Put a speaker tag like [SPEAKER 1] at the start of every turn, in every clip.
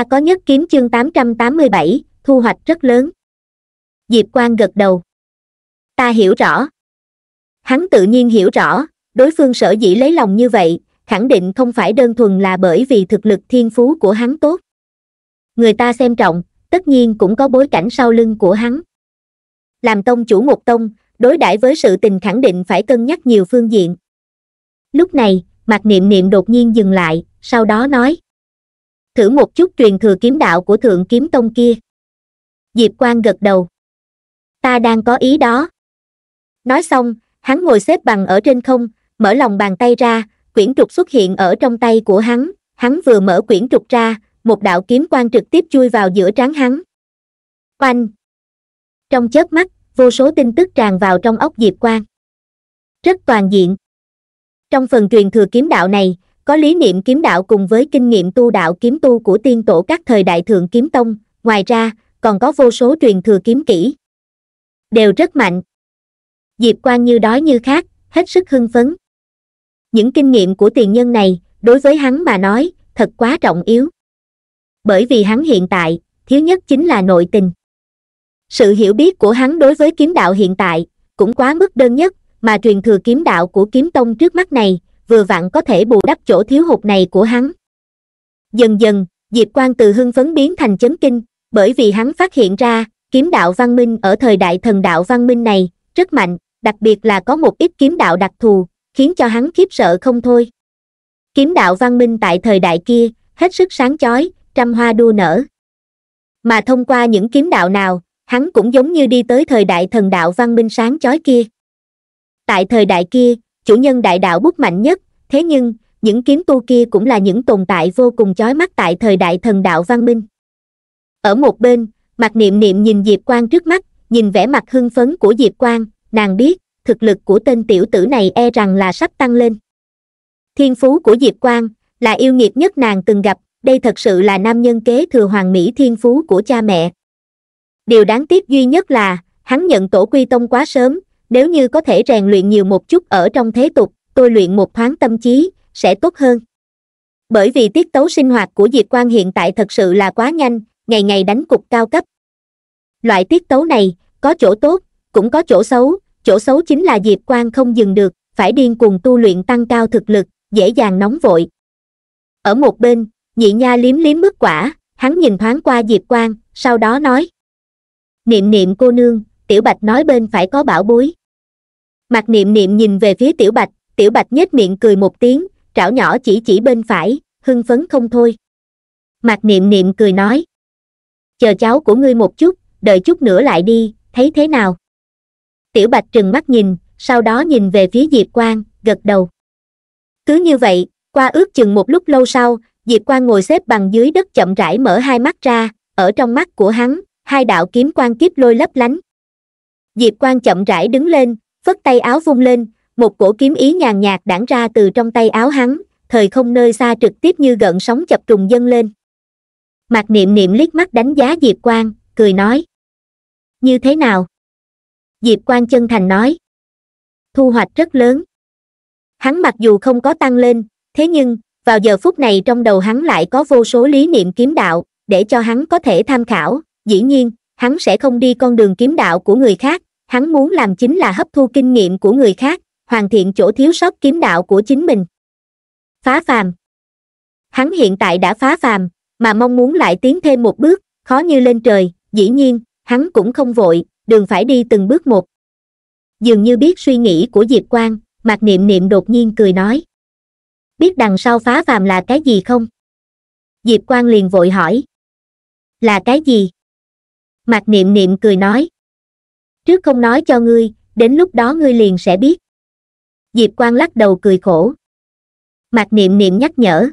[SPEAKER 1] ta có nhất kiếm chương 887, thu hoạch rất lớn diệp quang gật đầu ta hiểu rõ hắn tự nhiên hiểu rõ đối phương sở dĩ lấy lòng như vậy khẳng định không phải đơn thuần là bởi vì thực lực thiên phú của hắn tốt người ta xem trọng tất nhiên cũng có bối cảnh sau lưng của hắn làm tông chủ một tông đối đãi với sự tình khẳng định phải cân nhắc nhiều phương diện lúc này mặt niệm niệm đột nhiên dừng lại sau đó nói thử một chút truyền thừa kiếm đạo của thượng kiếm tông kia diệp Quang gật đầu ta đang có ý đó nói xong hắn ngồi xếp bằng ở trên không mở lòng bàn tay ra quyển trục xuất hiện ở trong tay của hắn hắn vừa mở quyển trục ra một đạo kiếm quang trực tiếp chui vào giữa trán hắn oanh trong chớp mắt vô số tin tức tràn vào trong ốc diệp Quang. rất toàn diện trong phần truyền thừa kiếm đạo này có lý niệm kiếm đạo cùng với kinh nghiệm tu đạo kiếm tu của tiên tổ các thời đại thượng kiếm tông ngoài ra còn có vô số truyền thừa kiếm kỹ đều rất mạnh diệp quan như đói như khát hết sức hưng phấn những kinh nghiệm của tiền nhân này đối với hắn mà nói thật quá trọng yếu bởi vì hắn hiện tại thiếu nhất chính là nội tình sự hiểu biết của hắn đối với kiếm đạo hiện tại cũng quá mức đơn nhất mà truyền thừa kiếm đạo của kiếm tông trước mắt này vừa vặn có thể bù đắp chỗ thiếu hụt này của hắn dần dần diệp Quang từ hưng phấn biến thành chấn kinh bởi vì hắn phát hiện ra kiếm đạo văn minh ở thời đại thần đạo văn minh này rất mạnh đặc biệt là có một ít kiếm đạo đặc thù khiến cho hắn khiếp sợ không thôi kiếm đạo văn minh tại thời đại kia hết sức sáng chói trăm hoa đua nở mà thông qua những kiếm đạo nào hắn cũng giống như đi tới thời đại thần đạo văn minh sáng chói kia tại thời đại kia chủ nhân đại đạo bút mạnh nhất thế nhưng những kiếm tu kia cũng là những tồn tại vô cùng chói mắt tại thời đại thần đạo văn minh ở một bên mặt niệm niệm nhìn diệp Quang trước mắt nhìn vẻ mặt hưng phấn của diệp Quang, nàng biết thực lực của tên tiểu tử này e rằng là sắp tăng lên thiên phú của diệp Quang là yêu nghiệt nhất nàng từng gặp đây thật sự là nam nhân kế thừa hoàng mỹ thiên phú của cha mẹ điều đáng tiếc duy nhất là hắn nhận tổ quy tông quá sớm nếu như có thể rèn luyện nhiều một chút ở trong thế tục tôi luyện một thoáng tâm trí sẽ tốt hơn bởi vì tiết tấu sinh hoạt của diệp Quang hiện tại thật sự là quá nhanh ngày ngày đánh cục cao cấp loại tiết tấu này có chỗ tốt cũng có chỗ xấu chỗ xấu chính là diệp Quang không dừng được phải điên cuồng tu luyện tăng cao thực lực dễ dàng nóng vội ở một bên nhị nha liếm liếm mức quả hắn nhìn thoáng qua diệp Quang, sau đó nói niệm niệm cô nương tiểu bạch nói bên phải có bảo bối mặt niệm niệm nhìn về phía tiểu bạch tiểu bạch nhếch miệng cười một tiếng trảo nhỏ chỉ chỉ bên phải hưng phấn không thôi mặt niệm niệm cười nói chờ cháu của ngươi một chút đợi chút nữa lại đi thấy thế nào tiểu bạch trừng mắt nhìn sau đó nhìn về phía diệp quang gật đầu cứ như vậy qua ước chừng một lúc lâu sau diệp quang ngồi xếp bằng dưới đất chậm rãi mở hai mắt ra ở trong mắt của hắn hai đạo kiếm quang kiếp lôi lấp lánh diệp quang chậm rãi đứng lên phất tay áo vung lên một cổ kiếm ý nhàn nhạt đảng ra từ trong tay áo hắn thời không nơi xa trực tiếp như gợn sóng chập trùng dâng lên mạc niệm niệm liếc mắt đánh giá diệp quang cười nói như thế nào diệp quang chân thành nói thu hoạch rất lớn hắn mặc dù không có tăng lên thế nhưng vào giờ phút này trong đầu hắn lại có vô số lý niệm kiếm đạo để cho hắn có thể tham khảo dĩ nhiên hắn sẽ không đi con đường kiếm đạo của người khác hắn muốn làm chính là hấp thu kinh nghiệm của người khác hoàn thiện chỗ thiếu sót kiếm đạo của chính mình phá phàm hắn hiện tại đã phá phàm mà mong muốn lại tiến thêm một bước khó như lên trời dĩ nhiên hắn cũng không vội đường phải đi từng bước một dường như biết suy nghĩ của diệp quang mạc niệm niệm đột nhiên cười nói biết đằng sau phá phàm là cái gì không diệp quang liền vội hỏi là cái gì mạc niệm niệm cười nói trước không nói cho ngươi đến lúc đó ngươi liền sẽ biết diệp Quang lắc đầu cười khổ mạc niệm niệm nhắc nhở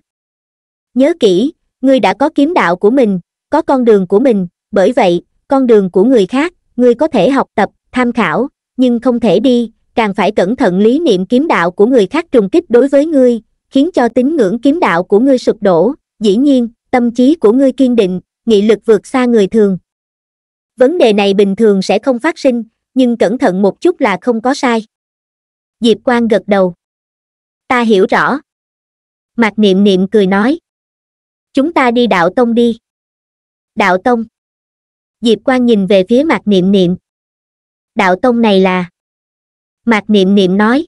[SPEAKER 1] nhớ kỹ ngươi đã có kiếm đạo của mình có con đường của mình bởi vậy con đường của người khác ngươi có thể học tập tham khảo nhưng không thể đi càng phải cẩn thận lý niệm kiếm đạo của người khác trùng kích đối với ngươi khiến cho tín ngưỡng kiếm đạo của ngươi sụp đổ dĩ nhiên tâm trí của ngươi kiên định nghị lực vượt xa người thường Vấn đề này bình thường sẽ không phát sinh, nhưng cẩn thận một chút là không có sai. Diệp Quang gật đầu. Ta hiểu rõ. Mạc Niệm Niệm cười nói. Chúng ta đi đạo tông đi. Đạo tông. Diệp Quang nhìn về phía Mạc Niệm Niệm. Đạo tông này là... Mạc Niệm Niệm nói.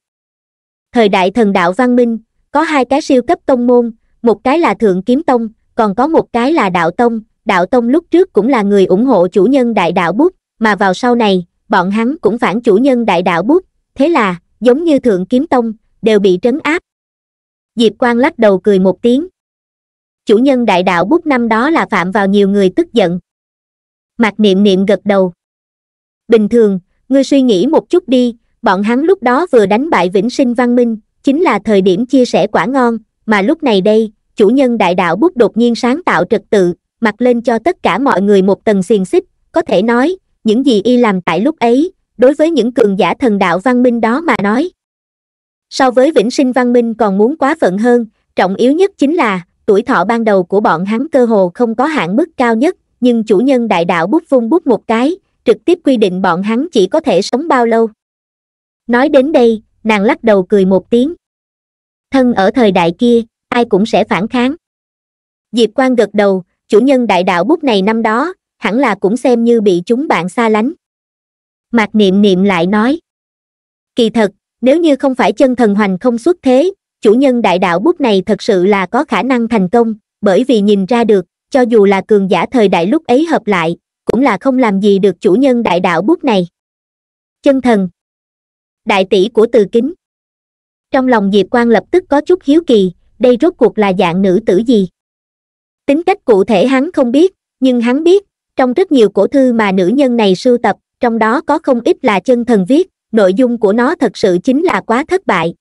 [SPEAKER 1] Thời đại thần đạo văn minh, có hai cái siêu cấp tông môn, một cái là Thượng Kiếm Tông, còn có một cái là Đạo Tông, đạo tông lúc trước cũng là người ủng hộ chủ nhân đại đạo bút mà vào sau này bọn hắn cũng phản chủ nhân đại đạo bút thế là giống như thượng kiếm tông đều bị trấn áp diệp quang lắc đầu cười một tiếng chủ nhân đại đạo bút năm đó là phạm vào nhiều người tức giận mạc niệm niệm gật đầu bình thường ngươi suy nghĩ một chút đi bọn hắn lúc đó vừa đánh bại vĩnh sinh văn minh chính là thời điểm chia sẻ quả ngon mà lúc này đây chủ nhân đại đạo bút đột nhiên sáng tạo trật tự mặc lên cho tất cả mọi người một tầng xiềng xích có thể nói những gì y làm tại lúc ấy đối với những cường giả thần đạo văn minh đó mà nói so với vĩnh sinh văn minh còn muốn quá phận hơn trọng yếu nhất chính là tuổi thọ ban đầu của bọn hắn cơ hồ không có hạn mức cao nhất nhưng chủ nhân đại đạo bút vung bút một cái trực tiếp quy định bọn hắn chỉ có thể sống bao lâu nói đến đây nàng lắc đầu cười một tiếng thân ở thời đại kia ai cũng sẽ phản kháng diệp Quan gật đầu chủ nhân đại đạo bút này năm đó hẳn là cũng xem như bị chúng bạn xa lánh mạc niệm niệm lại nói kỳ thật nếu như không phải chân thần hoành không xuất thế chủ nhân đại đạo bút này thật sự là có khả năng thành công bởi vì nhìn ra được cho dù là cường giả thời đại lúc ấy hợp lại cũng là không làm gì được chủ nhân đại đạo bút này chân thần đại tỷ của từ kính trong lòng diệp quan lập tức có chút hiếu kỳ đây rốt cuộc là dạng nữ tử gì tính cách cụ thể hắn không biết nhưng hắn biết trong rất nhiều cổ thư mà nữ nhân này sưu tập trong đó có không ít là chân thần viết nội dung của nó thật sự chính là quá thất bại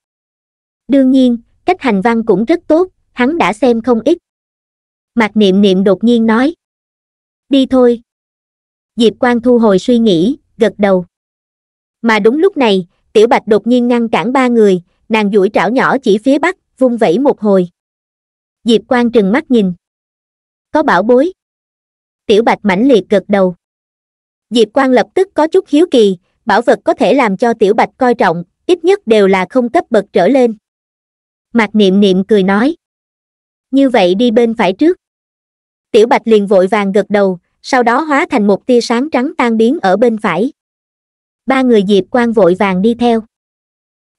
[SPEAKER 1] đương nhiên cách hành văn cũng rất tốt hắn đã xem không ít mạc niệm niệm đột nhiên nói đi thôi diệp Quan thu hồi suy nghĩ gật đầu mà đúng lúc này tiểu bạch đột nhiên ngăn cản ba người nàng duỗi trảo nhỏ chỉ phía bắc vung vẩy một hồi diệp Quan trừng mắt nhìn có bảo bối tiểu bạch mãnh liệt gật đầu diệp Quang lập tức có chút hiếu kỳ bảo vật có thể làm cho tiểu bạch coi trọng ít nhất đều là không cấp bậc trở lên mạc niệm niệm cười nói như vậy đi bên phải trước tiểu bạch liền vội vàng gật đầu sau đó hóa thành một tia sáng trắng tan biến ở bên phải ba người diệp Quang vội vàng đi theo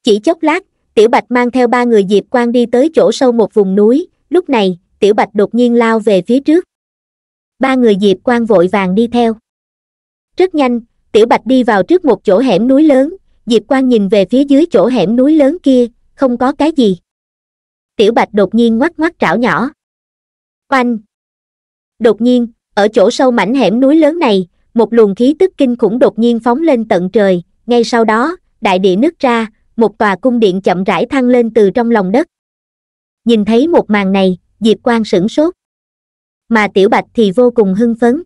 [SPEAKER 1] chỉ chốc lát tiểu bạch mang theo ba người diệp Quang đi tới chỗ sâu một vùng núi lúc này tiểu bạch đột nhiên lao về phía trước ba người diệp quan vội vàng đi theo rất nhanh tiểu bạch đi vào trước một chỗ hẻm núi lớn diệp quan nhìn về phía dưới chỗ hẻm núi lớn kia không có cái gì tiểu bạch đột nhiên ngoắc ngoắc trảo nhỏ oanh đột nhiên ở chỗ sâu mảnh hẻm núi lớn này một luồng khí tức kinh khủng đột nhiên phóng lên tận trời ngay sau đó đại địa nứt ra một tòa cung điện chậm rãi thăng lên từ trong lòng đất nhìn thấy một màn này diệp Quang sửng sốt mà tiểu bạch thì vô cùng hưng phấn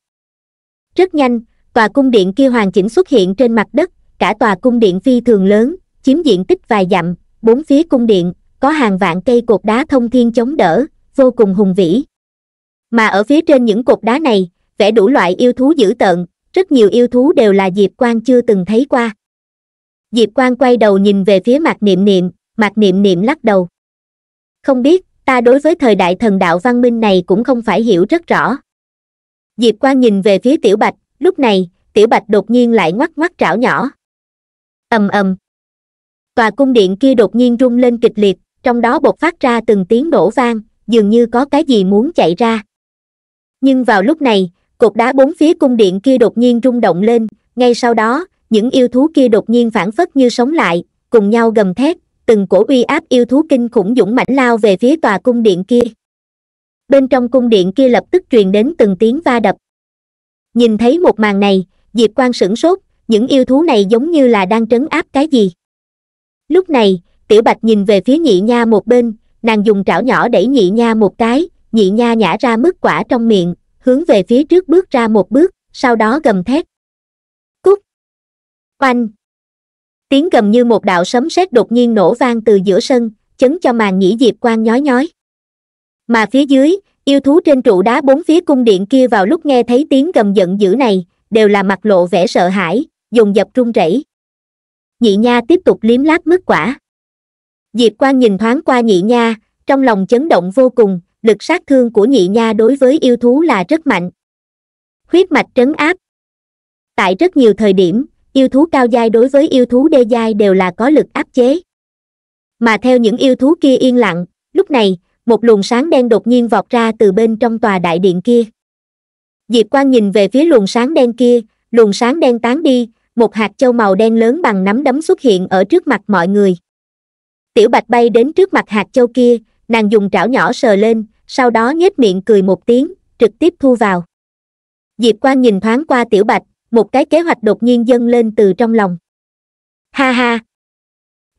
[SPEAKER 1] rất nhanh tòa cung điện kia hoàn chỉnh xuất hiện trên mặt đất cả tòa cung điện phi thường lớn chiếm diện tích vài dặm bốn phía cung điện có hàng vạn cây cột đá thông thiên chống đỡ vô cùng hùng vĩ mà ở phía trên những cột đá này vẽ đủ loại yêu thú dữ tợn rất nhiều yêu thú đều là diệp Quang chưa từng thấy qua diệp Quang quay đầu nhìn về phía mặt niệm niệm mặt niệm niệm lắc đầu không biết ta đối với thời đại thần đạo văn minh này cũng không phải hiểu rất rõ diệp Quang nhìn về phía tiểu bạch lúc này tiểu bạch đột nhiên lại ngoắc ngoắc trảo nhỏ ầm ầm tòa cung điện kia đột nhiên rung lên kịch liệt trong đó bột phát ra từng tiếng nổ vang dường như có cái gì muốn chạy ra nhưng vào lúc này cột đá bốn phía cung điện kia đột nhiên rung động lên ngay sau đó những yêu thú kia đột nhiên phản phất như sống lại cùng nhau gầm thét từng cổ uy áp yêu thú kinh khủng dũng mãnh lao về phía tòa cung điện kia bên trong cung điện kia lập tức truyền đến từng tiếng va đập nhìn thấy một màn này diệp quan sửng sốt những yêu thú này giống như là đang trấn áp cái gì lúc này tiểu bạch nhìn về phía nhị nha một bên nàng dùng trảo nhỏ đẩy nhị nha một cái nhị nha nhả ra mức quả trong miệng hướng về phía trước bước ra một bước sau đó gầm thét cút oanh tiếng gầm như một đạo sấm sét đột nhiên nổ vang từ giữa sân chấn cho màn nhĩ diệp quan nhói nhói mà phía dưới yêu thú trên trụ đá bốn phía cung điện kia vào lúc nghe thấy tiếng gầm giận dữ này đều là mặt lộ vẻ sợ hãi dùng dập run rẩy nhị nha tiếp tục liếm lát mức quả diệp quan nhìn thoáng qua nhị nha trong lòng chấn động vô cùng lực sát thương của nhị nha đối với yêu thú là rất mạnh huyết mạch trấn áp tại rất nhiều thời điểm yêu thú cao giai đối với yêu thú đê giai đều là có lực áp chế mà theo những yêu thú kia yên lặng lúc này một luồng sáng đen đột nhiên vọt ra từ bên trong tòa đại điện kia diệp Quang nhìn về phía luồng sáng đen kia luồng sáng đen tán đi một hạt châu màu đen lớn bằng nắm đấm xuất hiện ở trước mặt mọi người tiểu bạch bay đến trước mặt hạt châu kia nàng dùng trảo nhỏ sờ lên sau đó nhếch miệng cười một tiếng trực tiếp thu vào diệp Quang nhìn thoáng qua tiểu bạch một cái kế hoạch đột nhiên dâng lên từ trong lòng ha ha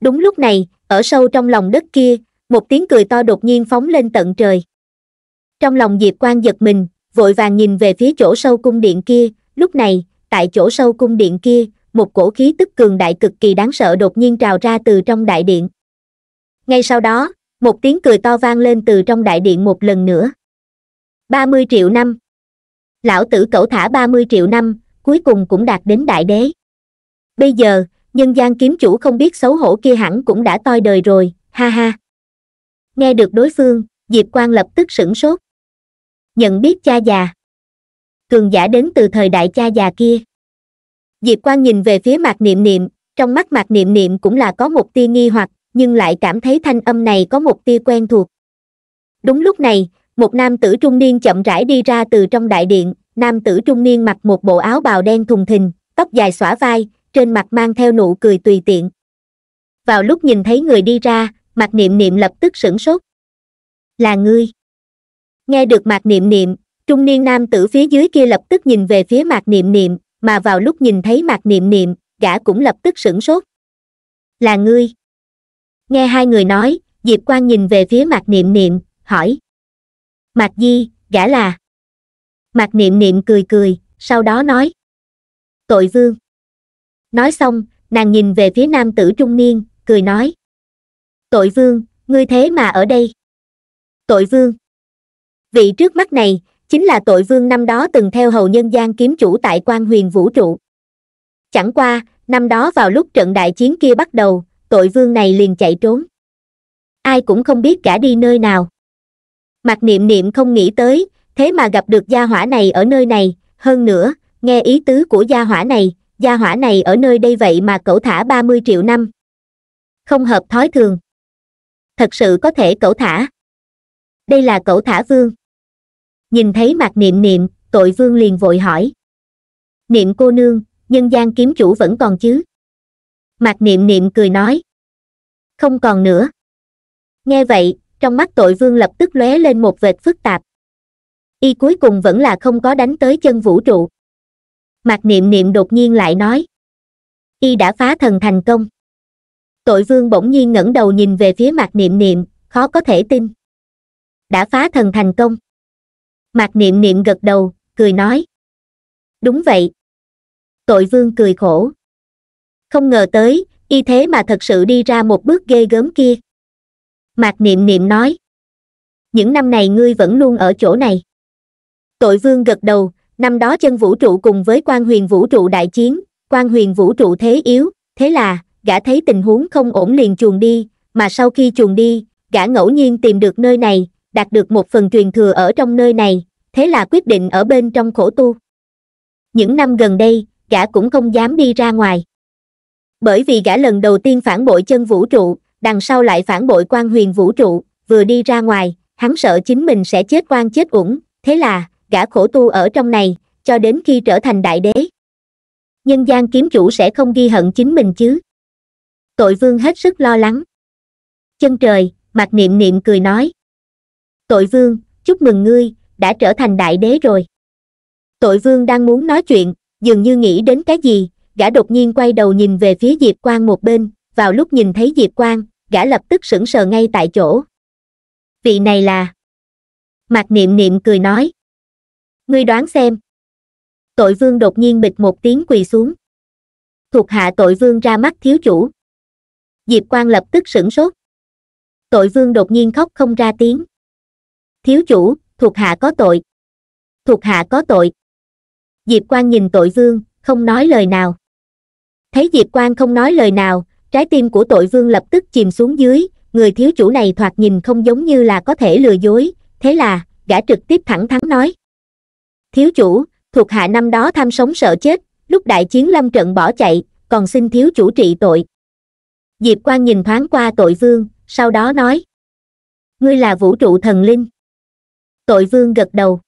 [SPEAKER 1] đúng lúc này ở sâu trong lòng đất kia một tiếng cười to đột nhiên phóng lên tận trời trong lòng diệp quang giật mình vội vàng nhìn về phía chỗ sâu cung điện kia lúc này tại chỗ sâu cung điện kia một cổ khí tức cường đại cực kỳ đáng sợ đột nhiên trào ra từ trong đại điện ngay sau đó một tiếng cười to vang lên từ trong đại điện một lần nữa ba mươi triệu năm lão tử cẩu thả ba mươi triệu năm cuối cùng cũng đạt đến đại đế bây giờ nhân gian kiếm chủ không biết xấu hổ kia hẳn cũng đã toi đời rồi ha ha nghe được đối phương diệp quang lập tức sửng sốt nhận biết cha già cường giả đến từ thời đại cha già kia diệp quang nhìn về phía mạc niệm niệm trong mắt mạc niệm niệm cũng là có một tia nghi hoặc nhưng lại cảm thấy thanh âm này có một tia quen thuộc đúng lúc này một nam tử trung niên chậm rãi đi ra từ trong đại điện nam tử trung niên mặc một bộ áo bào đen thùng thình tóc dài xõa vai trên mặt mang theo nụ cười tùy tiện vào lúc nhìn thấy người đi ra mặt niệm niệm lập tức sửng sốt là ngươi nghe được mặt niệm niệm trung niên nam tử phía dưới kia lập tức nhìn về phía mặt niệm niệm mà vào lúc nhìn thấy mặt niệm niệm gã cũng lập tức sửng sốt là ngươi nghe hai người nói diệp Quang nhìn về phía mặt niệm niệm hỏi mặt di gã là Mạc niệm niệm cười cười, sau đó nói. Tội vương. Nói xong, nàng nhìn về phía nam tử trung niên, cười nói. Tội vương, ngươi thế mà ở đây. Tội vương. Vị trước mắt này, chính là tội vương năm đó từng theo hầu nhân gian kiếm chủ tại quan huyền vũ trụ. Chẳng qua, năm đó vào lúc trận đại chiến kia bắt đầu, tội vương này liền chạy trốn. Ai cũng không biết cả đi nơi nào. Mạc niệm niệm không nghĩ tới, thế mà gặp được gia hỏa này ở nơi này hơn nữa nghe ý tứ của gia hỏa này gia hỏa này ở nơi đây vậy mà cậu thả ba mươi triệu năm không hợp thói thường thật sự có thể cậu thả đây là cậu thả vương nhìn thấy mặt niệm niệm tội vương liền vội hỏi niệm cô nương nhân gian kiếm chủ vẫn còn chứ mặt niệm niệm cười nói không còn nữa nghe vậy trong mắt tội vương lập tức lóe lên một vệt phức tạp y cuối cùng vẫn là không có đánh tới chân vũ trụ mạc niệm niệm đột nhiên lại nói y đã phá thần thành công tội vương bỗng nhiên ngẩng đầu nhìn về phía mạc niệm niệm khó có thể tin đã phá thần thành công mạc niệm niệm gật đầu cười nói đúng vậy tội vương cười khổ không ngờ tới y thế mà thật sự đi ra một bước ghê gớm kia mạc niệm niệm nói những năm này ngươi vẫn luôn ở chỗ này Tội vương gật đầu, năm đó chân vũ trụ cùng với quan huyền vũ trụ đại chiến, quan huyền vũ trụ thế yếu, thế là, gã thấy tình huống không ổn liền chuồn đi, mà sau khi chuồn đi, gã ngẫu nhiên tìm được nơi này, đạt được một phần truyền thừa ở trong nơi này, thế là quyết định ở bên trong khổ tu. Những năm gần đây, gã cũng không dám đi ra ngoài. Bởi vì gã lần đầu tiên phản bội chân vũ trụ, đằng sau lại phản bội quan huyền vũ trụ, vừa đi ra ngoài, hắn sợ chính mình sẽ chết oan chết uổng, thế là, gã khổ tu ở trong này cho đến khi trở thành đại đế nhân gian kiếm chủ sẽ không ghi hận chính mình chứ tội vương hết sức lo lắng chân trời mặt niệm niệm cười nói tội vương chúc mừng ngươi đã trở thành đại đế rồi tội vương đang muốn nói chuyện dường như nghĩ đến cái gì gã đột nhiên quay đầu nhìn về phía diệp quang một bên vào lúc nhìn thấy diệp quang gã lập tức sững sờ ngay tại chỗ vị này là mặt niệm niệm cười nói ngươi đoán xem tội vương đột nhiên bịch một tiếng quỳ xuống thuộc hạ tội vương ra mắt thiếu chủ diệp quan lập tức sửng sốt tội vương đột nhiên khóc không ra tiếng thiếu chủ thuộc hạ có tội thuộc hạ có tội diệp quan nhìn tội vương không nói lời nào thấy diệp quan không nói lời nào trái tim của tội vương lập tức chìm xuống dưới người thiếu chủ này thoạt nhìn không giống như là có thể lừa dối thế là gã trực tiếp thẳng thắn nói thiếu chủ thuộc hạ năm đó tham sống sợ chết lúc đại chiến lâm trận bỏ chạy còn xin thiếu chủ trị tội diệp quan nhìn thoáng qua tội vương sau đó nói ngươi là vũ trụ thần linh tội vương gật đầu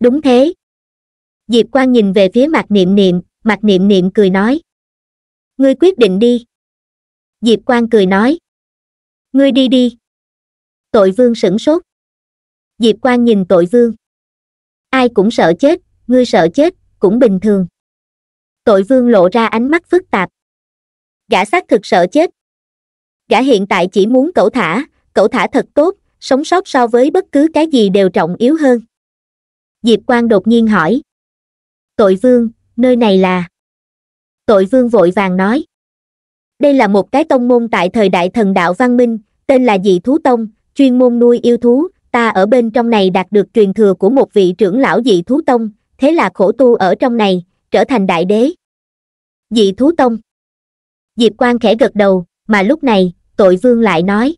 [SPEAKER 1] đúng thế diệp quan nhìn về phía mặt niệm niệm mặt niệm niệm cười nói ngươi quyết định đi diệp quan cười nói ngươi đi đi tội vương sửng sốt diệp quan nhìn tội vương ai cũng sợ chết ngươi sợ chết cũng bình thường tội vương lộ ra ánh mắt phức tạp gã xác thực sợ chết gã hiện tại chỉ muốn cậu thả cậu thả thật tốt sống sót so với bất cứ cái gì đều trọng yếu hơn diệp quan đột nhiên hỏi tội vương nơi này là tội vương vội vàng nói đây là một cái tông môn tại thời đại thần đạo văn minh tên là dị thú tông chuyên môn nuôi yêu thú ta ở bên trong này đạt được truyền thừa của một vị trưởng lão dị thú tông, thế là khổ tu ở trong này, trở thành đại đế. Dị thú tông Diệp Quang khẽ gật đầu, mà lúc này, tội vương lại nói.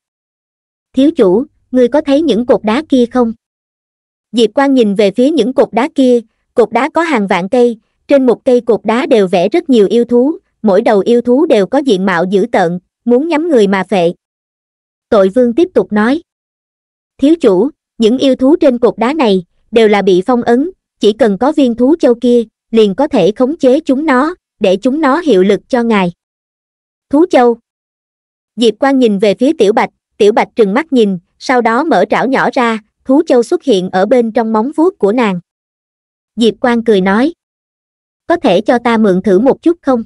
[SPEAKER 1] Thiếu chủ, ngươi có thấy những cột đá kia không? Diệp Quang nhìn về phía những cột đá kia, cột đá có hàng vạn cây, trên một cây cột đá đều vẽ rất nhiều yêu thú, mỗi đầu yêu thú đều có diện mạo dữ tợn, muốn nhắm người mà phệ. Tội vương tiếp tục nói thiếu chủ những yêu thú trên cột đá này đều là bị phong ấn chỉ cần có viên thú châu kia liền có thể khống chế chúng nó để chúng nó hiệu lực cho ngài thú châu diệp quan nhìn về phía tiểu bạch tiểu bạch trừng mắt nhìn sau đó mở trảo nhỏ ra thú châu xuất hiện ở bên trong móng vuốt của nàng diệp quan cười nói có thể cho ta mượn thử một chút không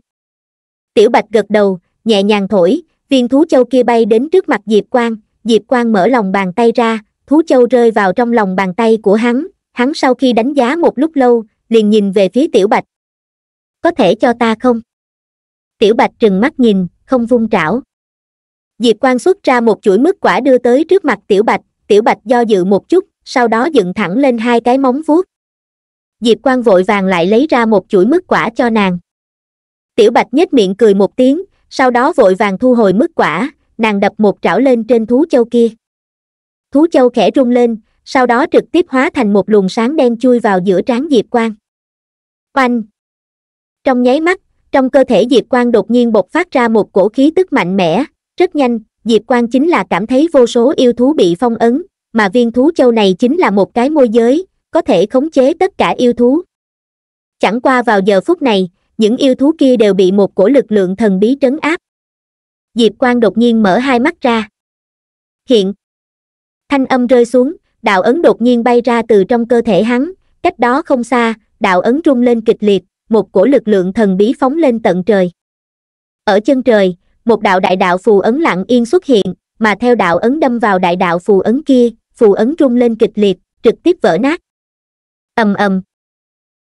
[SPEAKER 1] tiểu bạch gật đầu nhẹ nhàng thổi viên thú châu kia bay đến trước mặt diệp quan Diệp Quang mở lòng bàn tay ra, thú châu rơi vào trong lòng bàn tay của hắn, hắn sau khi đánh giá một lúc lâu, liền nhìn về phía Tiểu Bạch. Có thể cho ta không? Tiểu Bạch trừng mắt nhìn, không vung trảo. Diệp Quang xuất ra một chuỗi mứt quả đưa tới trước mặt Tiểu Bạch, Tiểu Bạch do dự một chút, sau đó dựng thẳng lên hai cái móng vuốt. Diệp Quang vội vàng lại lấy ra một chuỗi mứt quả cho nàng. Tiểu Bạch nhếch miệng cười một tiếng, sau đó vội vàng thu hồi mứt quả, nàng đập một trảo lên trên thú châu kia thú châu khẽ rung lên sau đó trực tiếp hóa thành một luồng sáng đen chui vào giữa trán diệp quang oanh trong nháy mắt trong cơ thể diệp quang đột nhiên bộc phát ra một cổ khí tức mạnh mẽ rất nhanh diệp quang chính là cảm thấy vô số yêu thú bị phong ấn mà viên thú châu này chính là một cái môi giới có thể khống chế tất cả yêu thú chẳng qua vào giờ phút này những yêu thú kia đều bị một cổ lực lượng thần bí trấn áp diệp quang đột nhiên mở hai mắt ra hiện thanh âm rơi xuống đạo ấn đột nhiên bay ra từ trong cơ thể hắn cách đó không xa đạo ấn rung lên kịch liệt một cổ lực lượng thần bí phóng lên tận trời ở chân trời một đạo đại đạo phù ấn lặng yên xuất hiện mà theo đạo ấn đâm vào đại đạo phù ấn kia phù ấn rung lên kịch liệt trực tiếp vỡ nát ầm ầm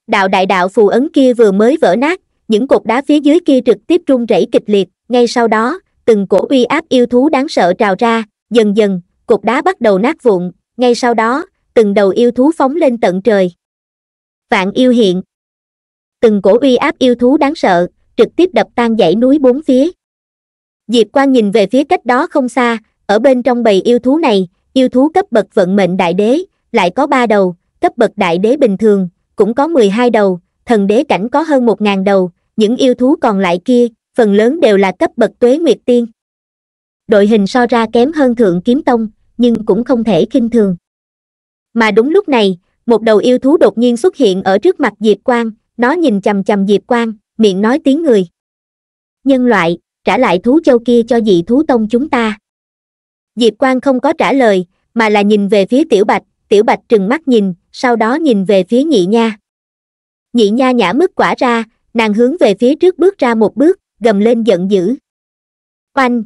[SPEAKER 1] đạo đại đạo phù ấn kia vừa mới vỡ nát những cột đá phía dưới kia trực tiếp rung rẩy kịch liệt ngay sau đó từng cổ uy áp yêu thú đáng sợ trào ra, dần dần, cục đá bắt đầu nát vụn, ngay sau đó, từng đầu yêu thú phóng lên tận trời. Vạn yêu hiện. Từng cổ uy áp yêu thú đáng sợ, trực tiếp đập tan dãy núi bốn phía. Diệp Quan nhìn về phía cách đó không xa, ở bên trong bầy yêu thú này, yêu thú cấp bậc vận mệnh đại đế, lại có ba đầu, cấp bậc đại đế bình thường, cũng có 12 đầu, thần đế cảnh có hơn 1.000 đầu, những yêu thú còn lại kia, phần lớn đều là cấp bậc tuế nguyệt tiên đội hình so ra kém hơn thượng kiếm tông nhưng cũng không thể khinh thường mà đúng lúc này một đầu yêu thú đột nhiên xuất hiện ở trước mặt diệp quang nó nhìn chầm chầm diệp quang miệng nói tiếng người nhân loại trả lại thú châu kia cho dị thú tông chúng ta diệp quang không có trả lời mà là nhìn về phía tiểu bạch tiểu bạch trừng mắt nhìn sau đó nhìn về phía nhị nha nhị nha nhả mức quả ra nàng hướng về phía trước bước ra một bước gầm lên giận dữ oanh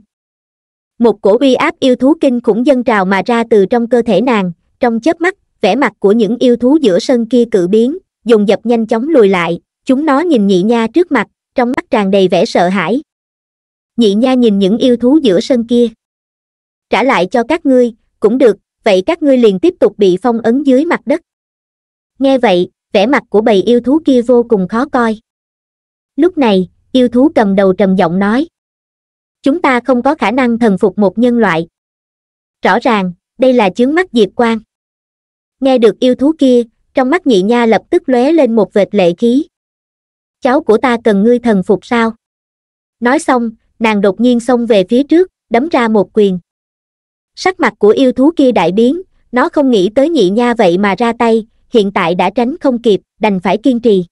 [SPEAKER 1] một cổ uy áp yêu thú kinh khủng dân trào mà ra từ trong cơ thể nàng trong chớp mắt vẻ mặt của những yêu thú giữa sân kia cự biến dùng dập nhanh chóng lùi lại chúng nó nhìn nhị nha trước mặt trong mắt tràn đầy vẻ sợ hãi nhị nha nhìn những yêu thú giữa sân kia trả lại cho các ngươi cũng được vậy các ngươi liền tiếp tục bị phong ấn dưới mặt đất nghe vậy vẻ mặt của bầy yêu thú kia vô cùng khó coi lúc này yêu thú cầm đầu trầm giọng nói chúng ta không có khả năng thần phục một nhân loại rõ ràng đây là chướng mắt diệt quang nghe được yêu thú kia trong mắt nhị nha lập tức lóe lên một vệt lệ khí cháu của ta cần ngươi thần phục sao nói xong nàng đột nhiên xông về phía trước đấm ra một quyền sắc mặt của yêu thú kia đại biến nó không nghĩ tới nhị nha vậy mà ra tay hiện tại đã tránh không kịp đành phải kiên trì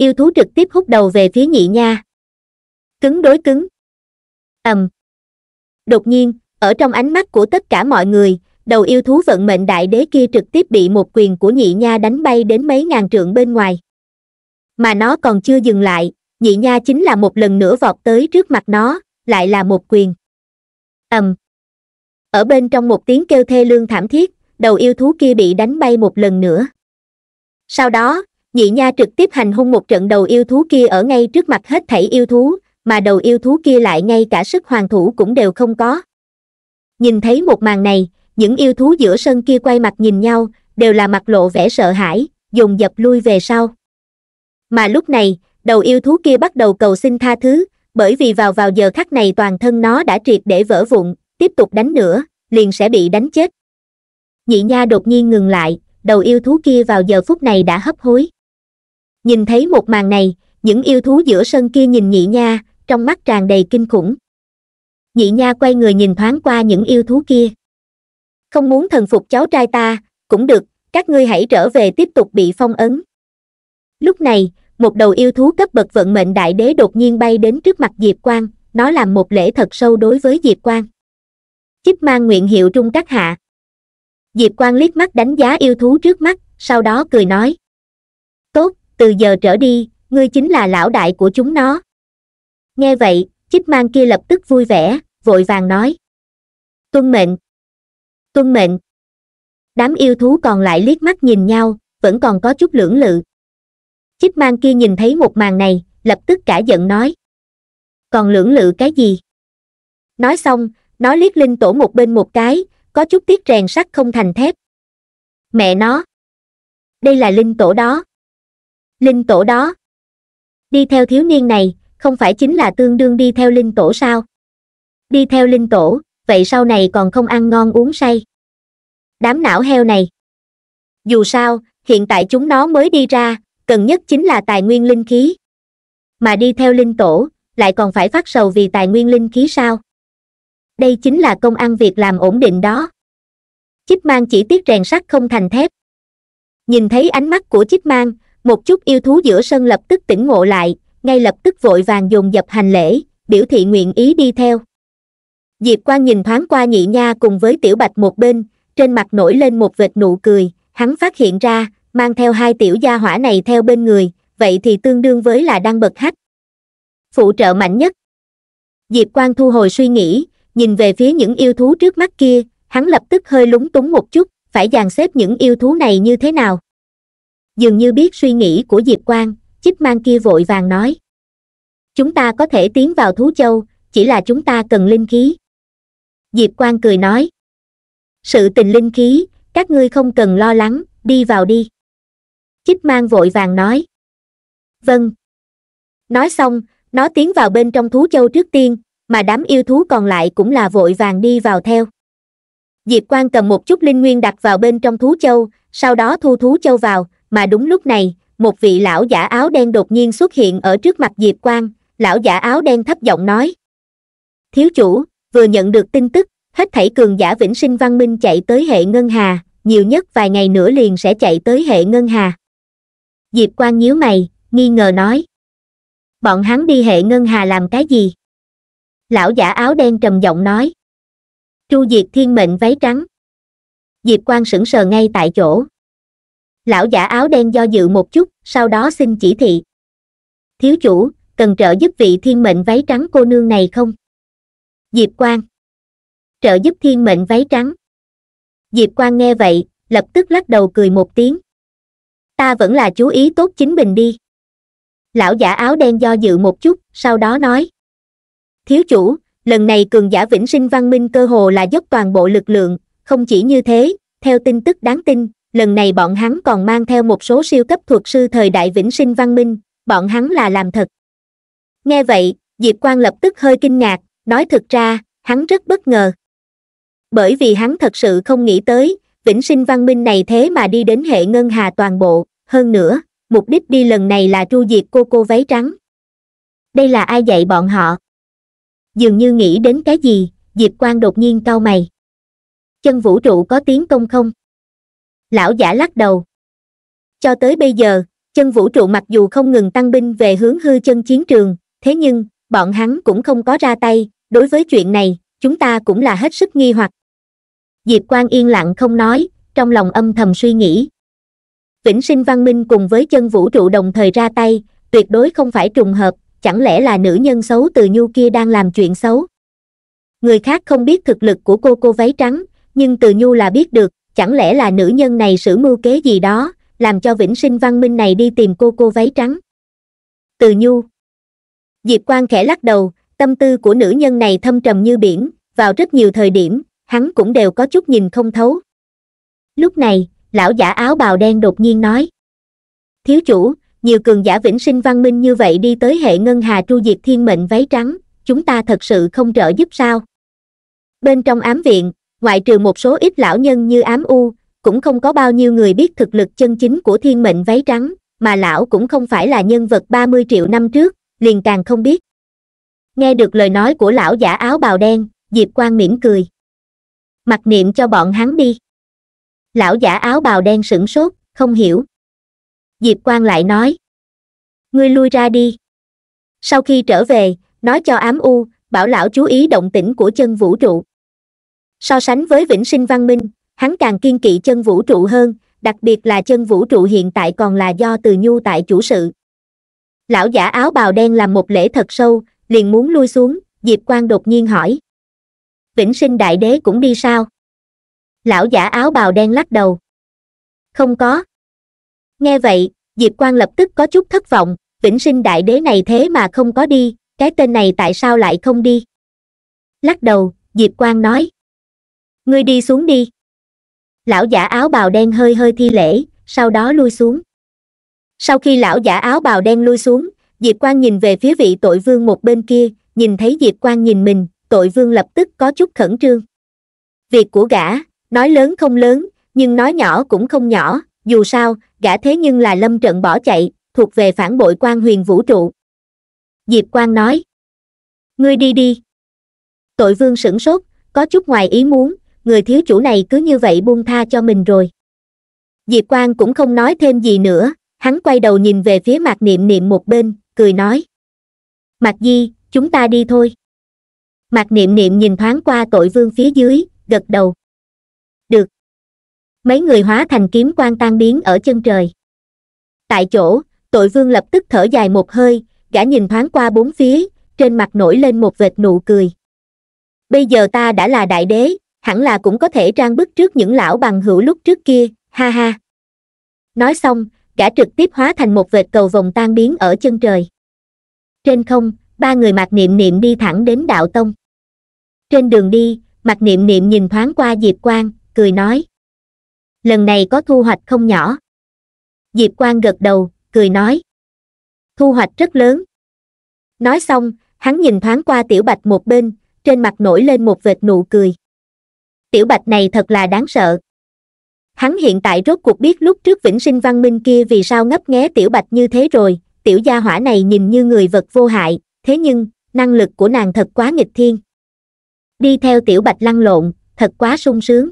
[SPEAKER 1] yêu thú trực tiếp hút đầu về phía nhị nha cứng đối cứng ầm đột nhiên ở trong ánh mắt của tất cả mọi người đầu yêu thú vận mệnh đại đế kia trực tiếp bị một quyền của nhị nha đánh bay đến mấy ngàn trượng bên ngoài mà nó còn chưa dừng lại nhị nha chính là một lần nữa vọt tới trước mặt nó lại là một quyền ầm ở bên trong một tiếng kêu thê lương thảm thiết đầu yêu thú kia bị đánh bay một lần nữa sau đó nhị nha trực tiếp hành hung một trận đầu yêu thú kia ở ngay trước mặt hết thảy yêu thú mà đầu yêu thú kia lại ngay cả sức hoàng thủ cũng đều không có nhìn thấy một màn này những yêu thú giữa sân kia quay mặt nhìn nhau đều là mặt lộ vẻ sợ hãi dùng dập lui về sau mà lúc này đầu yêu thú kia bắt đầu cầu xin tha thứ bởi vì vào vào giờ khắc này toàn thân nó đã triệt để vỡ vụn tiếp tục đánh nữa liền sẽ bị đánh chết nhị nha đột nhiên ngừng lại đầu yêu thú kia vào giờ phút này đã hấp hối nhìn thấy một màn này những yêu thú giữa sân kia nhìn nhị nha trong mắt tràn đầy kinh khủng nhị nha quay người nhìn thoáng qua những yêu thú kia không muốn thần phục cháu trai ta cũng được các ngươi hãy trở về tiếp tục bị phong ấn lúc này một đầu yêu thú cấp bậc vận mệnh đại đế đột nhiên bay đến trước mặt diệp quang nó làm một lễ thật sâu đối với diệp quang chích mang nguyện hiệu trung các hạ diệp quang liếc mắt đánh giá yêu thú trước mắt sau đó cười nói từ giờ trở đi ngươi chính là lão đại của chúng nó nghe vậy chích mang kia lập tức vui vẻ vội vàng nói tuân mệnh tuân mệnh đám yêu thú còn lại liếc mắt nhìn nhau vẫn còn có chút lưỡng lự chích mang kia nhìn thấy một màn này lập tức cả giận nói còn lưỡng lự cái gì nói xong nó liếc linh tổ một bên một cái có chút tiếc rèn sắt không thành thép mẹ nó đây là linh tổ đó linh tổ đó đi theo thiếu niên này không phải chính là tương đương đi theo linh tổ sao đi theo linh tổ vậy sau này còn không ăn ngon uống say đám não heo này dù sao hiện tại chúng nó mới đi ra cần nhất chính là tài nguyên linh khí mà đi theo linh tổ lại còn phải phát sầu vì tài nguyên linh khí sao đây chính là công ăn việc làm ổn định đó chích mang chỉ tiết rèn sắt không thành thép nhìn thấy ánh mắt của chích mang một chút yêu thú giữa sân lập tức tỉnh ngộ lại ngay lập tức vội vàng dồn dập hành lễ biểu thị nguyện ý đi theo diệp Quang nhìn thoáng qua nhị nha cùng với tiểu bạch một bên trên mặt nổi lên một vệt nụ cười hắn phát hiện ra mang theo hai tiểu gia hỏa này theo bên người vậy thì tương đương với là đang bật hách phụ trợ mạnh nhất diệp Quang thu hồi suy nghĩ nhìn về phía những yêu thú trước mắt kia hắn lập tức hơi lúng túng một chút phải dàn xếp những yêu thú này như thế nào dường như biết suy nghĩ của diệp quang chích mang kia vội vàng nói chúng ta có thể tiến vào thú châu chỉ là chúng ta cần linh khí diệp quang cười nói sự tình linh khí các ngươi không cần lo lắng đi vào đi chích mang vội vàng nói vâng nói xong nó tiến vào bên trong thú châu trước tiên mà đám yêu thú còn lại cũng là vội vàng đi vào theo diệp quang cầm một chút linh nguyên đặt vào bên trong thú châu sau đó thu thú châu vào mà đúng lúc này một vị lão giả áo đen đột nhiên xuất hiện ở trước mặt diệp quang lão giả áo đen thấp giọng nói thiếu chủ vừa nhận được tin tức hết thảy cường giả vĩnh sinh văn minh chạy tới hệ ngân hà nhiều nhất vài ngày nữa liền sẽ chạy tới hệ ngân hà diệp quang nhíu mày nghi ngờ nói bọn hắn đi hệ ngân hà làm cái gì lão giả áo đen trầm giọng nói chu diệt thiên mệnh váy trắng diệp quang sững sờ ngay tại chỗ lão giả áo đen do dự một chút sau đó xin chỉ thị thiếu chủ cần trợ giúp vị thiên mệnh váy trắng cô nương này không diệp Quang trợ giúp thiên mệnh váy trắng diệp Quang nghe vậy lập tức lắc đầu cười một tiếng ta vẫn là chú ý tốt chính mình đi lão giả áo đen do dự một chút sau đó nói thiếu chủ lần này cường giả vĩnh sinh văn minh cơ hồ là dốc toàn bộ lực lượng không chỉ như thế theo tin tức đáng tin lần này bọn hắn còn mang theo một số siêu cấp thuật sư thời đại vĩnh sinh văn minh bọn hắn là làm thật nghe vậy diệp quang lập tức hơi kinh ngạc nói thật ra hắn rất bất ngờ bởi vì hắn thật sự không nghĩ tới vĩnh sinh văn minh này thế mà đi đến hệ ngân hà toàn bộ hơn nữa mục đích đi lần này là tru diệt cô cô váy trắng đây là ai dạy bọn họ dường như nghĩ đến cái gì diệp quang đột nhiên cau mày chân vũ trụ có tiếng công không lão giả lắc đầu cho tới bây giờ chân vũ trụ mặc dù không ngừng tăng binh về hướng hư chân chiến trường thế nhưng bọn hắn cũng không có ra tay đối với chuyện này chúng ta cũng là hết sức nghi hoặc diệp quan yên lặng không nói trong lòng âm thầm suy nghĩ vĩnh sinh văn minh cùng với chân vũ trụ đồng thời ra tay tuyệt đối không phải trùng hợp chẳng lẽ là nữ nhân xấu từ nhu kia đang làm chuyện xấu người khác không biết thực lực của cô cô váy trắng nhưng từ nhu là biết được chẳng lẽ là nữ nhân này sử mưu kế gì đó làm cho vĩnh sinh văn minh này đi tìm cô cô váy trắng từ nhu diệp Quang khẽ lắc đầu tâm tư của nữ nhân này thâm trầm như biển vào rất nhiều thời điểm hắn cũng đều có chút nhìn không thấu lúc này lão giả áo bào đen đột nhiên nói thiếu chủ nhiều cường giả vĩnh sinh văn minh như vậy đi tới hệ ngân hà tru diệt thiên mệnh váy trắng chúng ta thật sự không trợ giúp sao bên trong ám viện ngoại trừ một số ít lão nhân như ám u cũng không có bao nhiêu người biết thực lực chân chính của thiên mệnh váy trắng mà lão cũng không phải là nhân vật ba mươi triệu năm trước liền càng không biết nghe được lời nói của lão giả áo bào đen diệp quang mỉm cười mặc niệm cho bọn hắn đi lão giả áo bào đen sửng sốt không hiểu diệp quang lại nói ngươi lui ra đi sau khi trở về nói cho ám u bảo lão chú ý động tĩnh của chân vũ trụ so sánh với vĩnh sinh văn minh hắn càng kiên kỵ chân vũ trụ hơn đặc biệt là chân vũ trụ hiện tại còn là do từ nhu tại chủ sự lão giả áo bào đen làm một lễ thật sâu liền muốn lui xuống diệp quang đột nhiên hỏi vĩnh sinh đại đế cũng đi sao lão giả áo bào đen lắc đầu không có nghe vậy diệp quang lập tức có chút thất vọng vĩnh sinh đại đế này thế mà không có đi cái tên này tại sao lại không đi lắc đầu diệp quang nói ngươi đi xuống đi lão giả áo bào đen hơi hơi thi lễ sau đó lui xuống sau khi lão giả áo bào đen lui xuống diệp quang nhìn về phía vị tội vương một bên kia nhìn thấy diệp quang nhìn mình tội vương lập tức có chút khẩn trương việc của gã nói lớn không lớn nhưng nói nhỏ cũng không nhỏ dù sao gã thế nhưng là lâm trận bỏ chạy thuộc về phản bội quan huyền vũ trụ diệp quang nói ngươi đi đi tội vương sửng sốt có chút ngoài ý muốn người thiếu chủ này cứ như vậy buông tha cho mình rồi diệp quang cũng không nói thêm gì nữa hắn quay đầu nhìn về phía mặt niệm niệm một bên cười nói mạc di chúng ta đi thôi mạc niệm niệm nhìn thoáng qua tội vương phía dưới gật đầu được mấy người hóa thành kiếm quan tan biến ở chân trời tại chỗ tội vương lập tức thở dài một hơi gã nhìn thoáng qua bốn phía trên mặt nổi lên một vệt nụ cười bây giờ ta đã là đại đế hẳn là cũng có thể trang bức trước những lão bằng hữu lúc trước kia, ha ha. Nói xong, gã trực tiếp hóa thành một vệt cầu vòng tan biến ở chân trời. Trên không, ba người mặc niệm niệm đi thẳng đến đạo tông. Trên đường đi, mặc niệm niệm nhìn thoáng qua Diệp Quang, cười nói. Lần này có thu hoạch không nhỏ. Diệp Quang gật đầu, cười nói. Thu hoạch rất lớn. Nói xong, hắn nhìn thoáng qua tiểu bạch một bên, trên mặt nổi lên một vệt nụ cười tiểu bạch này thật là đáng sợ hắn hiện tại rốt cuộc biết lúc trước vĩnh sinh văn minh kia vì sao ngấp nghé tiểu bạch như thế rồi tiểu gia hỏa này nhìn như người vật vô hại thế nhưng năng lực của nàng thật quá nghịch thiên đi theo tiểu bạch lăn lộn thật quá sung sướng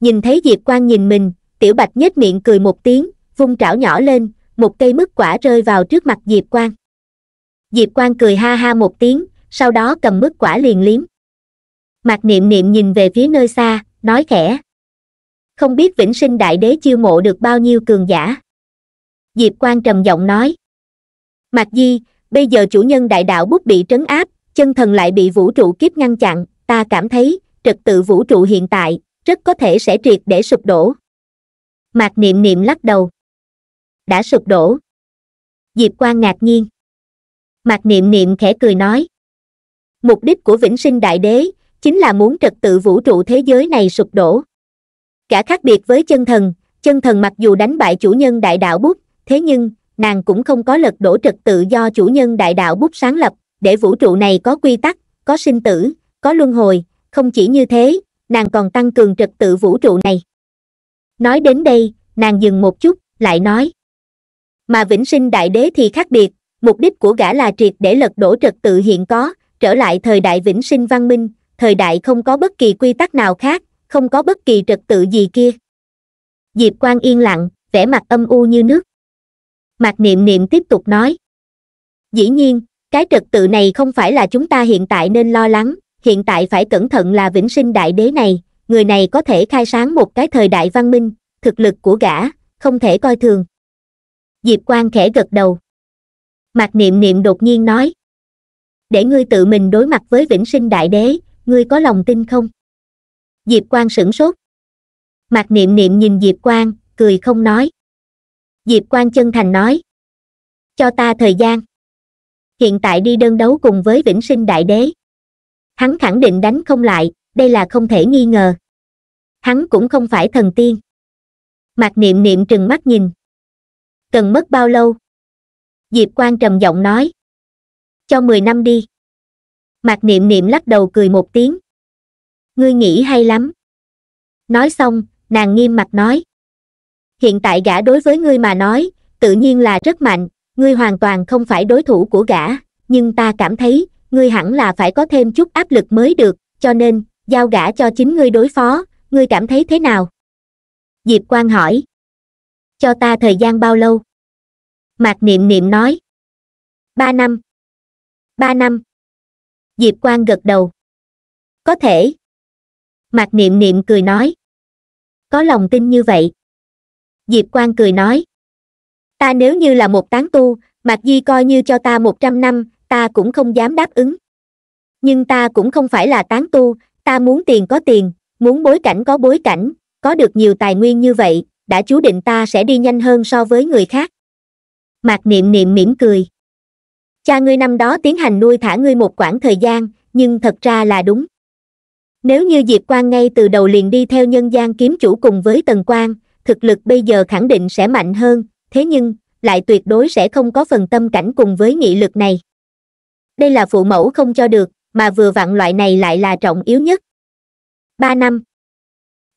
[SPEAKER 1] nhìn thấy diệp Quang nhìn mình tiểu bạch nhếch miệng cười một tiếng vung trảo nhỏ lên một cây mứt quả rơi vào trước mặt diệp Quang. diệp Quang cười ha ha một tiếng sau đó cầm mứt quả liền liếm mạc niệm niệm nhìn về phía nơi xa nói khẽ không biết vĩnh sinh đại đế chiêu mộ được bao nhiêu cường giả diệp quan trầm giọng nói mạc di bây giờ chủ nhân đại đạo bút bị trấn áp chân thần lại bị vũ trụ kiếp ngăn chặn ta cảm thấy trật tự vũ trụ hiện tại rất có thể sẽ triệt để sụp đổ mạc niệm niệm lắc đầu đã sụp đổ diệp quan ngạc nhiên mạc niệm niệm khẽ cười nói mục đích của vĩnh sinh đại đế chính là muốn trật tự vũ trụ thế giới này sụp đổ cả khác biệt với chân thần chân thần mặc dù đánh bại chủ nhân đại đạo bút thế nhưng nàng cũng không có lật đổ trật tự do chủ nhân đại đạo bút sáng lập để vũ trụ này có quy tắc có sinh tử có luân hồi không chỉ như thế nàng còn tăng cường trật tự vũ trụ này nói đến đây nàng dừng một chút lại nói mà vĩnh sinh đại đế thì khác biệt mục đích của gã là triệt để lật đổ trật tự hiện có trở lại thời đại vĩnh sinh văn minh thời đại không có bất kỳ quy tắc nào khác không có bất kỳ trật tự gì kia diệp quan yên lặng vẻ mặt âm u như nước mạc niệm niệm tiếp tục nói dĩ nhiên cái trật tự này không phải là chúng ta hiện tại nên lo lắng hiện tại phải cẩn thận là vĩnh sinh đại đế này người này có thể khai sáng một cái thời đại văn minh thực lực của gã không thể coi thường diệp quan khẽ gật đầu mạc niệm niệm đột nhiên nói để ngươi tự mình đối mặt với vĩnh sinh đại đế ngươi có lòng tin không diệp Quang sửng sốt mạc niệm niệm nhìn diệp Quang, cười không nói diệp Quang chân thành nói cho ta thời gian hiện tại đi đơn đấu cùng với vĩnh sinh đại đế hắn khẳng định đánh không lại đây là không thể nghi ngờ hắn cũng không phải thần tiên mạc niệm niệm trừng mắt nhìn cần mất bao lâu diệp Quang trầm giọng nói cho mười năm đi mạc niệm niệm lắc đầu cười một tiếng ngươi nghĩ hay lắm nói xong nàng nghiêm mặt nói hiện tại gã đối với ngươi mà nói tự nhiên là rất mạnh ngươi hoàn toàn không phải đối thủ của gã nhưng ta cảm thấy ngươi hẳn là phải có thêm chút áp lực mới được cho nên giao gã cho chính ngươi đối phó ngươi cảm thấy thế nào diệp Quang hỏi cho ta thời gian bao lâu mạc niệm niệm nói ba năm ba năm diệp Quang gật đầu có thể mạc niệm niệm cười nói có lòng tin như vậy diệp Quang cười nói ta nếu như là một tán tu mạc di coi như cho ta một trăm năm ta cũng không dám đáp ứng nhưng ta cũng không phải là tán tu ta muốn tiền có tiền muốn bối cảnh có bối cảnh có được nhiều tài nguyên như vậy đã chú định ta sẽ đi nhanh hơn so với người khác mạc niệm niệm mỉm cười cha ngươi năm đó tiến hành nuôi thả ngươi một quãng thời gian nhưng thật ra là đúng nếu như diệp quang ngay từ đầu liền đi theo nhân gian kiếm chủ cùng với tần quang thực lực bây giờ khẳng định sẽ mạnh hơn thế nhưng lại tuyệt đối sẽ không có phần tâm cảnh cùng với nghị lực này đây là phụ mẫu không cho được mà vừa vặn loại này lại là trọng yếu nhất ba năm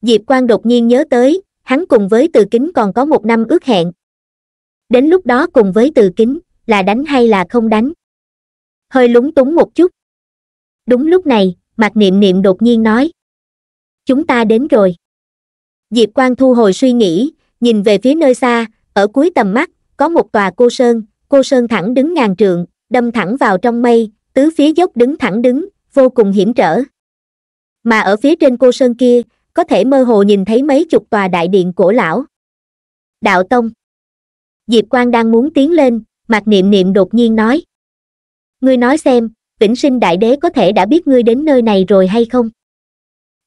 [SPEAKER 1] diệp quang đột nhiên nhớ tới hắn cùng với từ kính còn có một năm ước hẹn đến lúc đó cùng với từ kính là đánh hay là không đánh hơi lúng túng một chút đúng lúc này mạc niệm niệm đột nhiên nói chúng ta đến rồi diệp Quang thu hồi suy nghĩ nhìn về phía nơi xa ở cuối tầm mắt có một tòa cô sơn cô sơn thẳng đứng ngàn trượng đâm thẳng vào trong mây tứ phía dốc đứng thẳng đứng vô cùng hiểm trở mà ở phía trên cô sơn kia có thể mơ hồ nhìn thấy mấy chục tòa đại điện cổ lão đạo tông diệp Quang đang muốn tiến lên mạc niệm niệm đột nhiên nói ngươi nói xem vĩnh sinh đại đế có thể đã biết ngươi đến nơi này rồi hay không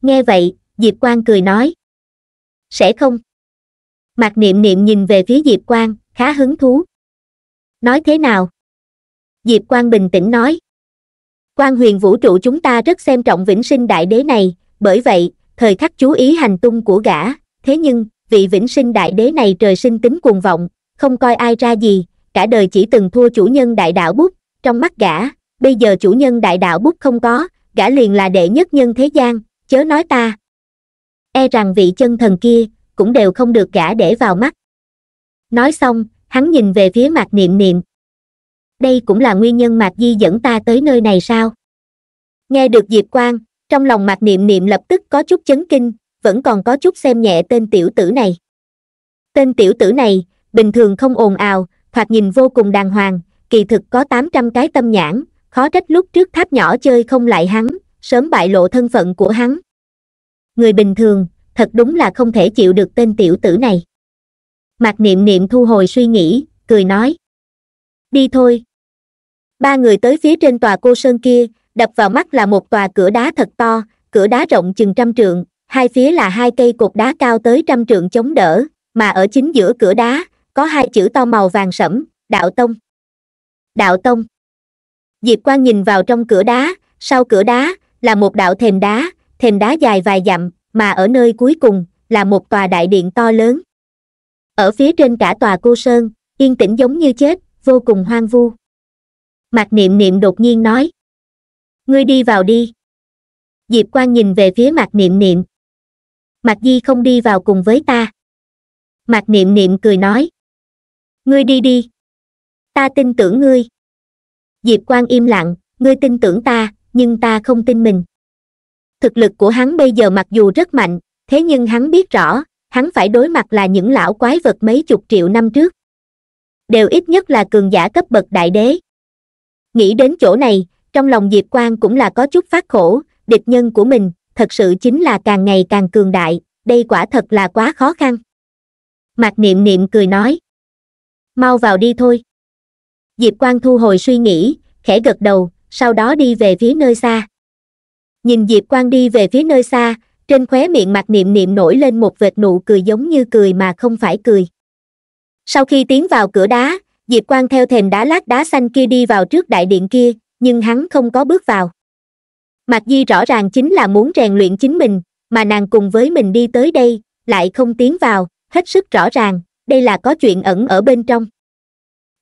[SPEAKER 1] nghe vậy diệp quang cười nói sẽ không mạc niệm niệm nhìn về phía diệp quang khá hứng thú nói thế nào diệp quang bình tĩnh nói quan huyền vũ trụ chúng ta rất xem trọng vĩnh sinh đại đế này bởi vậy thời khắc chú ý hành tung của gã thế nhưng vị vĩnh sinh đại đế này trời sinh tính cuồng vọng không coi ai ra gì cả đời chỉ từng thua chủ nhân đại đạo bút trong mắt gã bây giờ chủ nhân đại đạo bút không có gã liền là đệ nhất nhân thế gian chớ nói ta e rằng vị chân thần kia cũng đều không được gã để vào mắt nói xong hắn nhìn về phía mặt niệm niệm đây cũng là nguyên nhân mạc di dẫn ta tới nơi này sao nghe được diệp quang trong lòng mạc niệm niệm lập tức có chút chấn kinh vẫn còn có chút xem nhẹ tên tiểu tử này tên tiểu tử này bình thường không ồn ào thoạt nhìn vô cùng đàng hoàng kỳ thực có 800 cái tâm nhãn khó trách lúc trước tháp nhỏ chơi không lại hắn sớm bại lộ thân phận của hắn người bình thường thật đúng là không thể chịu được tên tiểu tử này mạc niệm niệm thu hồi suy nghĩ cười nói đi thôi ba người tới phía trên tòa cô sơn kia đập vào mắt là một tòa cửa đá thật to cửa đá rộng chừng trăm trượng hai phía là hai cây cột đá cao tới trăm trượng chống đỡ mà ở chính giữa cửa đá có hai chữ to màu vàng sẫm đạo tông đạo tông diệp Quang nhìn vào trong cửa đá sau cửa đá là một đạo thềm đá thềm đá dài vài dặm mà ở nơi cuối cùng là một tòa đại điện to lớn ở phía trên cả tòa cô sơn yên tĩnh giống như chết vô cùng hoang vu mạc niệm niệm đột nhiên nói ngươi đi vào đi diệp Quang nhìn về phía mạc niệm niệm mạc di không đi vào cùng với ta mạc niệm niệm cười nói ngươi đi đi ta tin tưởng ngươi diệp Quan im lặng ngươi tin tưởng ta nhưng ta không tin mình thực lực của hắn bây giờ mặc dù rất mạnh thế nhưng hắn biết rõ hắn phải đối mặt là những lão quái vật mấy chục triệu năm trước đều ít nhất là cường giả cấp bậc đại đế nghĩ đến chỗ này trong lòng diệp Quan cũng là có chút phát khổ địch nhân của mình thật sự chính là càng ngày càng cường đại đây quả thật là quá khó khăn mạc niệm niệm cười nói mau vào đi thôi diệp quang thu hồi suy nghĩ khẽ gật đầu sau đó đi về phía nơi xa nhìn diệp quang đi về phía nơi xa trên khóe miệng mặt niệm niệm nổi lên một vệt nụ cười giống như cười mà không phải cười sau khi tiến vào cửa đá diệp quang theo thềm đá lát đá xanh kia đi vào trước đại điện kia nhưng hắn không có bước vào mạc di rõ ràng chính là muốn rèn luyện chính mình mà nàng cùng với mình đi tới đây lại không tiến vào hết sức rõ ràng đây là có chuyện ẩn ở bên trong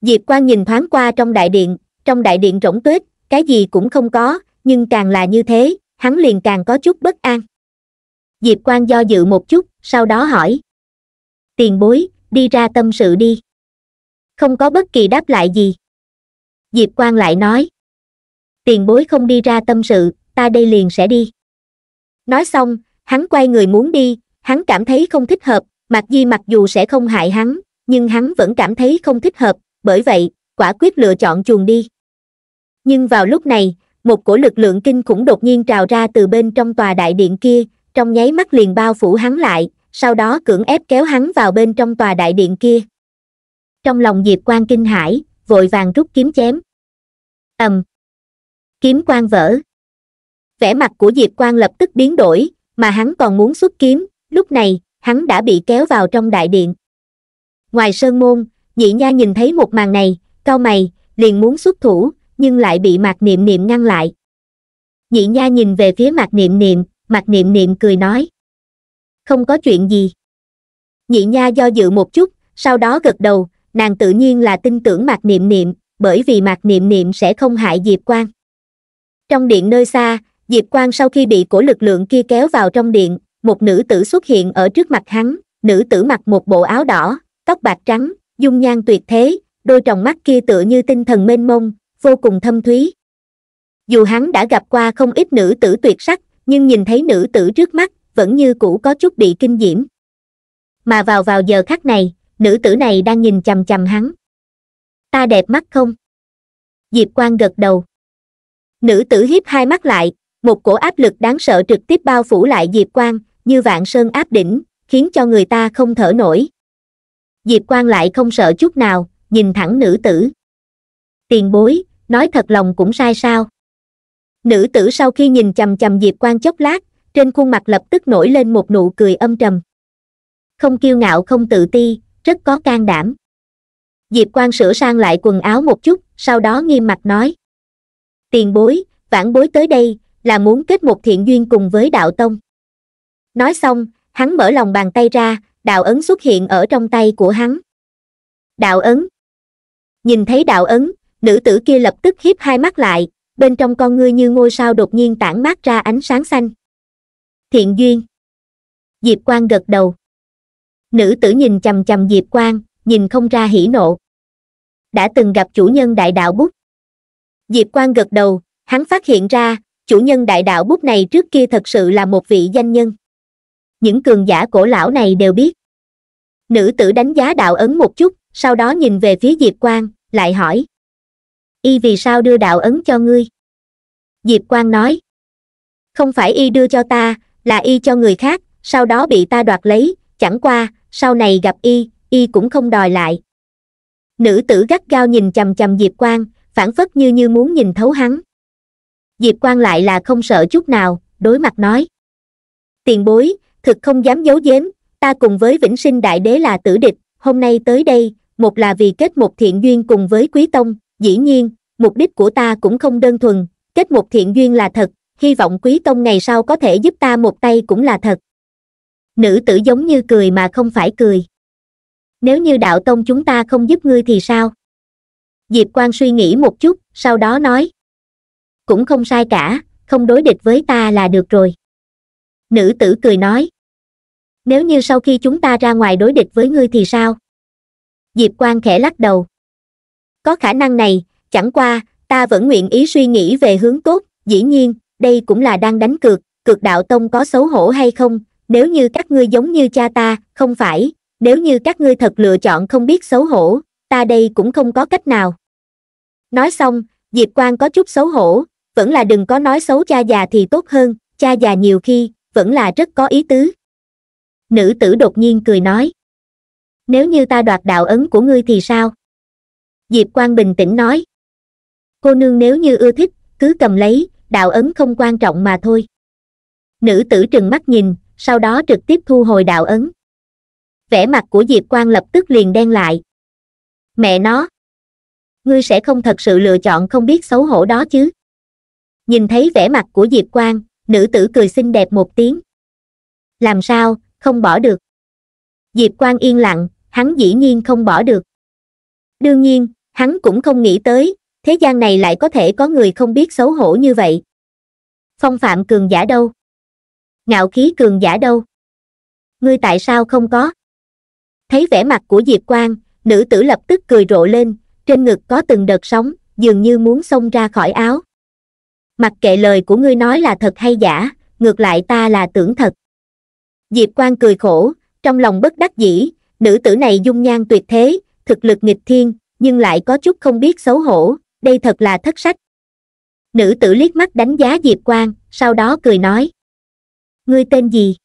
[SPEAKER 1] diệp Quang nhìn thoáng qua trong đại điện trong đại điện rỗng tuếch cái gì cũng không có nhưng càng là như thế hắn liền càng có chút bất an diệp Quang do dự một chút sau đó hỏi tiền bối đi ra tâm sự đi không có bất kỳ đáp lại gì diệp Quang lại nói tiền bối không đi ra tâm sự ta đây liền sẽ đi nói xong hắn quay người muốn đi hắn cảm thấy không thích hợp Mạc Di mặc dù sẽ không hại hắn, nhưng hắn vẫn cảm thấy không thích hợp, bởi vậy, quả quyết lựa chọn chuồng đi. Nhưng vào lúc này, một cổ lực lượng kinh khủng đột nhiên trào ra từ bên trong tòa đại điện kia, trong nháy mắt liền bao phủ hắn lại, sau đó cưỡng ép kéo hắn vào bên trong tòa đại điện kia. Trong lòng Diệp Quang kinh hãi, vội vàng rút kiếm chém. Ầm. kiếm quang vỡ. Vẻ mặt của Diệp Quang lập tức biến đổi, mà hắn còn muốn xuất kiếm, lúc này, hắn đã bị kéo vào trong đại điện ngoài sơn môn nhị nha nhìn thấy một màn này cao mày liền muốn xuất thủ nhưng lại bị mạc niệm niệm ngăn lại nhị nha nhìn về phía mạc niệm niệm mạc niệm niệm cười nói không có chuyện gì nhị nha do dự một chút sau đó gật đầu nàng tự nhiên là tin tưởng mạc niệm niệm bởi vì mạc niệm niệm sẽ không hại diệp quang. trong điện nơi xa diệp quang sau khi bị cổ lực lượng kia kéo vào trong điện một nữ tử xuất hiện ở trước mặt hắn nữ tử mặc một bộ áo đỏ tóc bạc trắng dung nhan tuyệt thế đôi tròng mắt kia tựa như tinh thần mênh mông vô cùng thâm thúy dù hắn đã gặp qua không ít nữ tử tuyệt sắc nhưng nhìn thấy nữ tử trước mắt vẫn như cũ có chút bị kinh diễm mà vào vào giờ khắc này nữ tử này đang nhìn chằm chằm hắn ta đẹp mắt không diệp quang gật đầu nữ tử hiếp hai mắt lại một cổ áp lực đáng sợ trực tiếp bao phủ lại diệp quang như vạn sơn áp đỉnh khiến cho người ta không thở nổi diệp quan lại không sợ chút nào nhìn thẳng nữ tử tiền bối nói thật lòng cũng sai sao nữ tử sau khi nhìn chầm chầm diệp quan chốc lát trên khuôn mặt lập tức nổi lên một nụ cười âm trầm không kiêu ngạo không tự ti rất có can đảm diệp quan sửa sang lại quần áo một chút sau đó nghiêm mặt nói tiền bối vãn bối tới đây là muốn kết một thiện duyên cùng với đạo tông Nói xong, hắn mở lòng bàn tay ra, đạo ấn xuất hiện ở trong tay của hắn. Đạo ấn. Nhìn thấy đạo ấn, nữ tử kia lập tức hiếp hai mắt lại, bên trong con ngươi như ngôi sao đột nhiên tản mát ra ánh sáng xanh. Thiện duyên. Diệp Quang gật đầu. Nữ tử nhìn chầm chầm Diệp Quang, nhìn không ra hỉ nộ. Đã từng gặp chủ nhân đại đạo bút. Diệp Quang gật đầu, hắn phát hiện ra, chủ nhân đại đạo bút này trước kia thật sự là một vị danh nhân những cường giả cổ lão này đều biết nữ tử đánh giá đạo ấn một chút sau đó nhìn về phía diệp quang lại hỏi y vì sao đưa đạo ấn cho ngươi diệp quang nói không phải y đưa cho ta là y cho người khác sau đó bị ta đoạt lấy chẳng qua sau này gặp y y cũng không đòi lại nữ tử gắt gao nhìn chằm chằm diệp quang phản phất như như muốn nhìn thấu hắn diệp quang lại là không sợ chút nào đối mặt nói tiền bối thực không dám giấu giếm ta cùng với vĩnh sinh đại đế là tử địch hôm nay tới đây một là vì kết một thiện duyên cùng với quý tông dĩ nhiên mục đích của ta cũng không đơn thuần kết một thiện duyên là thật hy vọng quý tông ngày sau có thể giúp ta một tay cũng là thật nữ tử giống như cười mà không phải cười nếu như đạo tông chúng ta không giúp ngươi thì sao diệp Quan suy nghĩ một chút sau đó nói cũng không sai cả không đối địch với ta là được rồi nữ tử cười nói nếu như sau khi chúng ta ra ngoài đối địch với ngươi thì sao diệp Quang khẽ lắc đầu có khả năng này chẳng qua ta vẫn nguyện ý suy nghĩ về hướng tốt dĩ nhiên đây cũng là đang đánh cược cược đạo tông có xấu hổ hay không nếu như các ngươi giống như cha ta không phải nếu như các ngươi thật lựa chọn không biết xấu hổ ta đây cũng không có cách nào nói xong diệp Quang có chút xấu hổ vẫn là đừng có nói xấu cha già thì tốt hơn cha già nhiều khi vẫn là rất có ý tứ nữ tử đột nhiên cười nói nếu như ta đoạt đạo ấn của ngươi thì sao diệp Quan bình tĩnh nói cô nương nếu như ưa thích cứ cầm lấy đạo ấn không quan trọng mà thôi nữ tử trừng mắt nhìn sau đó trực tiếp thu hồi đạo ấn vẻ mặt của diệp Quan lập tức liền đen lại mẹ nó ngươi sẽ không thật sự lựa chọn không biết xấu hổ đó chứ nhìn thấy vẻ mặt của diệp Quan, nữ tử cười xinh đẹp một tiếng làm sao không bỏ được diệp quan yên lặng hắn dĩ nhiên không bỏ được đương nhiên hắn cũng không nghĩ tới thế gian này lại có thể có người không biết xấu hổ như vậy phong phạm cường giả đâu ngạo khí cường giả đâu ngươi tại sao không có thấy vẻ mặt của diệp quang nữ tử lập tức cười rộ lên trên ngực có từng đợt sóng dường như muốn xông ra khỏi áo mặc kệ lời của ngươi nói là thật hay giả ngược lại ta là tưởng thật diệp quan cười khổ trong lòng bất đắc dĩ nữ tử này dung nhan tuyệt thế thực lực nghịch thiên nhưng lại có chút không biết xấu hổ đây thật là thất sách nữ tử liếc mắt đánh giá diệp quan sau đó cười nói ngươi tên gì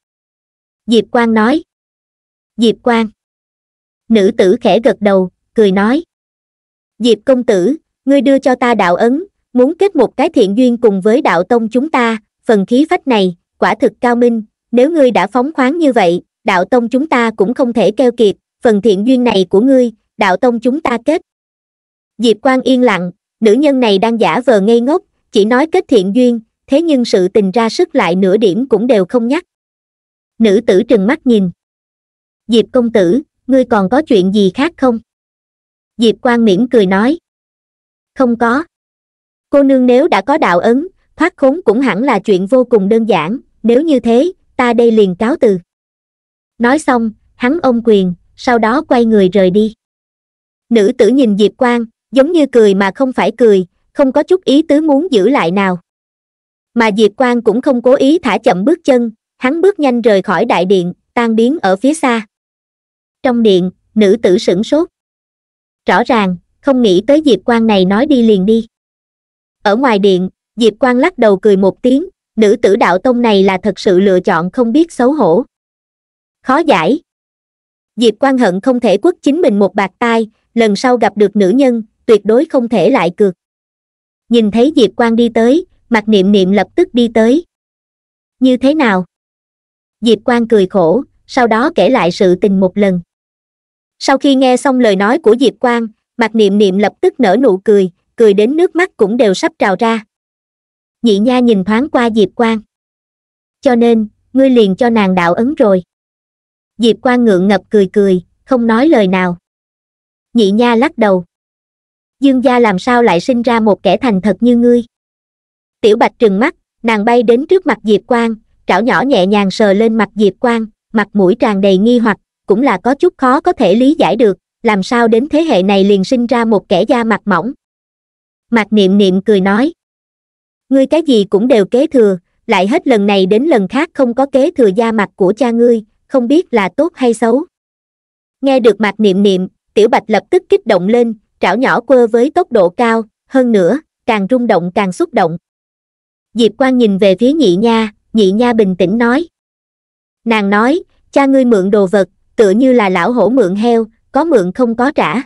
[SPEAKER 1] diệp quan nói diệp quan nữ tử khẽ gật đầu cười nói diệp công tử ngươi đưa cho ta đạo ấn muốn kết một cái thiện duyên cùng với đạo tông chúng ta, phần khí phách này, quả thực cao minh, nếu ngươi đã phóng khoáng như vậy, đạo tông chúng ta cũng không thể keo kiệt, phần thiện duyên này của ngươi, đạo tông chúng ta kết. Diệp Quang yên lặng, nữ nhân này đang giả vờ ngây ngốc, chỉ nói kết thiện duyên, thế nhưng sự tình ra sức lại nửa điểm cũng đều không nhắc. Nữ tử trừng mắt nhìn. Diệp công tử, ngươi còn có chuyện gì khác không? Diệp Quang miễn cười nói. Không có cô nương nếu đã có đạo ấn thoát khốn cũng hẳn là chuyện vô cùng đơn giản nếu như thế ta đây liền cáo từ nói xong hắn ôm quyền sau đó quay người rời đi nữ tử nhìn diệp quang giống như cười mà không phải cười không có chút ý tứ muốn giữ lại nào mà diệp quang cũng không cố ý thả chậm bước chân hắn bước nhanh rời khỏi đại điện tan biến ở phía xa trong điện nữ tử sửng sốt rõ ràng không nghĩ tới diệp quang này nói đi liền đi ở ngoài điện diệp Quang lắc đầu cười một tiếng nữ tử đạo tông này là thật sự lựa chọn không biết xấu hổ khó giải diệp Quang hận không thể quất chính mình một bạc tai lần sau gặp được nữ nhân tuyệt đối không thể lại cược nhìn thấy diệp Quang đi tới mặt niệm niệm lập tức đi tới như thế nào diệp Quang cười khổ sau đó kể lại sự tình một lần sau khi nghe xong lời nói của diệp Quang, mặt niệm niệm lập tức nở nụ cười cười đến nước mắt cũng đều sắp trào ra nhị nha nhìn thoáng qua diệp quang cho nên ngươi liền cho nàng đạo ấn rồi diệp quang ngượng ngập cười cười không nói lời nào nhị nha lắc đầu dương gia làm sao lại sinh ra một kẻ thành thật như ngươi tiểu bạch trừng mắt nàng bay đến trước mặt diệp quang trảo nhỏ nhẹ nhàng sờ lên mặt diệp quang mặt mũi tràn đầy nghi hoặc cũng là có chút khó có thể lý giải được làm sao đến thế hệ này liền sinh ra một kẻ da mặt mỏng mạc niệm niệm cười nói ngươi cái gì cũng đều kế thừa lại hết lần này đến lần khác không có kế thừa da mặt của cha ngươi không biết là tốt hay xấu nghe được mạc niệm niệm tiểu bạch lập tức kích động lên trảo nhỏ quơ với tốc độ cao hơn nữa càng rung động càng xúc động diệp quang nhìn về phía nhị nha nhị nha bình tĩnh nói nàng nói cha ngươi mượn đồ vật tựa như là lão hổ mượn heo có mượn không có trả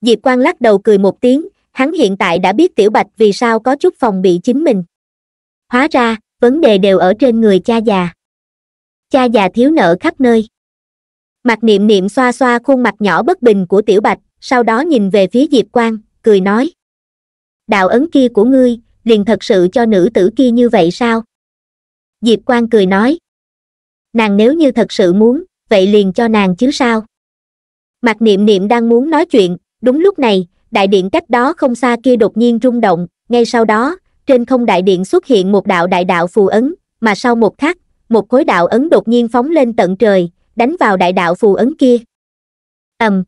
[SPEAKER 1] diệp quang lắc đầu cười một tiếng hắn hiện tại đã biết tiểu bạch vì sao có chút phòng bị chính mình hóa ra vấn đề đều ở trên người cha già cha già thiếu nợ khắp nơi mặt niệm niệm xoa xoa khuôn mặt nhỏ bất bình của tiểu bạch sau đó nhìn về phía diệp quang cười nói đạo ấn kia của ngươi liền thật sự cho nữ tử kia như vậy sao diệp quang cười nói nàng nếu như thật sự muốn vậy liền cho nàng chứ sao mặt niệm niệm đang muốn nói chuyện đúng lúc này đại điện cách đó không xa kia đột nhiên rung động, ngay sau đó, trên không đại điện xuất hiện một đạo đại đạo phù ấn, mà sau một khắc, một khối đạo ấn đột nhiên phóng lên tận trời, đánh vào đại đạo phù ấn kia. Ầm. Um.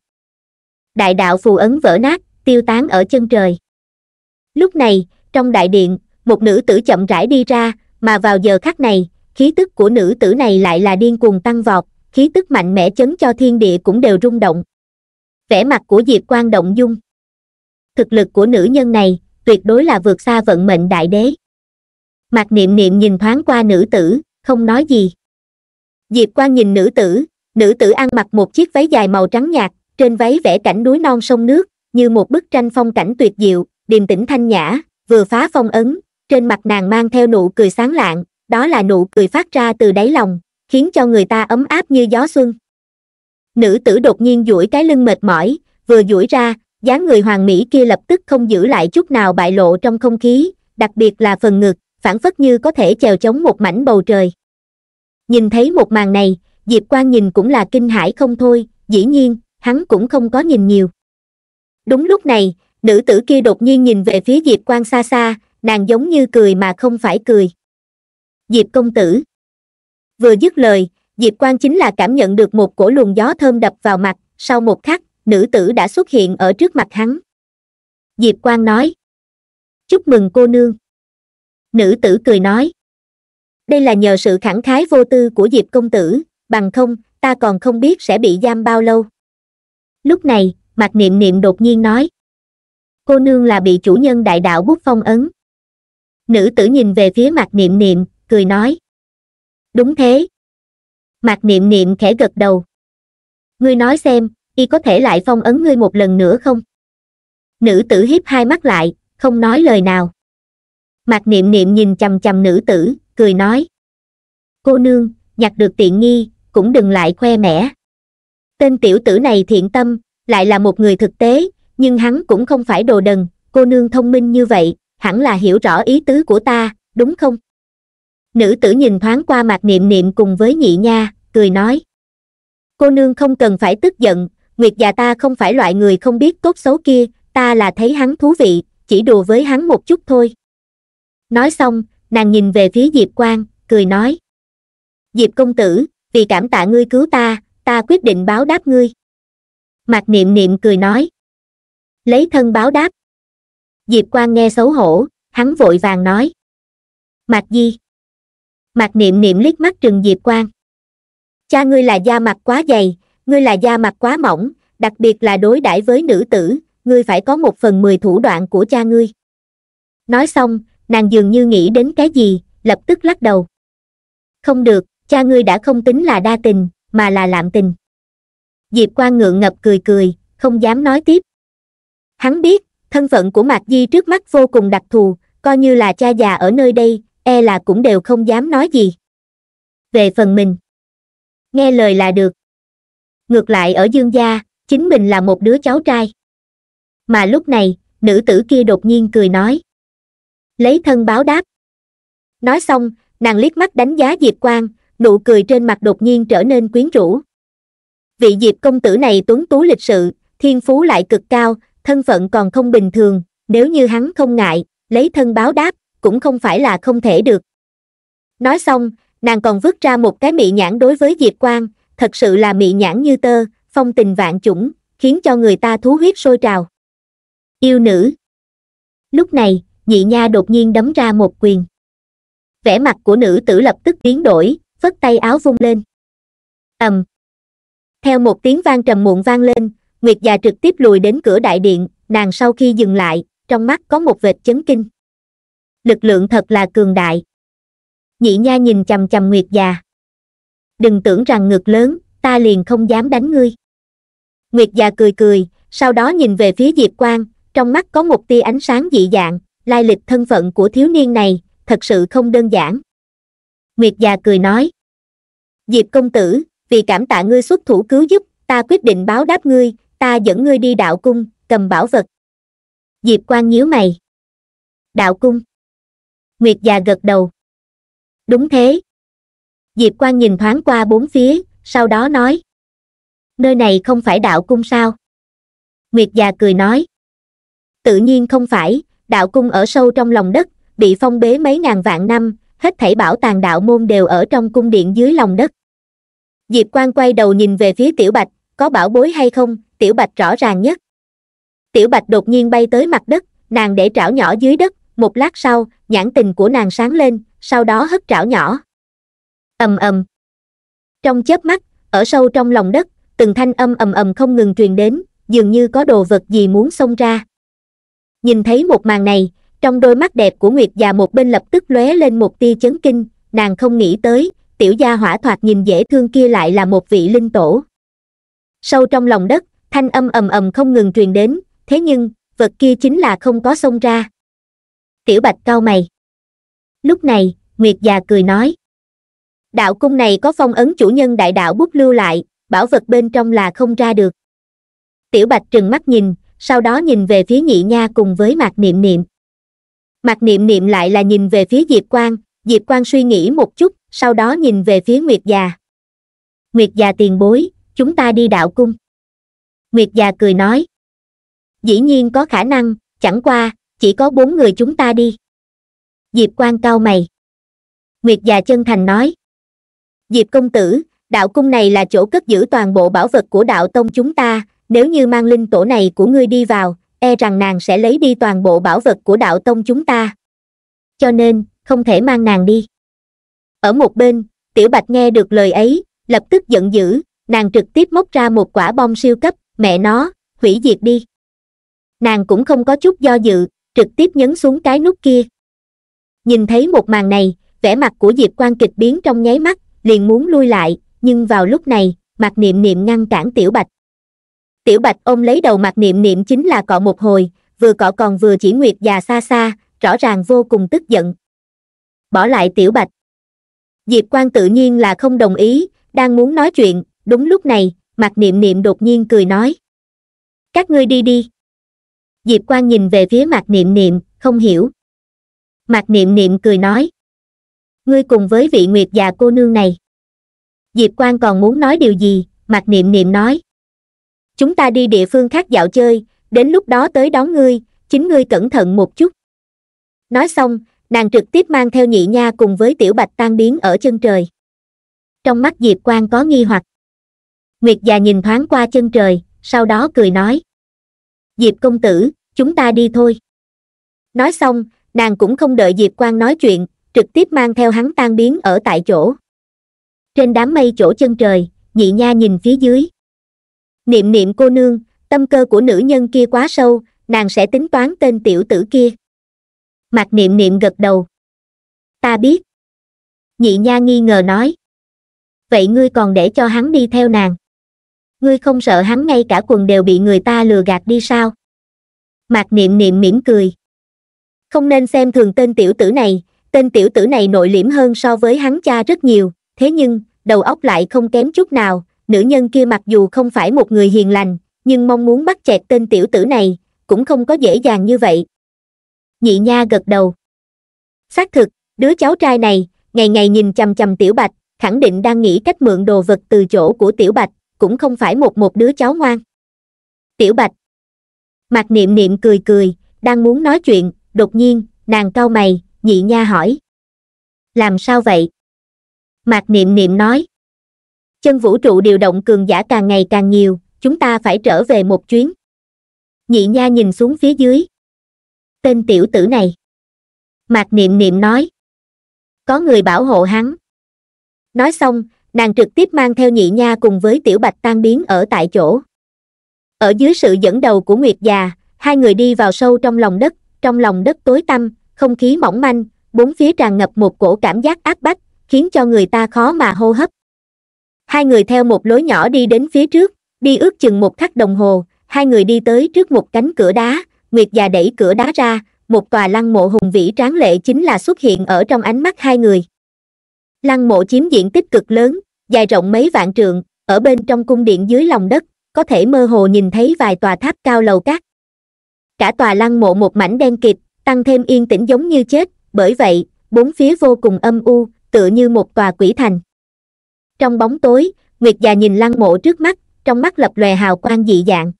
[SPEAKER 1] Đại đạo phù ấn vỡ nát, tiêu tán ở chân trời. Lúc này, trong đại điện, một nữ tử chậm rãi đi ra, mà vào giờ khắc này, khí tức của nữ tử này lại là điên cuồng tăng vọt, khí tức mạnh mẽ chấn cho thiên địa cũng đều rung động. Vẻ mặt của Diệp Quang động dung thực lực của nữ nhân này tuyệt đối là vượt xa vận mệnh đại đế mạc niệm niệm nhìn thoáng qua nữ tử không nói gì diệp quan nhìn nữ tử nữ tử ăn mặc một chiếc váy dài màu trắng nhạt trên váy vẽ cảnh núi non sông nước như một bức tranh phong cảnh tuyệt diệu điềm tĩnh thanh nhã vừa phá phong ấn trên mặt nàng mang theo nụ cười sáng lạng đó là nụ cười phát ra từ đáy lòng khiến cho người ta ấm áp như gió xuân nữ tử đột nhiên duỗi cái lưng mệt mỏi vừa duỗi ra dáng người hoàng mỹ kia lập tức không giữ lại chút nào bại lộ trong không khí đặc biệt là phần ngực phản phất như có thể chèo chống một mảnh bầu trời nhìn thấy một màn này diệp quang nhìn cũng là kinh hãi không thôi dĩ nhiên hắn cũng không có nhìn nhiều đúng lúc này nữ tử kia đột nhiên nhìn về phía diệp quang xa xa nàng giống như cười mà không phải cười diệp công tử vừa dứt lời diệp quang chính là cảm nhận được một cổ luồng gió thơm đập vào mặt sau một khắc nữ tử đã xuất hiện ở trước mặt hắn diệp quang nói chúc mừng cô nương nữ tử cười nói đây là nhờ sự khẳng khái vô tư của diệp công tử bằng không ta còn không biết sẽ bị giam bao lâu lúc này mạc niệm niệm đột nhiên nói cô nương là bị chủ nhân đại đạo bút phong ấn nữ tử nhìn về phía mạc niệm niệm cười nói đúng thế mạc niệm niệm khẽ gật đầu ngươi nói xem y có thể lại phong ấn ngươi một lần nữa không nữ tử hiếp hai mắt lại không nói lời nào mạc niệm niệm nhìn chằm chằm nữ tử cười nói cô nương nhặt được tiện nghi cũng đừng lại khoe mẽ tên tiểu tử này thiện tâm lại là một người thực tế nhưng hắn cũng không phải đồ đần cô nương thông minh như vậy hẳn là hiểu rõ ý tứ của ta đúng không nữ tử nhìn thoáng qua mạc niệm niệm cùng với nhị nha cười nói cô nương không cần phải tức giận nguyệt già ta không phải loại người không biết tốt xấu kia ta là thấy hắn thú vị chỉ đùa với hắn một chút thôi nói xong nàng nhìn về phía diệp quang cười nói diệp công tử vì cảm tạ ngươi cứu ta ta quyết định báo đáp ngươi mạc niệm niệm cười nói lấy thân báo đáp diệp quang nghe xấu hổ hắn vội vàng nói mạc di mạc niệm niệm liếc mắt trừng diệp quang cha ngươi là da mặt quá dày ngươi là da mặt quá mỏng đặc biệt là đối đãi với nữ tử ngươi phải có một phần mười thủ đoạn của cha ngươi nói xong nàng dường như nghĩ đến cái gì lập tức lắc đầu không được cha ngươi đã không tính là đa tình mà là lạm tình diệp quan ngượng ngập cười cười không dám nói tiếp hắn biết thân phận của mạc di trước mắt vô cùng đặc thù coi như là cha già ở nơi đây e là cũng đều không dám nói gì về phần mình nghe lời là được ngược lại ở dương gia chính mình là một đứa cháu trai mà lúc này nữ tử kia đột nhiên cười nói lấy thân báo đáp nói xong nàng liếc mắt đánh giá diệp quang nụ cười trên mặt đột nhiên trở nên quyến rũ vị diệp công tử này tuấn tú lịch sự thiên phú lại cực cao thân phận còn không bình thường nếu như hắn không ngại lấy thân báo đáp cũng không phải là không thể được nói xong nàng còn vứt ra một cái mị nhãn đối với diệp quang thật sự là mị nhãn như tơ, phong tình vạn chủng, khiến cho người ta thú huyết sôi trào. Yêu nữ. Lúc này, nhị nha đột nhiên đấm ra một quyền. Vẻ mặt của nữ tử lập tức biến đổi, phất tay áo vung lên. ầm, Theo một tiếng vang trầm muộn vang lên, Nguyệt già trực tiếp lùi đến cửa đại điện, nàng sau khi dừng lại, trong mắt có một vệt chấn kinh. Lực lượng thật là cường đại. Nhị nha nhìn chầm chầm Nguyệt già đừng tưởng rằng ngực lớn ta liền không dám đánh ngươi nguyệt già cười cười sau đó nhìn về phía diệp quang trong mắt có một tia ánh sáng dị dạng lai lịch thân phận của thiếu niên này thật sự không đơn giản nguyệt già cười nói diệp công tử vì cảm tạ ngươi xuất thủ cứu giúp ta quyết định báo đáp ngươi ta dẫn ngươi đi đạo cung cầm bảo vật diệp quang nhíu mày đạo cung nguyệt già gật đầu đúng thế diệp quan nhìn thoáng qua bốn phía sau đó nói nơi này không phải đạo cung sao nguyệt già cười nói tự nhiên không phải đạo cung ở sâu trong lòng đất bị phong bế mấy ngàn vạn năm hết thảy bảo tàng đạo môn đều ở trong cung điện dưới lòng đất diệp quan quay đầu nhìn về phía tiểu bạch có bảo bối hay không tiểu bạch rõ ràng nhất tiểu bạch đột nhiên bay tới mặt đất nàng để trảo nhỏ dưới đất một lát sau nhãn tình của nàng sáng lên sau đó hất trảo nhỏ ầm ầm trong chớp mắt ở sâu trong lòng đất từng thanh âm ầm ầm không ngừng truyền đến dường như có đồ vật gì muốn xông ra nhìn thấy một màn này trong đôi mắt đẹp của nguyệt già một bên lập tức lóe lên một tia chấn kinh nàng không nghĩ tới tiểu gia hỏa thoạt nhìn dễ thương kia lại là một vị linh tổ sâu trong lòng đất thanh âm ầm ầm không ngừng truyền đến thế nhưng vật kia chính là không có xông ra tiểu bạch cau mày lúc này nguyệt già cười nói đạo cung này có phong ấn chủ nhân đại đạo bút lưu lại bảo vật bên trong là không ra được tiểu bạch trừng mắt nhìn sau đó nhìn về phía nhị nha cùng với mặt niệm niệm mặt niệm niệm lại là nhìn về phía diệp quang diệp quang suy nghĩ một chút sau đó nhìn về phía nguyệt già nguyệt già tiền bối chúng ta đi đạo cung nguyệt già cười nói dĩ nhiên có khả năng chẳng qua chỉ có bốn người chúng ta đi diệp quang cau mày nguyệt già chân thành nói diệp công tử đạo cung này là chỗ cất giữ toàn bộ bảo vật của đạo tông chúng ta nếu như mang linh tổ này của ngươi đi vào e rằng nàng sẽ lấy đi toàn bộ bảo vật của đạo tông chúng ta cho nên không thể mang nàng đi ở một bên tiểu bạch nghe được lời ấy lập tức giận dữ nàng trực tiếp móc ra một quả bom siêu cấp mẹ nó hủy diệt đi nàng cũng không có chút do dự trực tiếp nhấn xuống cái nút kia nhìn thấy một màn này vẻ mặt của diệp Quang kịch biến trong nháy mắt liền muốn lui lại nhưng vào lúc này mặt niệm niệm ngăn cản tiểu bạch tiểu bạch ôm lấy đầu mặt niệm niệm chính là cọ một hồi vừa cọ còn vừa chỉ nguyệt già xa xa rõ ràng vô cùng tức giận bỏ lại tiểu bạch diệp quan tự nhiên là không đồng ý đang muốn nói chuyện đúng lúc này mặt niệm niệm đột nhiên cười nói các ngươi đi đi diệp quan nhìn về phía mặt niệm niệm không hiểu mặt niệm niệm cười nói ngươi cùng với vị nguyệt già cô nương này diệp quan còn muốn nói điều gì mặt niệm niệm nói chúng ta đi địa phương khác dạo chơi đến lúc đó tới đón ngươi chính ngươi cẩn thận một chút nói xong nàng trực tiếp mang theo nhị nha cùng với tiểu bạch tan biến ở chân trời trong mắt diệp quan có nghi hoặc nguyệt già nhìn thoáng qua chân trời sau đó cười nói diệp công tử chúng ta đi thôi nói xong nàng cũng không đợi diệp quan nói chuyện trực tiếp mang theo hắn tan biến ở tại chỗ trên đám mây chỗ chân trời nhị nha nhìn phía dưới niệm niệm cô nương tâm cơ của nữ nhân kia quá sâu nàng sẽ tính toán tên tiểu tử kia mặt niệm niệm gật đầu ta biết nhị nha nghi ngờ nói vậy ngươi còn để cho hắn đi theo nàng ngươi không sợ hắn ngay cả quần đều bị người ta lừa gạt đi sao mạc niệm niệm mỉm cười không nên xem thường tên tiểu tử này tên tiểu tử này nội liễm hơn so với hắn cha rất nhiều thế nhưng đầu óc lại không kém chút nào nữ nhân kia mặc dù không phải một người hiền lành nhưng mong muốn bắt chẹt tên tiểu tử này cũng không có dễ dàng như vậy nhị nha gật đầu xác thực đứa cháu trai này ngày ngày nhìn chằm chằm tiểu bạch khẳng định đang nghĩ cách mượn đồ vật từ chỗ của tiểu bạch cũng không phải một một đứa cháu ngoan tiểu bạch mặt niệm niệm cười cười đang muốn nói chuyện đột nhiên nàng cau mày nhị nha hỏi. Làm sao vậy? Mạc niệm niệm nói. Chân vũ trụ điều động cường giả càng ngày càng nhiều, chúng ta phải trở về một chuyến. Nhị nha nhìn xuống phía dưới. Tên tiểu tử này. Mạc niệm niệm nói. Có người bảo hộ hắn. Nói xong, nàng trực tiếp mang theo nhị nha cùng với tiểu bạch tan biến ở tại chỗ. Ở dưới sự dẫn đầu của Nguyệt già, hai người đi vào sâu trong lòng đất, trong lòng đất tối tăm, không khí mỏng manh bốn phía tràn ngập một cổ cảm giác ác bách khiến cho người ta khó mà hô hấp hai người theo một lối nhỏ đi đến phía trước đi ước chừng một khắc đồng hồ hai người đi tới trước một cánh cửa đá nguyệt già đẩy cửa đá ra một tòa lăng mộ hùng vĩ tráng lệ chính là xuất hiện ở trong ánh mắt hai người lăng mộ chiếm diện tích cực lớn dài rộng mấy vạn trượng ở bên trong cung điện dưới lòng đất có thể mơ hồ nhìn thấy vài tòa tháp cao lầu cát cả tòa lăng mộ một mảnh đen kịt tăng thêm yên tĩnh giống như chết bởi vậy bốn phía vô cùng âm u tựa như một tòa quỷ thành trong bóng tối nguyệt già nhìn lăng mộ trước mắt trong mắt lập lòe hào quang dị dạng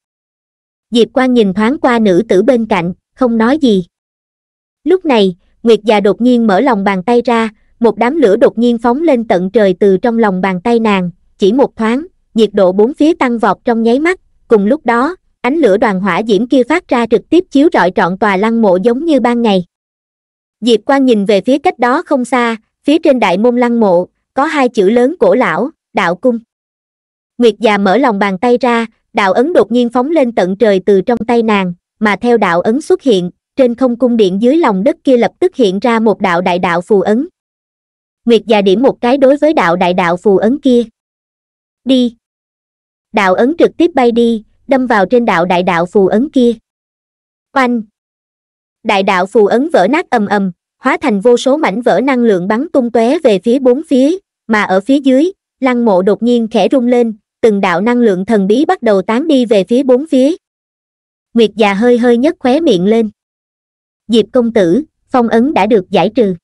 [SPEAKER 1] diệp quan nhìn thoáng qua nữ tử bên cạnh không nói gì lúc này nguyệt già đột nhiên mở lòng bàn tay ra một đám lửa đột nhiên phóng lên tận trời từ trong lòng bàn tay nàng chỉ một thoáng nhiệt độ bốn phía tăng vọt trong nháy mắt cùng lúc đó ánh lửa đoàn hỏa diễm kia phát ra trực tiếp chiếu rọi trọn tòa lăng mộ giống như ban ngày diệp Quang nhìn về phía cách đó không xa phía trên đại môn lăng mộ có hai chữ lớn cổ lão đạo cung nguyệt già mở lòng bàn tay ra đạo ấn đột nhiên phóng lên tận trời từ trong tay nàng mà theo đạo ấn xuất hiện trên không cung điện dưới lòng đất kia lập tức hiện ra một đạo đại đạo phù ấn nguyệt già điểm một cái đối với đạo đại đạo phù ấn kia đi đạo ấn trực tiếp bay đi đâm vào trên đạo đại đạo phù ấn kia oanh đại đạo phù ấn vỡ nát ầm ầm hóa thành vô số mảnh vỡ năng lượng bắn tung tóe về phía bốn phía mà ở phía dưới lăng mộ đột nhiên khẽ rung lên từng đạo năng lượng thần bí bắt đầu tán đi về phía bốn phía nguyệt già hơi hơi nhấc khóe miệng lên diệp công tử phong ấn đã được giải trừ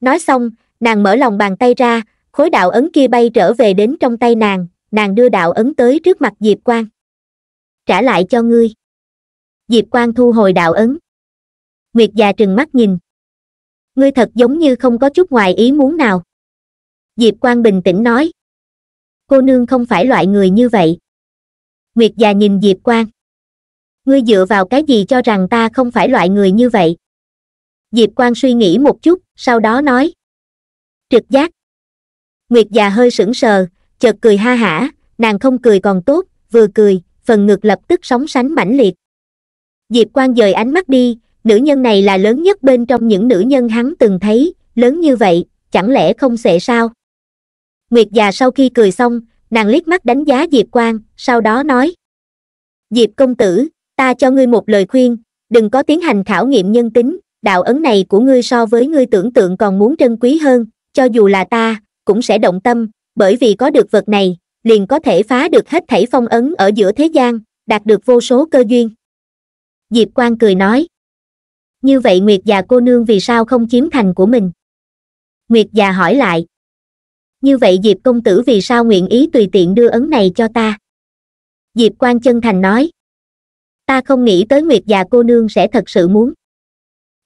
[SPEAKER 1] nói xong nàng mở lòng bàn tay ra khối đạo ấn kia bay trở về đến trong tay nàng nàng đưa đạo ấn tới trước mặt diệp quang trả lại cho ngươi diệp quang thu hồi đạo ấn nguyệt già trừng mắt nhìn ngươi thật giống như không có chút ngoài ý muốn nào diệp quang bình tĩnh nói cô nương không phải loại người như vậy nguyệt già nhìn diệp quang ngươi dựa vào cái gì cho rằng ta không phải loại người như vậy diệp quang suy nghĩ một chút sau đó nói trực giác nguyệt già hơi sững sờ chợt cười ha hả nàng không cười còn tốt vừa cười phần ngực lập tức sóng sánh mãnh liệt diệp quang dời ánh mắt đi nữ nhân này là lớn nhất bên trong những nữ nhân hắn từng thấy lớn như vậy chẳng lẽ không sẽ sao nguyệt già sau khi cười xong nàng liếc mắt đánh giá diệp quang sau đó nói diệp công tử ta cho ngươi một lời khuyên đừng có tiến hành khảo nghiệm nhân tính đạo ấn này của ngươi so với ngươi tưởng tượng còn muốn trân quý hơn cho dù là ta cũng sẽ động tâm bởi vì có được vật này liền có thể phá được hết thảy phong ấn ở giữa thế gian đạt được vô số cơ duyên diệp Quang cười nói như vậy nguyệt già cô nương vì sao không chiếm thành của mình nguyệt già hỏi lại như vậy diệp công tử vì sao nguyện ý tùy tiện đưa ấn này cho ta diệp Quang chân thành nói ta không nghĩ tới nguyệt già cô nương sẽ thật sự muốn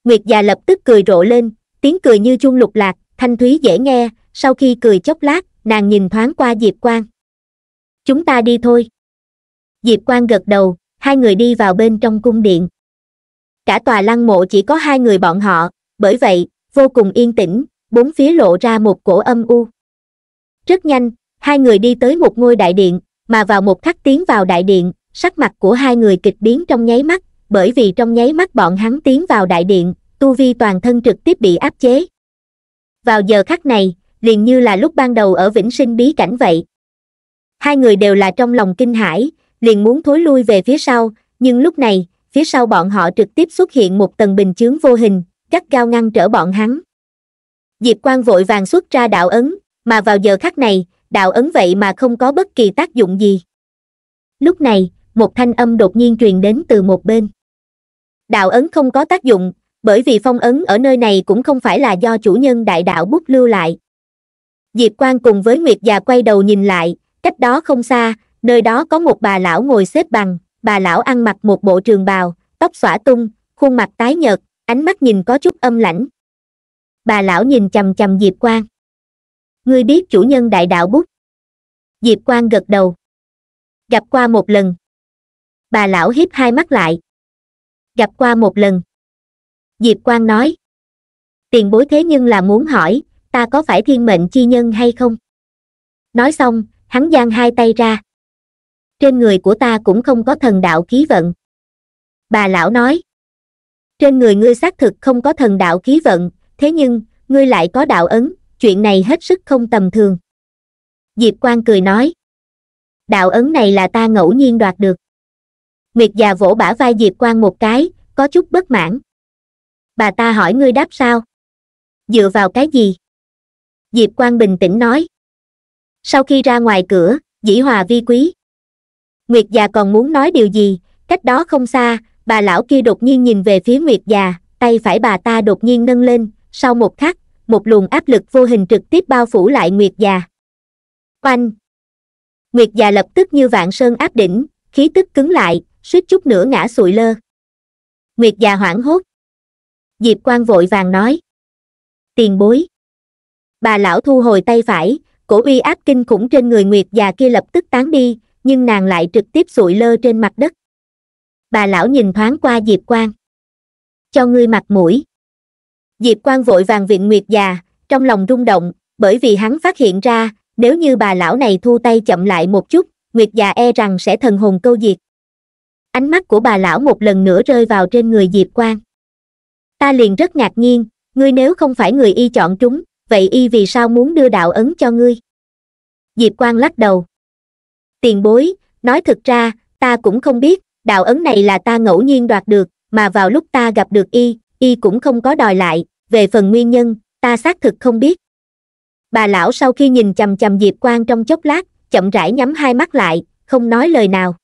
[SPEAKER 1] nguyệt già lập tức cười rộ lên tiếng cười như chuông lục lạc thanh thúy dễ nghe sau khi cười chốc lát nàng nhìn thoáng qua diệp Quang chúng ta đi thôi diệp Quang gật đầu hai người đi vào bên trong cung điện cả tòa lăng mộ chỉ có hai người bọn họ bởi vậy vô cùng yên tĩnh bốn phía lộ ra một cổ âm u rất nhanh hai người đi tới một ngôi đại điện mà vào một khắc tiến vào đại điện sắc mặt của hai người kịch biến trong nháy mắt bởi vì trong nháy mắt bọn hắn tiến vào đại điện tu vi toàn thân trực tiếp bị áp chế vào giờ khắc này liền như là lúc ban đầu ở vĩnh sinh bí cảnh vậy hai người đều là trong lòng kinh hãi liền muốn thối lui về phía sau nhưng lúc này phía sau bọn họ trực tiếp xuất hiện một tầng bình chướng vô hình gắt cao ngăn trở bọn hắn diệp Quang vội vàng xuất ra đạo ấn mà vào giờ khắc này đạo ấn vậy mà không có bất kỳ tác dụng gì lúc này một thanh âm đột nhiên truyền đến từ một bên đạo ấn không có tác dụng bởi vì phong ấn ở nơi này cũng không phải là do chủ nhân đại đạo bút lưu lại diệp Quang cùng với nguyệt già quay đầu nhìn lại cách đó không xa nơi đó có một bà lão ngồi xếp bằng bà lão ăn mặc một bộ trường bào tóc xõa tung khuôn mặt tái nhợt ánh mắt nhìn có chút âm lãnh bà lão nhìn chằm chằm diệp quang ngươi biết chủ nhân đại đạo bút diệp quang gật đầu gặp qua một lần bà lão hiếp hai mắt lại gặp qua một lần diệp quang nói tiền bối thế nhưng là muốn hỏi ta có phải thiên mệnh chi nhân hay không nói xong hắn giang hai tay ra trên người của ta cũng không có thần đạo khí vận bà lão nói trên người ngươi xác thực không có thần đạo khí vận thế nhưng ngươi lại có đạo ấn chuyện này hết sức không tầm thường diệp Quan cười nói đạo ấn này là ta ngẫu nhiên đoạt được nguyệt già vỗ bả vai diệp Quan một cái có chút bất mãn bà ta hỏi ngươi đáp sao dựa vào cái gì diệp Quan bình tĩnh nói sau khi ra ngoài cửa dĩ hòa vi quý nguyệt già còn muốn nói điều gì cách đó không xa bà lão kia đột nhiên nhìn về phía nguyệt già tay phải bà ta đột nhiên nâng lên sau một khắc một luồng áp lực vô hình trực tiếp bao phủ lại nguyệt già oanh nguyệt già lập tức như vạn sơn áp đỉnh khí tức cứng lại suýt chút nữa ngã sụi lơ nguyệt già hoảng hốt diệp quan vội vàng nói tiền bối bà lão thu hồi tay phải cổ uy áp kinh khủng trên người nguyệt già kia lập tức tán đi nhưng nàng lại trực tiếp sụi lơ trên mặt đất bà lão nhìn thoáng qua diệp quang cho ngươi mặt mũi diệp quang vội vàng viện nguyệt già trong lòng rung động bởi vì hắn phát hiện ra nếu như bà lão này thu tay chậm lại một chút nguyệt già e rằng sẽ thần hồn câu diệt ánh mắt của bà lão một lần nữa rơi vào trên người diệp quang ta liền rất ngạc nhiên ngươi nếu không phải người y chọn chúng vậy y vì sao muốn đưa đạo ấn cho ngươi diệp quang lắc đầu tiền bối nói thật ra ta cũng không biết đạo ấn này là ta ngẫu nhiên đoạt được mà vào lúc ta gặp được y y cũng không có đòi lại về phần nguyên nhân ta xác thực không biết bà lão sau khi nhìn chằm chằm diệp quang trong chốc lát chậm rãi nhắm hai mắt lại không nói lời nào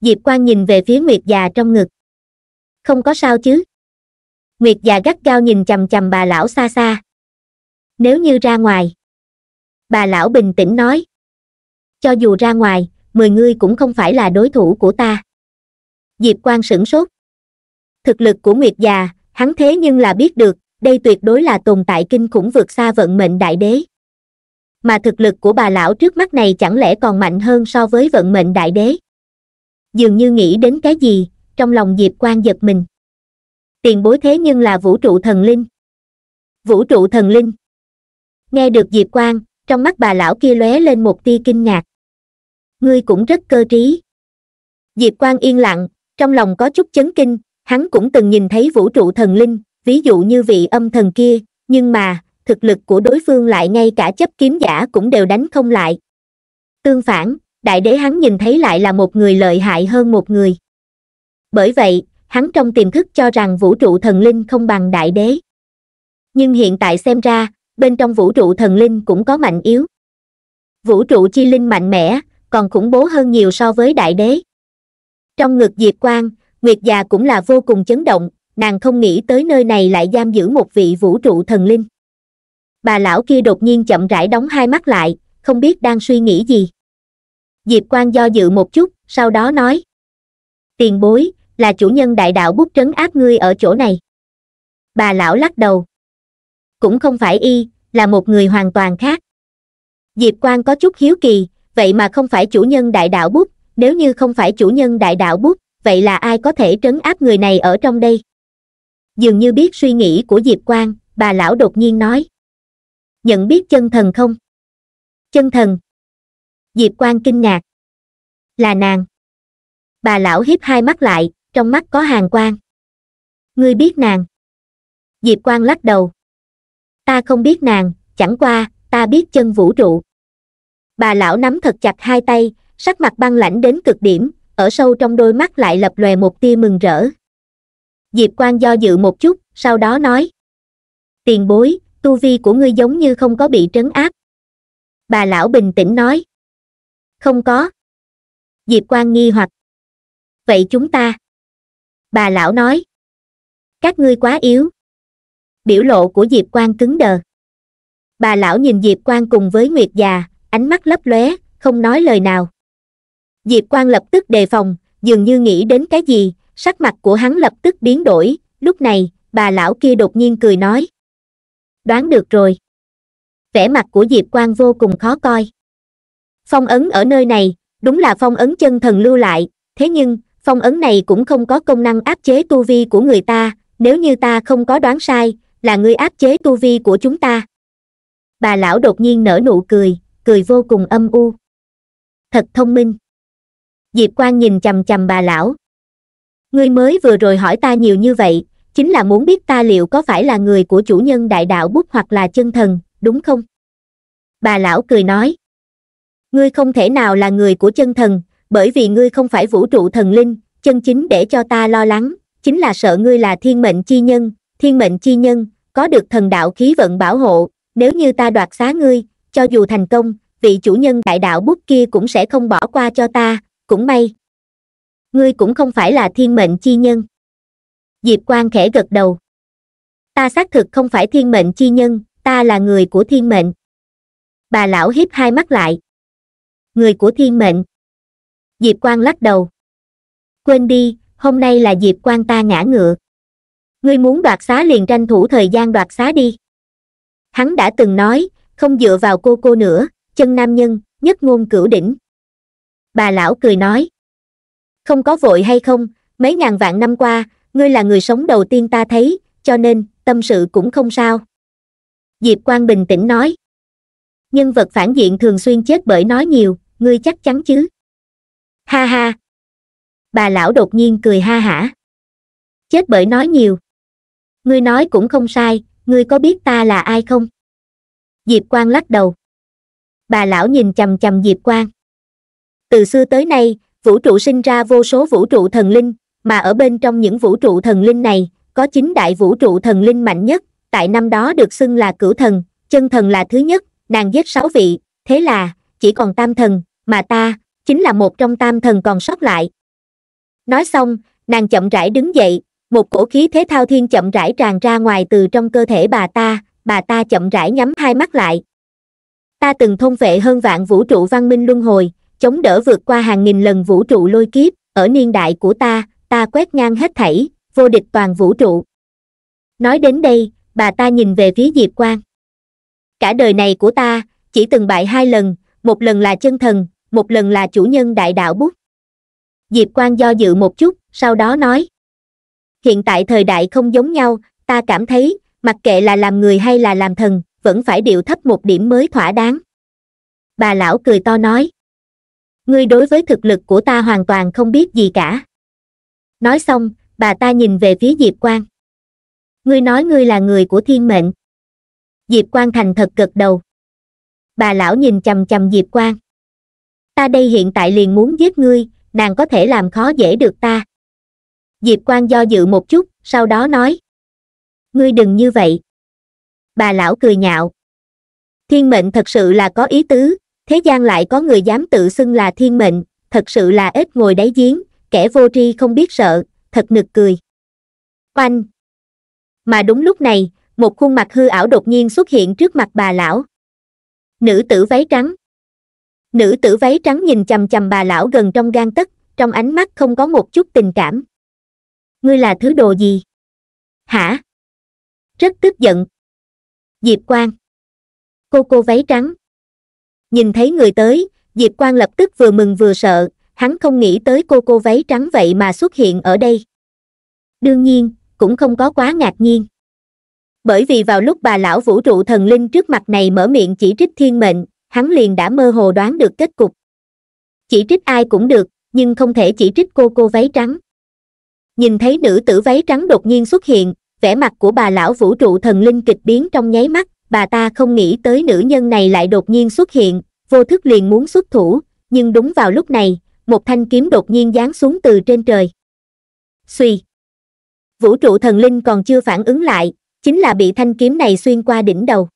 [SPEAKER 1] diệp quang nhìn về phía nguyệt già trong ngực không có sao chứ nguyệt già gắt gao nhìn chằm chằm bà lão xa xa nếu như ra ngoài bà lão bình tĩnh nói cho dù ra ngoài mười ngươi cũng không phải là đối thủ của ta diệp quan sửng sốt thực lực của nguyệt già hắn thế nhưng là biết được đây tuyệt đối là tồn tại kinh khủng vượt xa vận mệnh đại đế mà thực lực của bà lão trước mắt này chẳng lẽ còn mạnh hơn so với vận mệnh đại đế dường như nghĩ đến cái gì trong lòng diệp quan giật mình tiền bối thế nhưng là vũ trụ thần linh vũ trụ thần linh nghe được diệp quang trong mắt bà lão kia lóe lên một tia kinh ngạc ngươi cũng rất cơ trí diệp quang yên lặng trong lòng có chút chấn kinh hắn cũng từng nhìn thấy vũ trụ thần linh ví dụ như vị âm thần kia nhưng mà thực lực của đối phương lại ngay cả chấp kiếm giả cũng đều đánh không lại tương phản đại đế hắn nhìn thấy lại là một người lợi hại hơn một người bởi vậy hắn trong tiềm thức cho rằng vũ trụ thần linh không bằng đại đế nhưng hiện tại xem ra bên trong vũ trụ thần linh cũng có mạnh yếu vũ trụ chi linh mạnh mẽ còn khủng bố hơn nhiều so với đại đế trong ngực diệp quang nguyệt già cũng là vô cùng chấn động nàng không nghĩ tới nơi này lại giam giữ một vị vũ trụ thần linh bà lão kia đột nhiên chậm rãi đóng hai mắt lại không biết đang suy nghĩ gì diệp quan do dự một chút sau đó nói tiền bối là chủ nhân đại đạo bút trấn áp ngươi ở chỗ này bà lão lắc đầu cũng không phải y là một người hoàn toàn khác diệp Quang có chút hiếu kỳ vậy mà không phải chủ nhân đại đạo bút nếu như không phải chủ nhân đại đạo bút vậy là ai có thể trấn áp người này ở trong đây dường như biết suy nghĩ của diệp Quang, bà lão đột nhiên nói nhận biết chân thần không chân thần diệp Quang kinh ngạc là nàng bà lão hiếp hai mắt lại trong mắt có hàng quang ngươi biết nàng diệp Quang lắc đầu ta không biết nàng chẳng qua ta biết chân vũ trụ bà lão nắm thật chặt hai tay sắc mặt băng lãnh đến cực điểm ở sâu trong đôi mắt lại lập lòe một tia mừng rỡ diệp quan do dự một chút sau đó nói tiền bối tu vi của ngươi giống như không có bị trấn áp bà lão bình tĩnh nói không có diệp quan nghi hoặc vậy chúng ta bà lão nói các ngươi quá yếu biểu lộ của diệp quang cứng đờ bà lão nhìn diệp quang cùng với nguyệt già ánh mắt lấp lóe không nói lời nào diệp quang lập tức đề phòng dường như nghĩ đến cái gì sắc mặt của hắn lập tức biến đổi lúc này bà lão kia đột nhiên cười nói đoán được rồi vẻ mặt của diệp quang vô cùng khó coi phong ấn ở nơi này đúng là phong ấn chân thần lưu lại thế nhưng phong ấn này cũng không có công năng áp chế tu vi của người ta nếu như ta không có đoán sai là ngươi áp chế tu vi của chúng ta bà lão đột nhiên nở nụ cười cười vô cùng âm u thật thông minh diệp Quan nhìn chằm chằm bà lão ngươi mới vừa rồi hỏi ta nhiều như vậy chính là muốn biết ta liệu có phải là người của chủ nhân đại đạo bút hoặc là chân thần đúng không bà lão cười nói ngươi không thể nào là người của chân thần bởi vì ngươi không phải vũ trụ thần linh chân chính để cho ta lo lắng chính là sợ ngươi là thiên mệnh chi nhân thiên mệnh chi nhân có được thần đạo khí vận bảo hộ nếu như ta đoạt xá ngươi cho dù thành công vị chủ nhân đại đạo bút kia cũng sẽ không bỏ qua cho ta cũng may ngươi cũng không phải là thiên mệnh chi nhân diệp quang khẽ gật đầu ta xác thực không phải thiên mệnh chi nhân ta là người của thiên mệnh bà lão hiếp hai mắt lại người của thiên mệnh diệp quang lắc đầu quên đi hôm nay là diệp quang ta ngã ngựa ngươi muốn đoạt xá liền tranh thủ thời gian đoạt xá đi hắn đã từng nói không dựa vào cô cô nữa chân nam nhân nhất ngôn cửu đỉnh bà lão cười nói không có vội hay không mấy ngàn vạn năm qua ngươi là người sống đầu tiên ta thấy cho nên tâm sự cũng không sao diệp quang bình tĩnh nói nhân vật phản diện thường xuyên chết bởi nói nhiều ngươi chắc chắn chứ ha ha bà lão đột nhiên cười ha hả chết bởi nói nhiều ngươi nói cũng không sai ngươi có biết ta là ai không diệp quang lắc đầu bà lão nhìn chằm chằm diệp quang từ xưa tới nay vũ trụ sinh ra vô số vũ trụ thần linh mà ở bên trong những vũ trụ thần linh này có chính đại vũ trụ thần linh mạnh nhất tại năm đó được xưng là cửu thần chân thần là thứ nhất nàng giết sáu vị thế là chỉ còn tam thần mà ta chính là một trong tam thần còn sót lại nói xong nàng chậm rãi đứng dậy một cổ khí thế thao thiên chậm rãi tràn ra ngoài từ trong cơ thể bà ta bà ta chậm rãi nhắm hai mắt lại ta từng thông vệ hơn vạn vũ trụ văn minh luân hồi chống đỡ vượt qua hàng nghìn lần vũ trụ lôi kiếp ở niên đại của ta ta quét ngang hết thảy vô địch toàn vũ trụ nói đến đây bà ta nhìn về phía diệp quang cả đời này của ta chỉ từng bại hai lần một lần là chân thần một lần là chủ nhân đại đạo bút diệp quang do dự một chút sau đó nói hiện tại thời đại không giống nhau ta cảm thấy mặc kệ là làm người hay là làm thần vẫn phải điệu thấp một điểm mới thỏa đáng bà lão cười to nói ngươi đối với thực lực của ta hoàn toàn không biết gì cả nói xong bà ta nhìn về phía diệp Quang. ngươi nói ngươi là người của thiên mệnh diệp Quang thành thật gật đầu bà lão nhìn chằm chằm diệp Quang. ta đây hiện tại liền muốn giết ngươi nàng có thể làm khó dễ được ta diệp quan do dự một chút sau đó nói ngươi đừng như vậy bà lão cười nhạo thiên mệnh thật sự là có ý tứ thế gian lại có người dám tự xưng là thiên mệnh thật sự là ếch ngồi đáy giếng kẻ vô tri không biết sợ thật nực cười oanh mà đúng lúc này một khuôn mặt hư ảo đột nhiên xuất hiện trước mặt bà lão nữ tử váy trắng nữ tử váy trắng nhìn chầm chầm bà lão gần trong gan tấc trong ánh mắt không có một chút tình cảm ngươi là thứ đồ gì hả rất tức giận diệp Quang, cô cô váy trắng nhìn thấy người tới diệp Quang lập tức vừa mừng vừa sợ hắn không nghĩ tới cô cô váy trắng vậy mà xuất hiện ở đây đương nhiên cũng không có quá ngạc nhiên bởi vì vào lúc bà lão vũ trụ thần linh trước mặt này mở miệng chỉ trích thiên mệnh hắn liền đã mơ hồ đoán được kết cục chỉ trích ai cũng được nhưng không thể chỉ trích cô cô váy trắng nhìn thấy nữ tử váy trắng đột nhiên xuất hiện vẻ mặt của bà lão vũ trụ thần linh kịch biến trong nháy mắt bà ta không nghĩ tới nữ nhân này lại đột nhiên xuất hiện vô thức liền muốn xuất thủ nhưng đúng vào lúc này một thanh kiếm đột nhiên giáng xuống từ trên trời suy vũ trụ thần linh còn chưa phản ứng lại chính là bị thanh kiếm này xuyên qua đỉnh đầu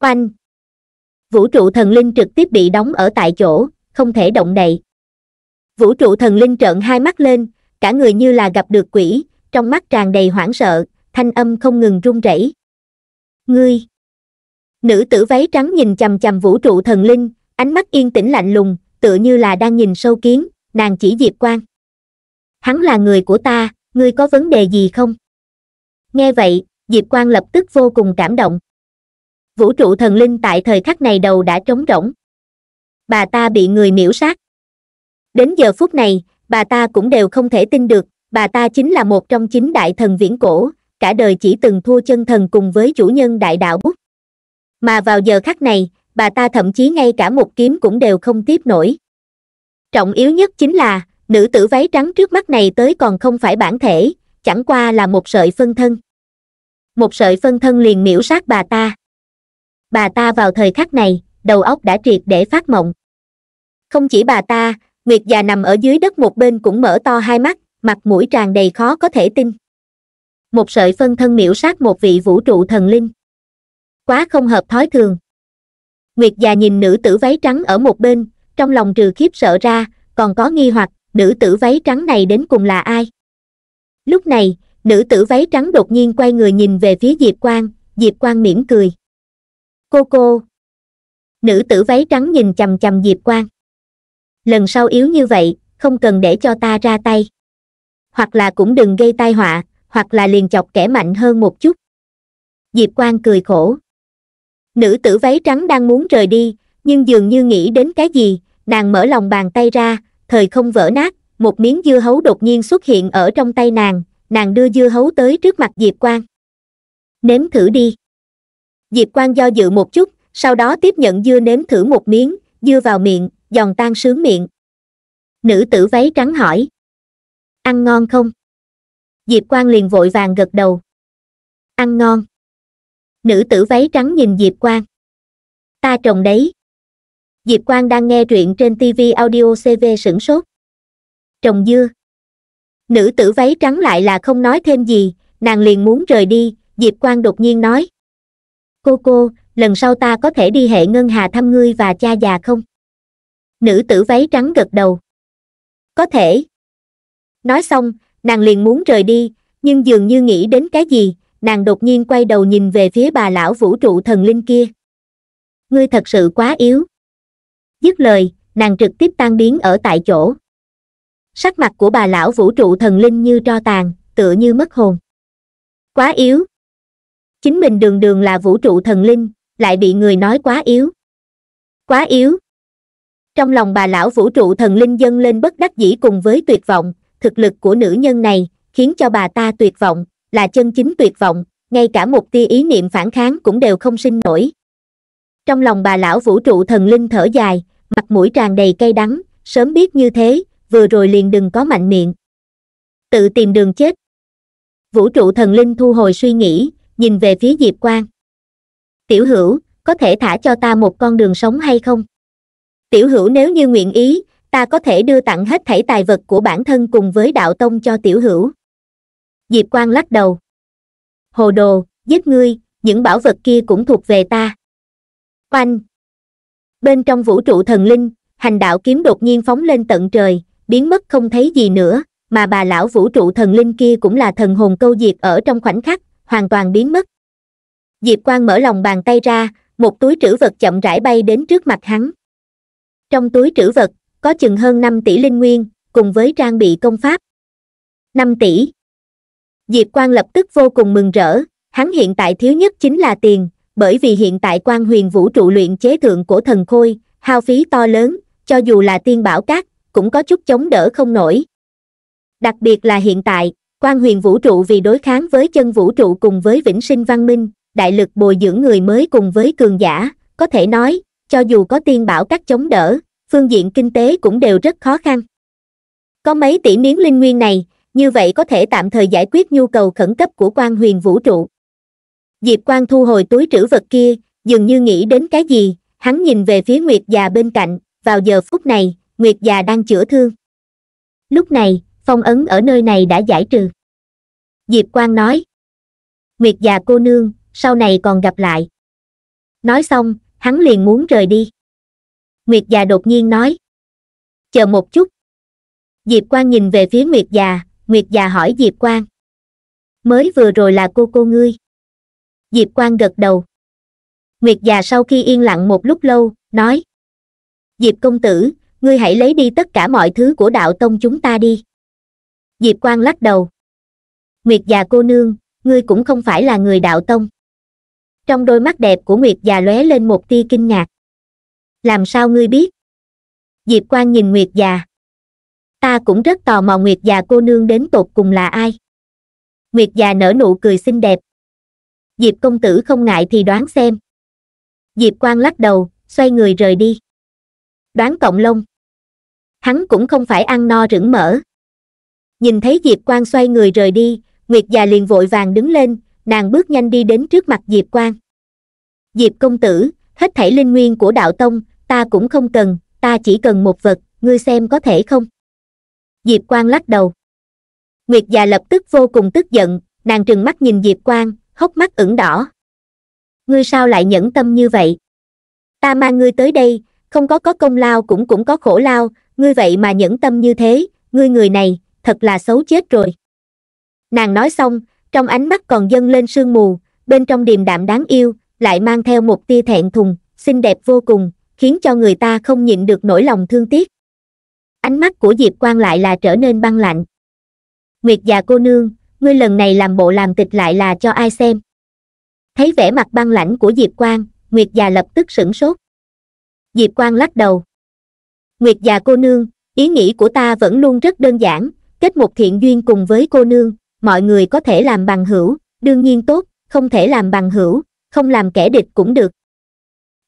[SPEAKER 1] oanh vũ trụ thần linh trực tiếp bị đóng ở tại chỗ không thể động đậy vũ trụ thần linh trợn hai mắt lên cả người như là gặp được quỷ trong mắt tràn đầy hoảng sợ thanh âm không ngừng run rẩy ngươi nữ tử váy trắng nhìn chầm chầm vũ trụ thần linh ánh mắt yên tĩnh lạnh lùng tựa như là đang nhìn sâu kiến nàng chỉ diệp quan hắn là người của ta ngươi có vấn đề gì không nghe vậy diệp quan lập tức vô cùng cảm động vũ trụ thần linh tại thời khắc này đầu đã trống rỗng bà ta bị người miễu sát đến giờ phút này bà ta cũng đều không thể tin được bà ta chính là một trong chín đại thần viễn cổ cả đời chỉ từng thua chân thần cùng với chủ nhân đại đạo bút mà vào giờ khắc này bà ta thậm chí ngay cả một kiếm cũng đều không tiếp nổi trọng yếu nhất chính là nữ tử váy trắng trước mắt này tới còn không phải bản thể chẳng qua là một sợi phân thân một sợi phân thân liền miễu sát bà ta bà ta vào thời khắc này đầu óc đã triệt để phát mộng không chỉ bà ta nguyệt già nằm ở dưới đất một bên cũng mở to hai mắt mặt mũi tràn đầy khó có thể tin một sợi phân thân miễu sát một vị vũ trụ thần linh quá không hợp thói thường nguyệt già nhìn nữ tử váy trắng ở một bên trong lòng trừ khiếp sợ ra còn có nghi hoặc nữ tử váy trắng này đến cùng là ai lúc này nữ tử váy trắng đột nhiên quay người nhìn về phía diệp quang diệp quang mỉm cười cô cô nữ tử váy trắng nhìn chằm chằm diệp quang lần sau yếu như vậy không cần để cho ta ra tay hoặc là cũng đừng gây tai họa hoặc là liền chọc kẻ mạnh hơn một chút diệp quang cười khổ nữ tử váy trắng đang muốn rời đi nhưng dường như nghĩ đến cái gì nàng mở lòng bàn tay ra thời không vỡ nát một miếng dưa hấu đột nhiên xuất hiện ở trong tay nàng nàng đưa dưa hấu tới trước mặt diệp quang nếm thử đi diệp quang do dự một chút sau đó tiếp nhận dưa nếm thử một miếng dưa vào miệng giòn tan sướng miệng nữ tử váy trắng hỏi ăn ngon không diệp quang liền vội vàng gật đầu ăn ngon nữ tử váy trắng nhìn diệp quang ta trồng đấy diệp quang đang nghe truyện trên tv audio cv sửng sốt trồng dưa nữ tử váy trắng lại là không nói thêm gì nàng liền muốn rời đi diệp quang đột nhiên nói cô cô lần sau ta có thể đi hệ ngân hà thăm ngươi và cha già không nữ tử váy trắng gật đầu có thể nói xong nàng liền muốn rời đi nhưng dường như nghĩ đến cái gì nàng đột nhiên quay đầu nhìn về phía bà lão vũ trụ thần linh kia ngươi thật sự quá yếu dứt lời nàng trực tiếp tan biến ở tại chỗ sắc mặt của bà lão vũ trụ thần linh như tro tàn tựa như mất hồn quá yếu chính mình đường đường là vũ trụ thần linh lại bị người nói quá yếu quá yếu trong lòng bà lão vũ trụ thần linh dâng lên bất đắc dĩ cùng với tuyệt vọng thực lực của nữ nhân này khiến cho bà ta tuyệt vọng là chân chính tuyệt vọng ngay cả một tia ý niệm phản kháng cũng đều không sinh nổi trong lòng bà lão vũ trụ thần linh thở dài mặt mũi tràn đầy cay đắng sớm biết như thế vừa rồi liền đừng có mạnh miệng tự tìm đường chết vũ trụ thần linh thu hồi suy nghĩ nhìn về phía diệp quang tiểu hữu có thể thả cho ta một con đường sống hay không tiểu hữu nếu như nguyện ý ta có thể đưa tặng hết thảy tài vật của bản thân cùng với đạo tông cho tiểu hữu diệp quang lắc đầu hồ đồ giết ngươi những bảo vật kia cũng thuộc về ta oanh bên trong vũ trụ thần linh hành đạo kiếm đột nhiên phóng lên tận trời biến mất không thấy gì nữa mà bà lão vũ trụ thần linh kia cũng là thần hồn câu diệt ở trong khoảnh khắc hoàn toàn biến mất diệp quang mở lòng bàn tay ra một túi trữ vật chậm rãi bay đến trước mặt hắn trong túi trữ vật có chừng hơn năm tỷ linh nguyên cùng với trang bị công pháp năm tỷ diệp Quan lập tức vô cùng mừng rỡ hắn hiện tại thiếu nhất chính là tiền bởi vì hiện tại quan huyền vũ trụ luyện chế thượng của thần khôi hao phí to lớn cho dù là tiên bảo cát cũng có chút chống đỡ không nổi đặc biệt là hiện tại quan huyền vũ trụ vì đối kháng với chân vũ trụ cùng với vĩnh sinh văn minh đại lực bồi dưỡng người mới cùng với cường giả có thể nói cho dù có tiên bảo các chống đỡ phương diện kinh tế cũng đều rất khó khăn có mấy tỷ miếng linh nguyên này như vậy có thể tạm thời giải quyết nhu cầu khẩn cấp của quan huyền vũ trụ diệp Quan thu hồi túi trữ vật kia dường như nghĩ đến cái gì hắn nhìn về phía nguyệt già bên cạnh vào giờ phút này nguyệt già đang chữa thương lúc này phong ấn ở nơi này đã giải trừ diệp Quan nói nguyệt già cô nương sau này còn gặp lại nói xong hắn liền muốn rời đi nguyệt già đột nhiên nói chờ một chút diệp Quang nhìn về phía nguyệt già nguyệt già hỏi diệp Quang. mới vừa rồi là cô cô ngươi diệp Quang gật đầu nguyệt già sau khi yên lặng một lúc lâu nói diệp công tử ngươi hãy lấy đi tất cả mọi thứ của đạo tông chúng ta đi diệp Quang lắc đầu nguyệt già cô nương ngươi cũng không phải là người đạo tông trong đôi mắt đẹp của nguyệt già lóe lên một tia kinh ngạc làm sao ngươi biết diệp Quang nhìn nguyệt già ta cũng rất tò mò nguyệt già cô nương đến tột cùng là ai nguyệt già nở nụ cười xinh đẹp diệp công tử không ngại thì đoán xem diệp Quang lắc đầu xoay người rời đi đoán cộng lông hắn cũng không phải ăn no rửng mỡ nhìn thấy diệp Quang xoay người rời đi nguyệt già liền vội vàng đứng lên nàng bước nhanh đi đến trước mặt diệp quang diệp công tử hết thảy linh nguyên của đạo tông ta cũng không cần ta chỉ cần một vật ngươi xem có thể không diệp quang lắc đầu nguyệt già lập tức vô cùng tức giận nàng trừng mắt nhìn diệp quang hốc mắt ửng đỏ ngươi sao lại nhẫn tâm như vậy ta mang ngươi tới đây không có có công lao cũng cũng có khổ lao ngươi vậy mà nhẫn tâm như thế ngươi người này thật là xấu chết rồi nàng nói xong trong ánh mắt còn dâng lên sương mù, bên trong điềm đạm đáng yêu, lại mang theo một tia thẹn thùng, xinh đẹp vô cùng, khiến cho người ta không nhịn được nỗi lòng thương tiếc. Ánh mắt của Diệp Quang lại là trở nên băng lạnh. Nguyệt già cô nương, ngươi lần này làm bộ làm tịch lại là cho ai xem? Thấy vẻ mặt băng lãnh của Diệp Quang, Nguyệt già lập tức sửng sốt. Diệp Quang lắc đầu. Nguyệt già cô nương, ý nghĩ của ta vẫn luôn rất đơn giản, kết một thiện duyên cùng với cô nương, mọi người có thể làm bằng hữu đương nhiên tốt không thể làm bằng hữu không làm kẻ địch cũng được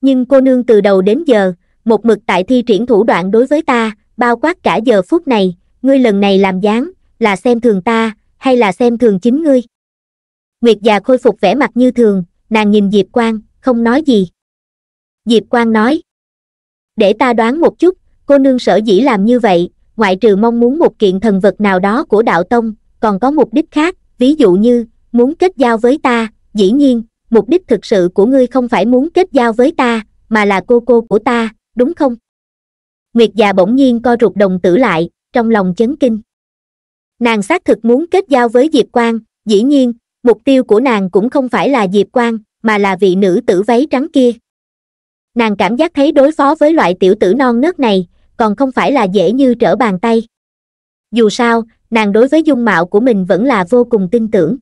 [SPEAKER 1] nhưng cô nương từ đầu đến giờ một mực tại thi triển thủ đoạn đối với ta bao quát cả giờ phút này ngươi lần này làm dáng là xem thường ta hay là xem thường chính ngươi nguyệt già khôi phục vẻ mặt như thường nàng nhìn diệp quang không nói gì diệp quang nói để ta đoán một chút cô nương sở dĩ làm như vậy ngoại trừ mong muốn một kiện thần vật nào đó của đạo tông còn có mục đích khác ví dụ như muốn kết giao với ta dĩ nhiên mục đích thực sự của ngươi không phải muốn kết giao với ta mà là cô cô của ta đúng không nguyệt già bỗng nhiên co rụt đồng tử lại trong lòng chấn kinh nàng xác thực muốn kết giao với diệp quang dĩ nhiên mục tiêu của nàng cũng không phải là diệp quang mà là vị nữ tử váy trắng kia nàng cảm giác thấy đối phó với loại tiểu tử non nớt này còn không phải là dễ như trở bàn tay dù sao nàng đối với dung mạo của mình vẫn là vô cùng tin tưởng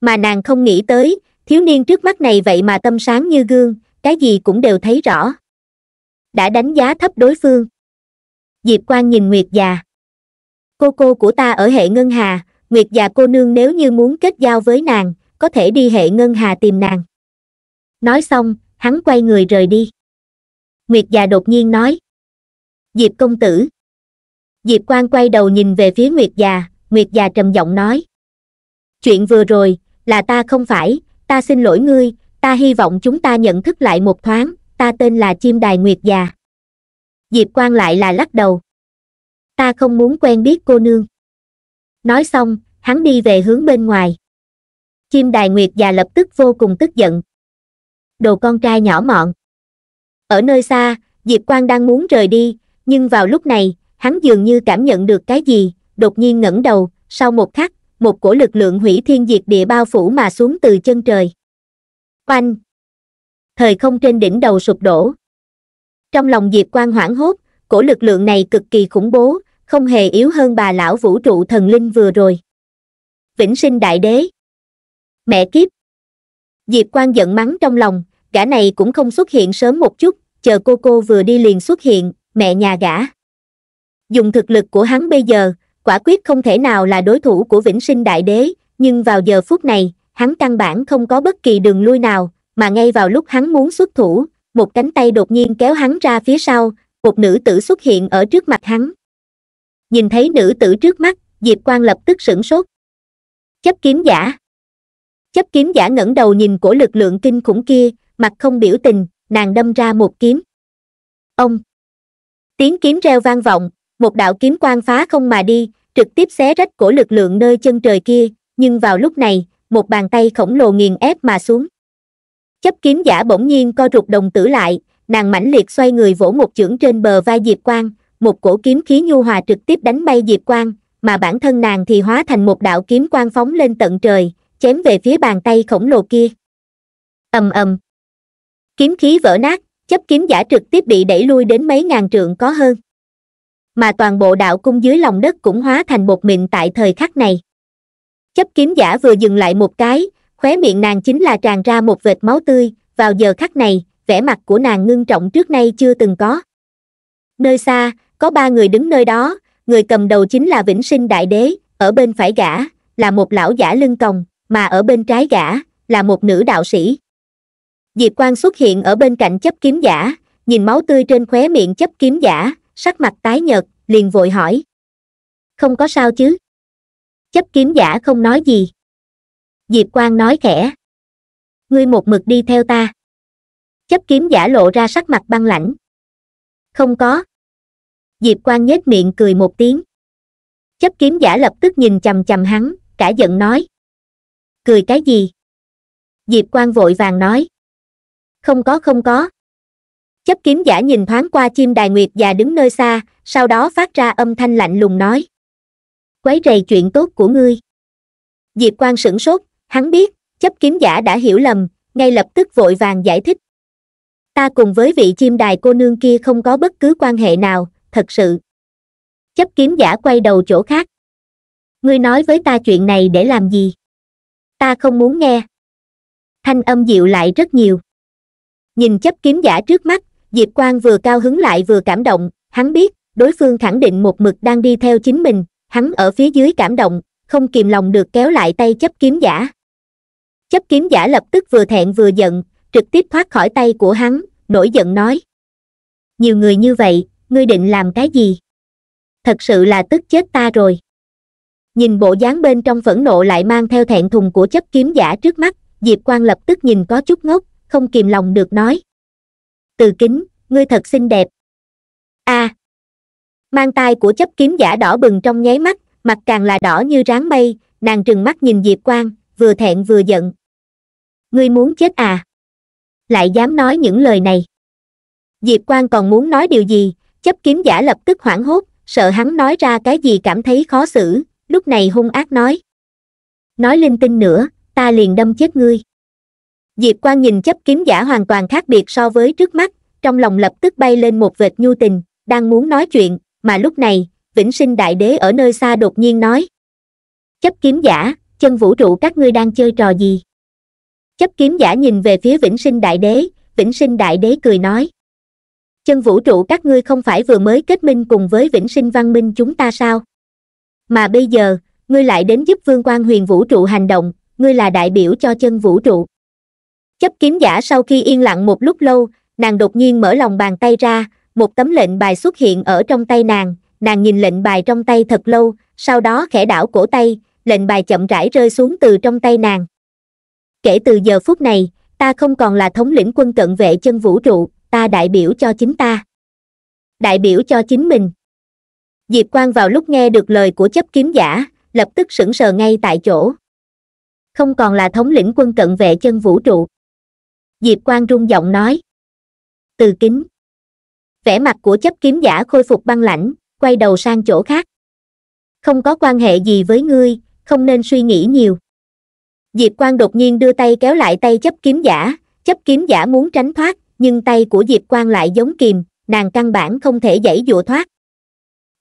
[SPEAKER 1] mà nàng không nghĩ tới thiếu niên trước mắt này vậy mà tâm sáng như gương cái gì cũng đều thấy rõ đã đánh giá thấp đối phương diệp quan nhìn nguyệt già cô cô của ta ở hệ ngân hà nguyệt già cô nương nếu như muốn kết giao với nàng có thể đi hệ ngân hà tìm nàng nói xong hắn quay người rời đi nguyệt già đột nhiên nói diệp công tử diệp quang quay đầu nhìn về phía nguyệt già nguyệt già trầm giọng nói chuyện vừa rồi là ta không phải ta xin lỗi ngươi ta hy vọng chúng ta nhận thức lại một thoáng ta tên là chim đài nguyệt già diệp quang lại là lắc đầu ta không muốn quen biết cô nương nói xong hắn đi về hướng bên ngoài chim đài nguyệt già lập tức vô cùng tức giận đồ con trai nhỏ mọn ở nơi xa diệp quang đang muốn rời đi nhưng vào lúc này hắn dường như cảm nhận được cái gì đột nhiên ngẩng đầu sau một khắc một cổ lực lượng hủy thiên diệt địa bao phủ mà xuống từ chân trời oanh thời không trên đỉnh đầu sụp đổ trong lòng diệp quan hoảng hốt cổ lực lượng này cực kỳ khủng bố không hề yếu hơn bà lão vũ trụ thần linh vừa rồi vĩnh sinh đại đế mẹ kiếp diệp quan giận mắng trong lòng gã này cũng không xuất hiện sớm một chút chờ cô cô vừa đi liền xuất hiện mẹ nhà gã dùng thực lực của hắn bây giờ quả quyết không thể nào là đối thủ của vĩnh sinh đại đế nhưng vào giờ phút này hắn căn bản không có bất kỳ đường lui nào mà ngay vào lúc hắn muốn xuất thủ một cánh tay đột nhiên kéo hắn ra phía sau một nữ tử xuất hiện ở trước mặt hắn nhìn thấy nữ tử trước mắt diệp quan lập tức sửng sốt chấp kiếm giả chấp kiếm giả ngẩng đầu nhìn của lực lượng kinh khủng kia mặt không biểu tình nàng đâm ra một kiếm ông tiếng kiếm reo vang vọng một đạo kiếm quang phá không mà đi trực tiếp xé rách cổ lực lượng nơi chân trời kia nhưng vào lúc này một bàn tay khổng lồ nghiền ép mà xuống chấp kiếm giả bỗng nhiên co rụt đồng tử lại nàng mãnh liệt xoay người vỗ một chưởng trên bờ vai diệp quang một cổ kiếm khí nhu hòa trực tiếp đánh bay diệp quang mà bản thân nàng thì hóa thành một đạo kiếm quang phóng lên tận trời chém về phía bàn tay khổng lồ kia ầm ầm kiếm khí vỡ nát chấp kiếm giả trực tiếp bị đẩy lui đến mấy ngàn trượng có hơn mà toàn bộ đạo cung dưới lòng đất cũng hóa thành bột mịn tại thời khắc này chấp kiếm giả vừa dừng lại một cái khóe miệng nàng chính là tràn ra một vệt máu tươi vào giờ khắc này vẻ mặt của nàng ngưng trọng trước nay chưa từng có nơi xa có ba người đứng nơi đó người cầm đầu chính là vĩnh sinh đại đế ở bên phải gã là một lão giả lưng còng mà ở bên trái gã là một nữ đạo sĩ diệp quang xuất hiện ở bên cạnh chấp kiếm giả nhìn máu tươi trên khóe miệng chấp kiếm giả sắc mặt tái nhợt liền vội hỏi không có sao chứ chấp kiếm giả không nói gì diệp quang nói khẽ ngươi một mực đi theo ta chấp kiếm giả lộ ra sắc mặt băng lãnh không có diệp quang nhếch miệng cười một tiếng chấp kiếm giả lập tức nhìn chằm chằm hắn cả giận nói cười cái gì diệp quang vội vàng nói không có không có chấp kiếm giả nhìn thoáng qua chim đài nguyệt và đứng nơi xa sau đó phát ra âm thanh lạnh lùng nói quấy rầy chuyện tốt của ngươi diệp quan sửng sốt hắn biết chấp kiếm giả đã hiểu lầm ngay lập tức vội vàng giải thích ta cùng với vị chim đài cô nương kia không có bất cứ quan hệ nào thật sự chấp kiếm giả quay đầu chỗ khác ngươi nói với ta chuyện này để làm gì ta không muốn nghe thanh âm dịu lại rất nhiều nhìn chấp kiếm giả trước mắt diệp quang vừa cao hứng lại vừa cảm động hắn biết đối phương khẳng định một mực đang đi theo chính mình hắn ở phía dưới cảm động không kìm lòng được kéo lại tay chấp kiếm giả chấp kiếm giả lập tức vừa thẹn vừa giận trực tiếp thoát khỏi tay của hắn nổi giận nói nhiều người như vậy ngươi định làm cái gì thật sự là tức chết ta rồi nhìn bộ dáng bên trong phẫn nộ lại mang theo thẹn thùng của chấp kiếm giả trước mắt diệp quang lập tức nhìn có chút ngốc không kìm lòng được nói từ kính ngươi thật xinh đẹp a à, mang tai của chấp kiếm giả đỏ bừng trong nháy mắt mặt càng là đỏ như ráng mây nàng trừng mắt nhìn diệp quang vừa thẹn vừa giận ngươi muốn chết à lại dám nói những lời này diệp quang còn muốn nói điều gì chấp kiếm giả lập tức hoảng hốt sợ hắn nói ra cái gì cảm thấy khó xử lúc này hung ác nói nói linh tinh nữa ta liền đâm chết ngươi diệp quan nhìn chấp kiếm giả hoàn toàn khác biệt so với trước mắt trong lòng lập tức bay lên một vệt nhu tình đang muốn nói chuyện mà lúc này vĩnh sinh đại đế ở nơi xa đột nhiên nói chấp kiếm giả chân vũ trụ các ngươi đang chơi trò gì chấp kiếm giả nhìn về phía vĩnh sinh đại đế vĩnh sinh đại đế cười nói chân vũ trụ các ngươi không phải vừa mới kết minh cùng với vĩnh sinh văn minh chúng ta sao mà bây giờ ngươi lại đến giúp vương quan huyền vũ trụ hành động ngươi là đại biểu cho chân vũ trụ chấp kiếm giả sau khi yên lặng một lúc lâu nàng đột nhiên mở lòng bàn tay ra một tấm lệnh bài xuất hiện ở trong tay nàng nàng nhìn lệnh bài trong tay thật lâu sau đó khẽ đảo cổ tay lệnh bài chậm rãi rơi xuống từ trong tay nàng kể từ giờ phút này ta không còn là thống lĩnh quân cận vệ chân vũ trụ ta đại biểu cho chính ta đại biểu cho chính mình diệp Quang vào lúc nghe được lời của chấp kiếm giả lập tức sững sờ ngay tại chỗ không còn là thống lĩnh quân cận vệ chân vũ trụ diệp quang rung giọng nói từ kính vẻ mặt của chấp kiếm giả khôi phục băng lãnh quay đầu sang chỗ khác không có quan hệ gì với ngươi không nên suy nghĩ nhiều diệp quang đột nhiên đưa tay kéo lại tay chấp kiếm giả chấp kiếm giả muốn tránh thoát nhưng tay của diệp quang lại giống kìm nàng căn bản không thể giãy dụa thoát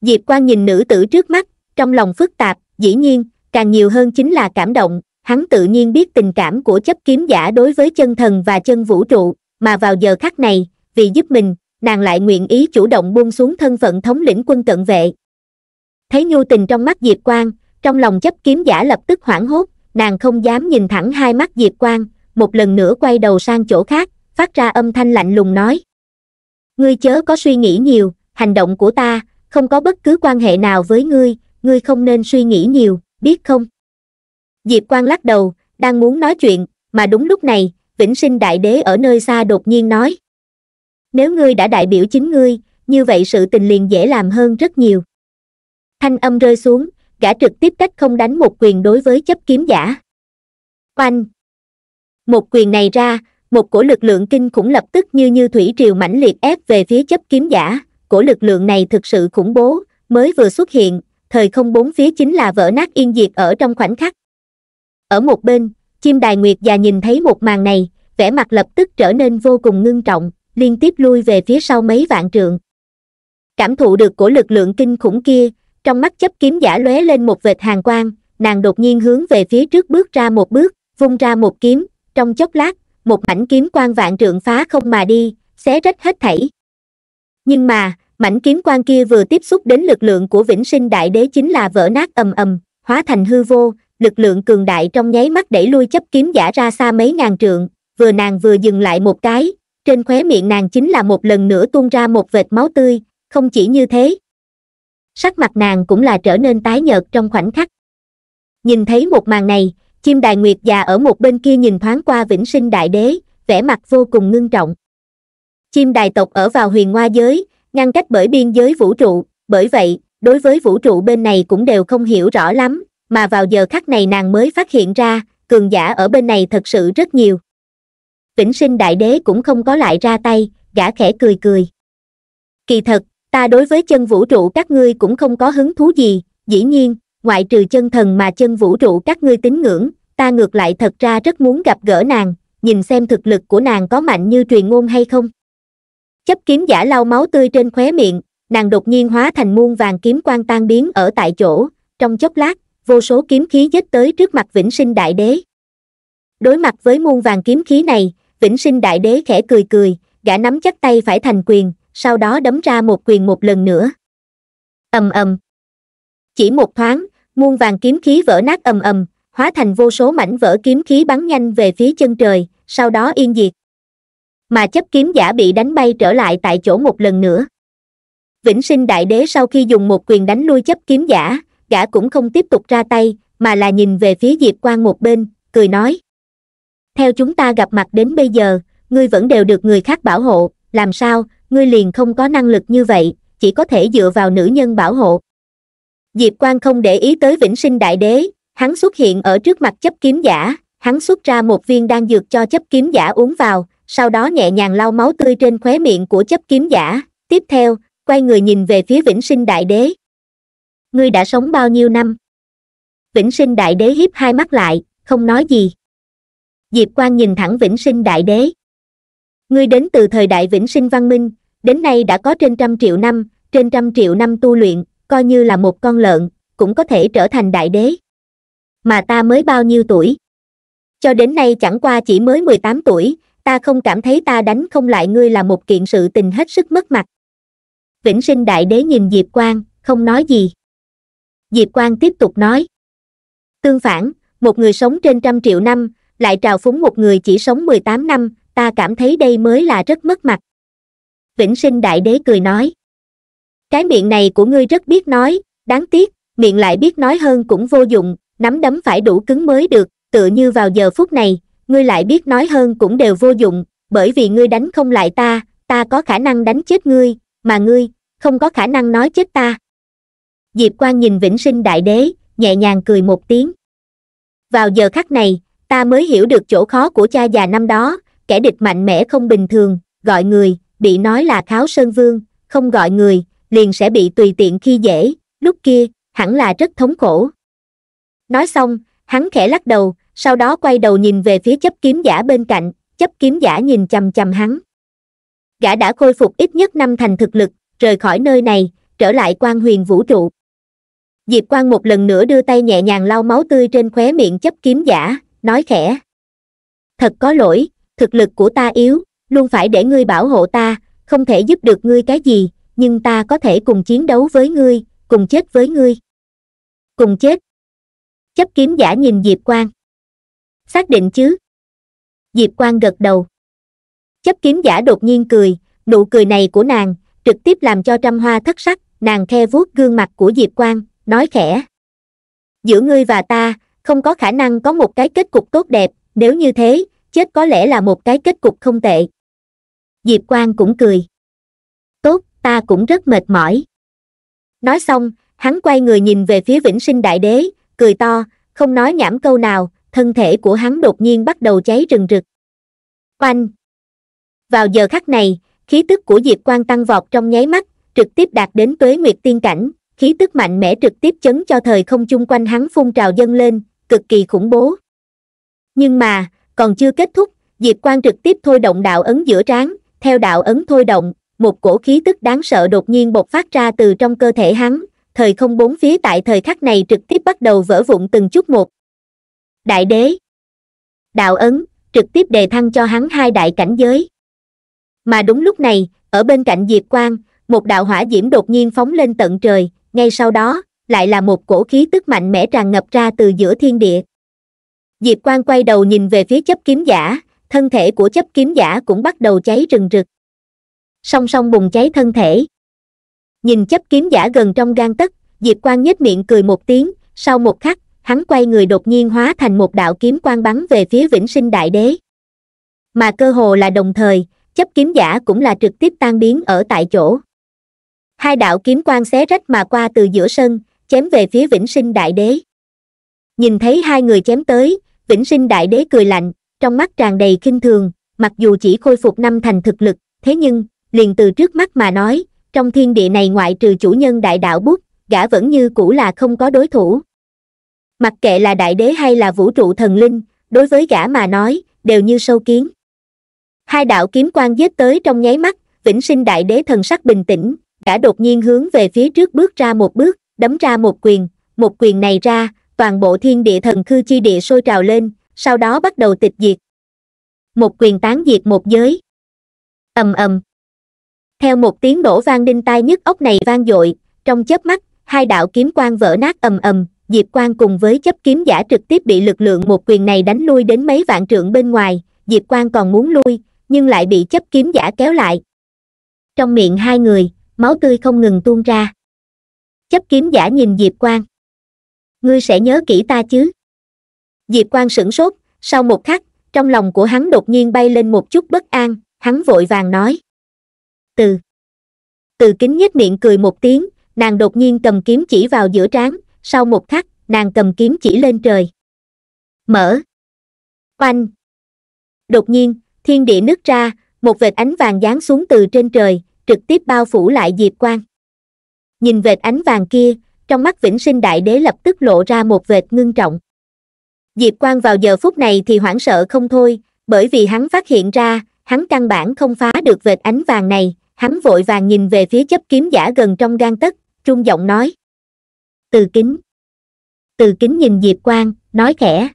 [SPEAKER 1] diệp quang nhìn nữ tử trước mắt trong lòng phức tạp dĩ nhiên càng nhiều hơn chính là cảm động hắn tự nhiên biết tình cảm của chấp kiếm giả đối với chân thần và chân vũ trụ mà vào giờ khắc này vì giúp mình nàng lại nguyện ý chủ động buông xuống thân phận thống lĩnh quân cận vệ thấy nhu tình trong mắt diệp quang trong lòng chấp kiếm giả lập tức hoảng hốt nàng không dám nhìn thẳng hai mắt diệp quang một lần nữa quay đầu sang chỗ khác phát ra âm thanh lạnh lùng nói ngươi chớ có suy nghĩ nhiều hành động của ta không có bất cứ quan hệ nào với ngươi ngươi không nên suy nghĩ nhiều biết không diệp quang lắc đầu đang muốn nói chuyện mà đúng lúc này vĩnh sinh đại đế ở nơi xa đột nhiên nói nếu ngươi đã đại biểu chính ngươi như vậy sự tình liền dễ làm hơn rất nhiều thanh âm rơi xuống gã trực tiếp cách không đánh một quyền đối với chấp kiếm giả oanh một quyền này ra một cổ lực lượng kinh khủng lập tức như như thủy triều mãnh liệt ép về phía chấp kiếm giả cổ lực lượng này thực sự khủng bố mới vừa xuất hiện thời không bốn phía chính là vỡ nát yên diệt ở trong khoảnh khắc ở một bên chim đài nguyệt già nhìn thấy một màn này vẻ mặt lập tức trở nên vô cùng ngưng trọng liên tiếp lui về phía sau mấy vạn trượng cảm thụ được của lực lượng kinh khủng kia trong mắt chấp kiếm giả lóe lên một vệt hàng quang nàng đột nhiên hướng về phía trước bước ra một bước vung ra một kiếm trong chốc lát một mảnh kiếm quan vạn trượng phá không mà đi xé rách hết thảy nhưng mà mảnh kiếm quan kia vừa tiếp xúc đến lực lượng của vĩnh sinh đại đế chính là vỡ nát ầm ầm hóa thành hư vô lực lượng cường đại trong nháy mắt đẩy lui chấp kiếm giả ra xa mấy ngàn trượng vừa nàng vừa dừng lại một cái trên khóe miệng nàng chính là một lần nữa tuôn ra một vệt máu tươi không chỉ như thế sắc mặt nàng cũng là trở nên tái nhợt trong khoảnh khắc nhìn thấy một màn này chim đài nguyệt già ở một bên kia nhìn thoáng qua vĩnh sinh đại đế vẻ mặt vô cùng ngưng trọng chim đài tộc ở vào huyền hoa giới ngăn cách bởi biên giới vũ trụ bởi vậy đối với vũ trụ bên này cũng đều không hiểu rõ lắm mà vào giờ khắc này nàng mới phát hiện ra cường giả ở bên này thật sự rất nhiều vĩnh sinh đại đế cũng không có lại ra tay gã khẽ cười cười kỳ thật ta đối với chân vũ trụ các ngươi cũng không có hứng thú gì dĩ nhiên ngoại trừ chân thần mà chân vũ trụ các ngươi tín ngưỡng ta ngược lại thật ra rất muốn gặp gỡ nàng nhìn xem thực lực của nàng có mạnh như truyền ngôn hay không chấp kiếm giả lau máu tươi trên khóe miệng nàng đột nhiên hóa thành muôn vàng kiếm quan tan biến ở tại chỗ trong chốc lát vô số kiếm khí dứt tới trước mặt vĩnh sinh đại đế đối mặt với muôn vàng kiếm khí này vĩnh sinh đại đế khẽ cười cười gã nắm chắc tay phải thành quyền sau đó đấm ra một quyền một lần nữa ầm ầm chỉ một thoáng muôn vàng kiếm khí vỡ nát ầm ầm hóa thành vô số mảnh vỡ kiếm khí bắn nhanh về phía chân trời sau đó yên diệt mà chấp kiếm giả bị đánh bay trở lại tại chỗ một lần nữa vĩnh sinh đại đế sau khi dùng một quyền đánh lui chấp kiếm giả gã cũng không tiếp tục ra tay mà là nhìn về phía diệp Quang một bên cười nói theo chúng ta gặp mặt đến bây giờ ngươi vẫn đều được người khác bảo hộ làm sao ngươi liền không có năng lực như vậy chỉ có thể dựa vào nữ nhân bảo hộ diệp Quang không để ý tới vĩnh sinh đại đế hắn xuất hiện ở trước mặt chấp kiếm giả hắn xuất ra một viên đan dược cho chấp kiếm giả uống vào sau đó nhẹ nhàng lau máu tươi trên khóe miệng của chấp kiếm giả tiếp theo quay người nhìn về phía vĩnh sinh đại đế ngươi đã sống bao nhiêu năm vĩnh sinh đại đế hiếp hai mắt lại không nói gì diệp quang nhìn thẳng vĩnh sinh đại đế ngươi đến từ thời đại vĩnh sinh văn minh đến nay đã có trên trăm triệu năm trên trăm triệu năm tu luyện coi như là một con lợn cũng có thể trở thành đại đế mà ta mới bao nhiêu tuổi cho đến nay chẳng qua chỉ mới mười tám tuổi ta không cảm thấy ta đánh không lại ngươi là một kiện sự tình hết sức mất mặt vĩnh sinh đại đế nhìn diệp quang không nói gì diệp quang tiếp tục nói tương phản một người sống trên trăm triệu năm lại trào phúng một người chỉ sống mười tám năm ta cảm thấy đây mới là rất mất mặt vĩnh sinh đại đế cười nói cái miệng này của ngươi rất biết nói đáng tiếc miệng lại biết nói hơn cũng vô dụng nắm đấm phải đủ cứng mới được tựa như vào giờ phút này ngươi lại biết nói hơn cũng đều vô dụng bởi vì ngươi đánh không lại ta ta có khả năng đánh chết ngươi mà ngươi không có khả năng nói chết ta diệp Quang nhìn vĩnh sinh đại đế nhẹ nhàng cười một tiếng vào giờ khắc này ta mới hiểu được chỗ khó của cha già năm đó kẻ địch mạnh mẽ không bình thường gọi người bị nói là kháo sơn vương không gọi người liền sẽ bị tùy tiện khi dễ lúc kia hẳn là rất thống khổ nói xong hắn khẽ lắc đầu sau đó quay đầu nhìn về phía chấp kiếm giả bên cạnh chấp kiếm giả nhìn chằm chằm hắn gã đã khôi phục ít nhất năm thành thực lực rời khỏi nơi này trở lại quan huyền vũ trụ diệp quang một lần nữa đưa tay nhẹ nhàng lau máu tươi trên khóe miệng chấp kiếm giả nói khẽ thật có lỗi thực lực của ta yếu luôn phải để ngươi bảo hộ ta không thể giúp được ngươi cái gì nhưng ta có thể cùng chiến đấu với ngươi cùng chết với ngươi cùng chết chấp kiếm giả nhìn diệp quang xác định chứ diệp quang gật đầu chấp kiếm giả đột nhiên cười nụ cười này của nàng trực tiếp làm cho trăm hoa thất sắc nàng khe vuốt gương mặt của diệp quang nói khẽ giữa ngươi và ta không có khả năng có một cái kết cục tốt đẹp nếu như thế chết có lẽ là một cái kết cục không tệ diệp quang cũng cười tốt ta cũng rất mệt mỏi nói xong hắn quay người nhìn về phía vĩnh sinh đại đế cười to không nói nhảm câu nào thân thể của hắn đột nhiên bắt đầu cháy rừng rực oanh vào giờ khắc này khí tức của diệp quang tăng vọt trong nháy mắt trực tiếp đạt đến tuế nguyệt tiên cảnh khí tức mạnh mẽ trực tiếp chấn cho thời không chung quanh hắn phun trào dâng lên cực kỳ khủng bố nhưng mà còn chưa kết thúc diệp Quang trực tiếp thôi động đạo ấn giữa trán theo đạo ấn thôi động một cổ khí tức đáng sợ đột nhiên bộc phát ra từ trong cơ thể hắn thời không bốn phía tại thời khắc này trực tiếp bắt đầu vỡ vụn từng chút một đại đế đạo ấn trực tiếp đề thăng cho hắn hai đại cảnh giới mà đúng lúc này ở bên cạnh diệp Quang một đạo hỏa diễm đột nhiên phóng lên tận trời ngay sau đó lại là một cổ khí tức mạnh mẽ tràn ngập ra từ giữa thiên địa diệp Quang quay đầu nhìn về phía chấp kiếm giả thân thể của chấp kiếm giả cũng bắt đầu cháy rừng rực song song bùng cháy thân thể nhìn chấp kiếm giả gần trong gan tất, diệp Quang nhếch miệng cười một tiếng sau một khắc hắn quay người đột nhiên hóa thành một đạo kiếm quang bắn về phía vĩnh sinh đại đế mà cơ hồ là đồng thời chấp kiếm giả cũng là trực tiếp tan biến ở tại chỗ hai đạo kiếm quan xé rách mà qua từ giữa sân chém về phía vĩnh sinh đại đế nhìn thấy hai người chém tới vĩnh sinh đại đế cười lạnh trong mắt tràn đầy khinh thường mặc dù chỉ khôi phục năm thành thực lực thế nhưng liền từ trước mắt mà nói trong thiên địa này ngoại trừ chủ nhân đại đạo bút gã vẫn như cũ là không có đối thủ mặc kệ là đại đế hay là vũ trụ thần linh đối với gã mà nói đều như sâu kiến hai đạo kiếm quan giết tới trong nháy mắt vĩnh sinh đại đế thần sắc bình tĩnh đã đột nhiên hướng về phía trước bước ra một bước đấm ra một quyền một quyền này ra toàn bộ thiên địa thần khư chi địa sôi trào lên sau đó bắt đầu tịch diệt một quyền tán diệt một giới ầm ầm theo một tiếng đổ vang đinh tai nhức ốc này vang dội trong chớp mắt hai đạo kiếm quang vỡ nát ầm ầm diệp quang cùng với chấp kiếm giả trực tiếp bị lực lượng một quyền này đánh lui đến mấy vạn trượng bên ngoài diệp quang còn muốn lui nhưng lại bị chấp kiếm giả kéo lại trong miệng hai người máu tươi không ngừng tuôn ra chấp kiếm giả nhìn diệp quang ngươi sẽ nhớ kỹ ta chứ diệp quang sửng sốt sau một khắc trong lòng của hắn đột nhiên bay lên một chút bất an hắn vội vàng nói từ từ kính nhếch miệng cười một tiếng nàng đột nhiên cầm kiếm chỉ vào giữa trán sau một khắc nàng cầm kiếm chỉ lên trời mở oanh đột nhiên thiên địa nứt ra một vệt ánh vàng giáng xuống từ trên trời trực tiếp bao phủ lại diệp quang nhìn vệt ánh vàng kia trong mắt vĩnh sinh đại đế lập tức lộ ra một vệt ngưng trọng diệp quang vào giờ phút này thì hoảng sợ không thôi bởi vì hắn phát hiện ra hắn căn bản không phá được vệt ánh vàng này hắn vội vàng nhìn về phía chấp kiếm giả gần trong gan tất trung giọng nói từ kính từ kính nhìn diệp quang nói khẽ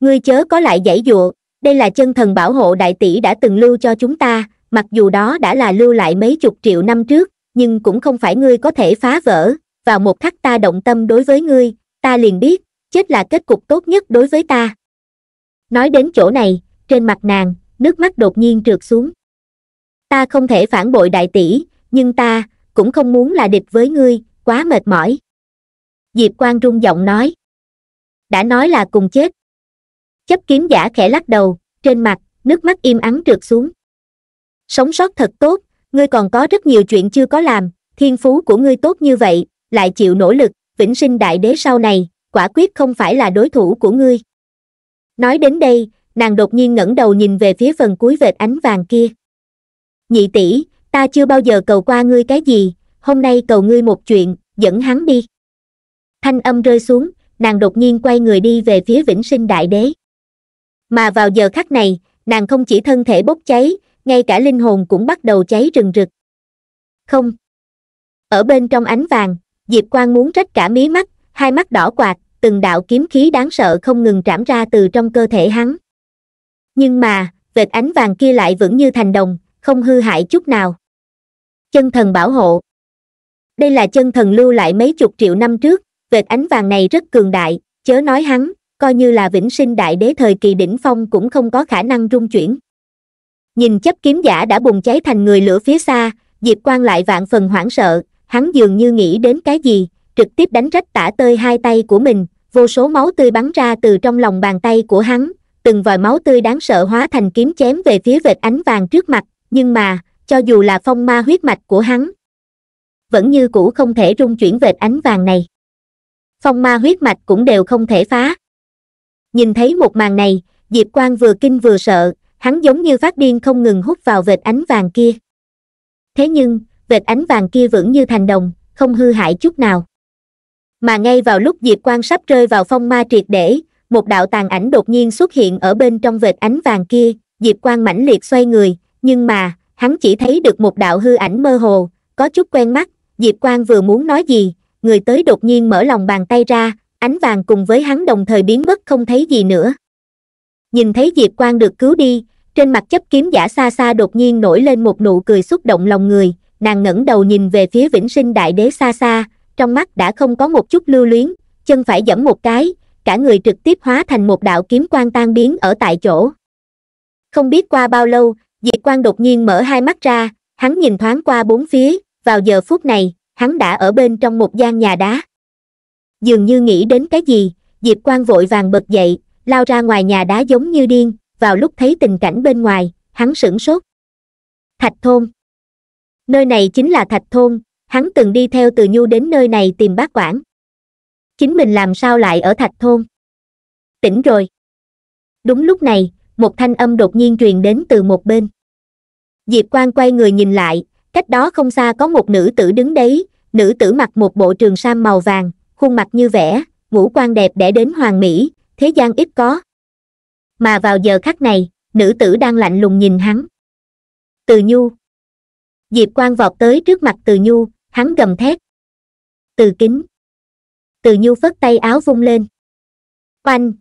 [SPEAKER 1] ngươi chớ có lại giải dụa đây là chân thần bảo hộ đại tỷ đã từng lưu cho chúng ta mặc dù đó đã là lưu lại mấy chục triệu năm trước nhưng cũng không phải ngươi có thể phá vỡ vào một khắc ta động tâm đối với ngươi ta liền biết chết là kết cục tốt nhất đối với ta nói đến chỗ này trên mặt nàng nước mắt đột nhiên trượt xuống ta không thể phản bội đại tỷ nhưng ta cũng không muốn là địch với ngươi quá mệt mỏi diệp quang rung giọng nói đã nói là cùng chết chấp kiếm giả khẽ lắc đầu trên mặt nước mắt im ắng trượt xuống sống sót thật tốt ngươi còn có rất nhiều chuyện chưa có làm thiên phú của ngươi tốt như vậy lại chịu nỗ lực vĩnh sinh đại đế sau này quả quyết không phải là đối thủ của ngươi nói đến đây nàng đột nhiên ngẩng đầu nhìn về phía phần cuối vệt ánh vàng kia nhị tỷ ta chưa bao giờ cầu qua ngươi cái gì hôm nay cầu ngươi một chuyện dẫn hắn đi thanh âm rơi xuống nàng đột nhiên quay người đi về phía vĩnh sinh đại đế mà vào giờ khắc này nàng không chỉ thân thể bốc cháy ngay cả linh hồn cũng bắt đầu cháy rừng rực. Không. Ở bên trong ánh vàng, Diệp Quang muốn trách cả mí mắt, hai mắt đỏ quạt, từng đạo kiếm khí đáng sợ không ngừng trảm ra từ trong cơ thể hắn. Nhưng mà, vệt ánh vàng kia lại vẫn như thành đồng, không hư hại chút nào. Chân thần bảo hộ. Đây là chân thần lưu lại mấy chục triệu năm trước, vệt ánh vàng này rất cường đại, chớ nói hắn, coi như là vĩnh sinh đại đế thời kỳ đỉnh phong cũng không có khả năng rung chuyển nhìn chấp kiếm giả đã bùng cháy thành người lửa phía xa diệp quan lại vạn phần hoảng sợ hắn dường như nghĩ đến cái gì trực tiếp đánh rách tả tơi hai tay của mình vô số máu tươi bắn ra từ trong lòng bàn tay của hắn từng vòi máu tươi đáng sợ hóa thành kiếm chém về phía vệt ánh vàng trước mặt nhưng mà cho dù là phong ma huyết mạch của hắn vẫn như cũ không thể rung chuyển vệt ánh vàng này phong ma huyết mạch cũng đều không thể phá nhìn thấy một màn này diệp quang vừa kinh vừa sợ hắn giống như phát điên không ngừng hút vào vệt ánh vàng kia thế nhưng vệt ánh vàng kia vẫn như thành đồng không hư hại chút nào mà ngay vào lúc diệp quang sắp rơi vào phong ma triệt để một đạo tàn ảnh đột nhiên xuất hiện ở bên trong vệt ánh vàng kia diệp quang mãnh liệt xoay người nhưng mà hắn chỉ thấy được một đạo hư ảnh mơ hồ có chút quen mắt diệp quang vừa muốn nói gì người tới đột nhiên mở lòng bàn tay ra ánh vàng cùng với hắn đồng thời biến mất không thấy gì nữa nhìn thấy diệp quang được cứu đi trên mặt chấp kiếm giả xa xa đột nhiên nổi lên một nụ cười xúc động lòng người nàng ngẩng đầu nhìn về phía vĩnh sinh đại đế xa xa trong mắt đã không có một chút lưu luyến chân phải giẫm một cái cả người trực tiếp hóa thành một đạo kiếm quan tan biến ở tại chỗ không biết qua bao lâu diệp quan đột nhiên mở hai mắt ra hắn nhìn thoáng qua bốn phía vào giờ phút này hắn đã ở bên trong một gian nhà đá dường như nghĩ đến cái gì diệp quan vội vàng bật dậy lao ra ngoài nhà đá giống như điên vào lúc thấy tình cảnh bên ngoài hắn sửng sốt thạch thôn nơi này chính là thạch thôn hắn từng đi theo từ nhu đến nơi này tìm bác quản chính mình làm sao lại ở thạch thôn tỉnh rồi đúng lúc này một thanh âm đột nhiên truyền đến từ một bên diệp quan quay người nhìn lại cách đó không xa có một nữ tử đứng đấy nữ tử mặc một bộ trường sam màu vàng khuôn mặt như vẽ ngũ quan đẹp để đến hoàng mỹ thế gian ít có mà vào giờ khắc này nữ tử đang lạnh lùng nhìn hắn từ nhu diệp Quang vọt tới trước mặt từ nhu hắn gầm thét từ kính từ nhu phất tay áo vung lên oanh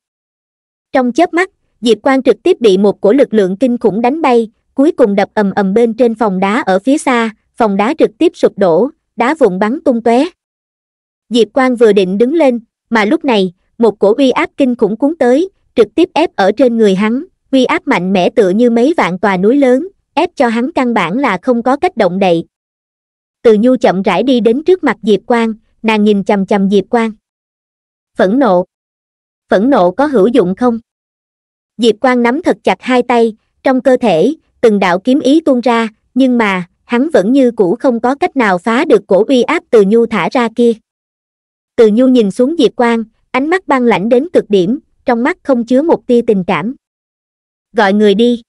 [SPEAKER 1] trong chớp mắt diệp Quang trực tiếp bị một của lực lượng kinh khủng đánh bay cuối cùng đập ầm ầm bên trên phòng đá ở phía xa phòng đá trực tiếp sụp đổ đá vụn bắn tung tóe diệp Quang vừa định đứng lên mà lúc này một cổ uy áp kinh khủng cuốn tới trực tiếp ép ở trên người hắn uy áp mạnh mẽ tựa như mấy vạn tòa núi lớn ép cho hắn căn bản là không có cách động đậy từ nhu chậm rãi đi đến trước mặt diệp quang nàng nhìn chằm chằm diệp quang phẫn nộ phẫn nộ có hữu dụng không diệp quang nắm thật chặt hai tay trong cơ thể từng đạo kiếm ý tuôn ra nhưng mà hắn vẫn như cũ không có cách nào phá được cổ uy áp từ nhu thả ra kia từ nhu nhìn xuống diệp quang ánh mắt băng lãnh đến cực điểm trong mắt không chứa một tia tình cảm gọi người đi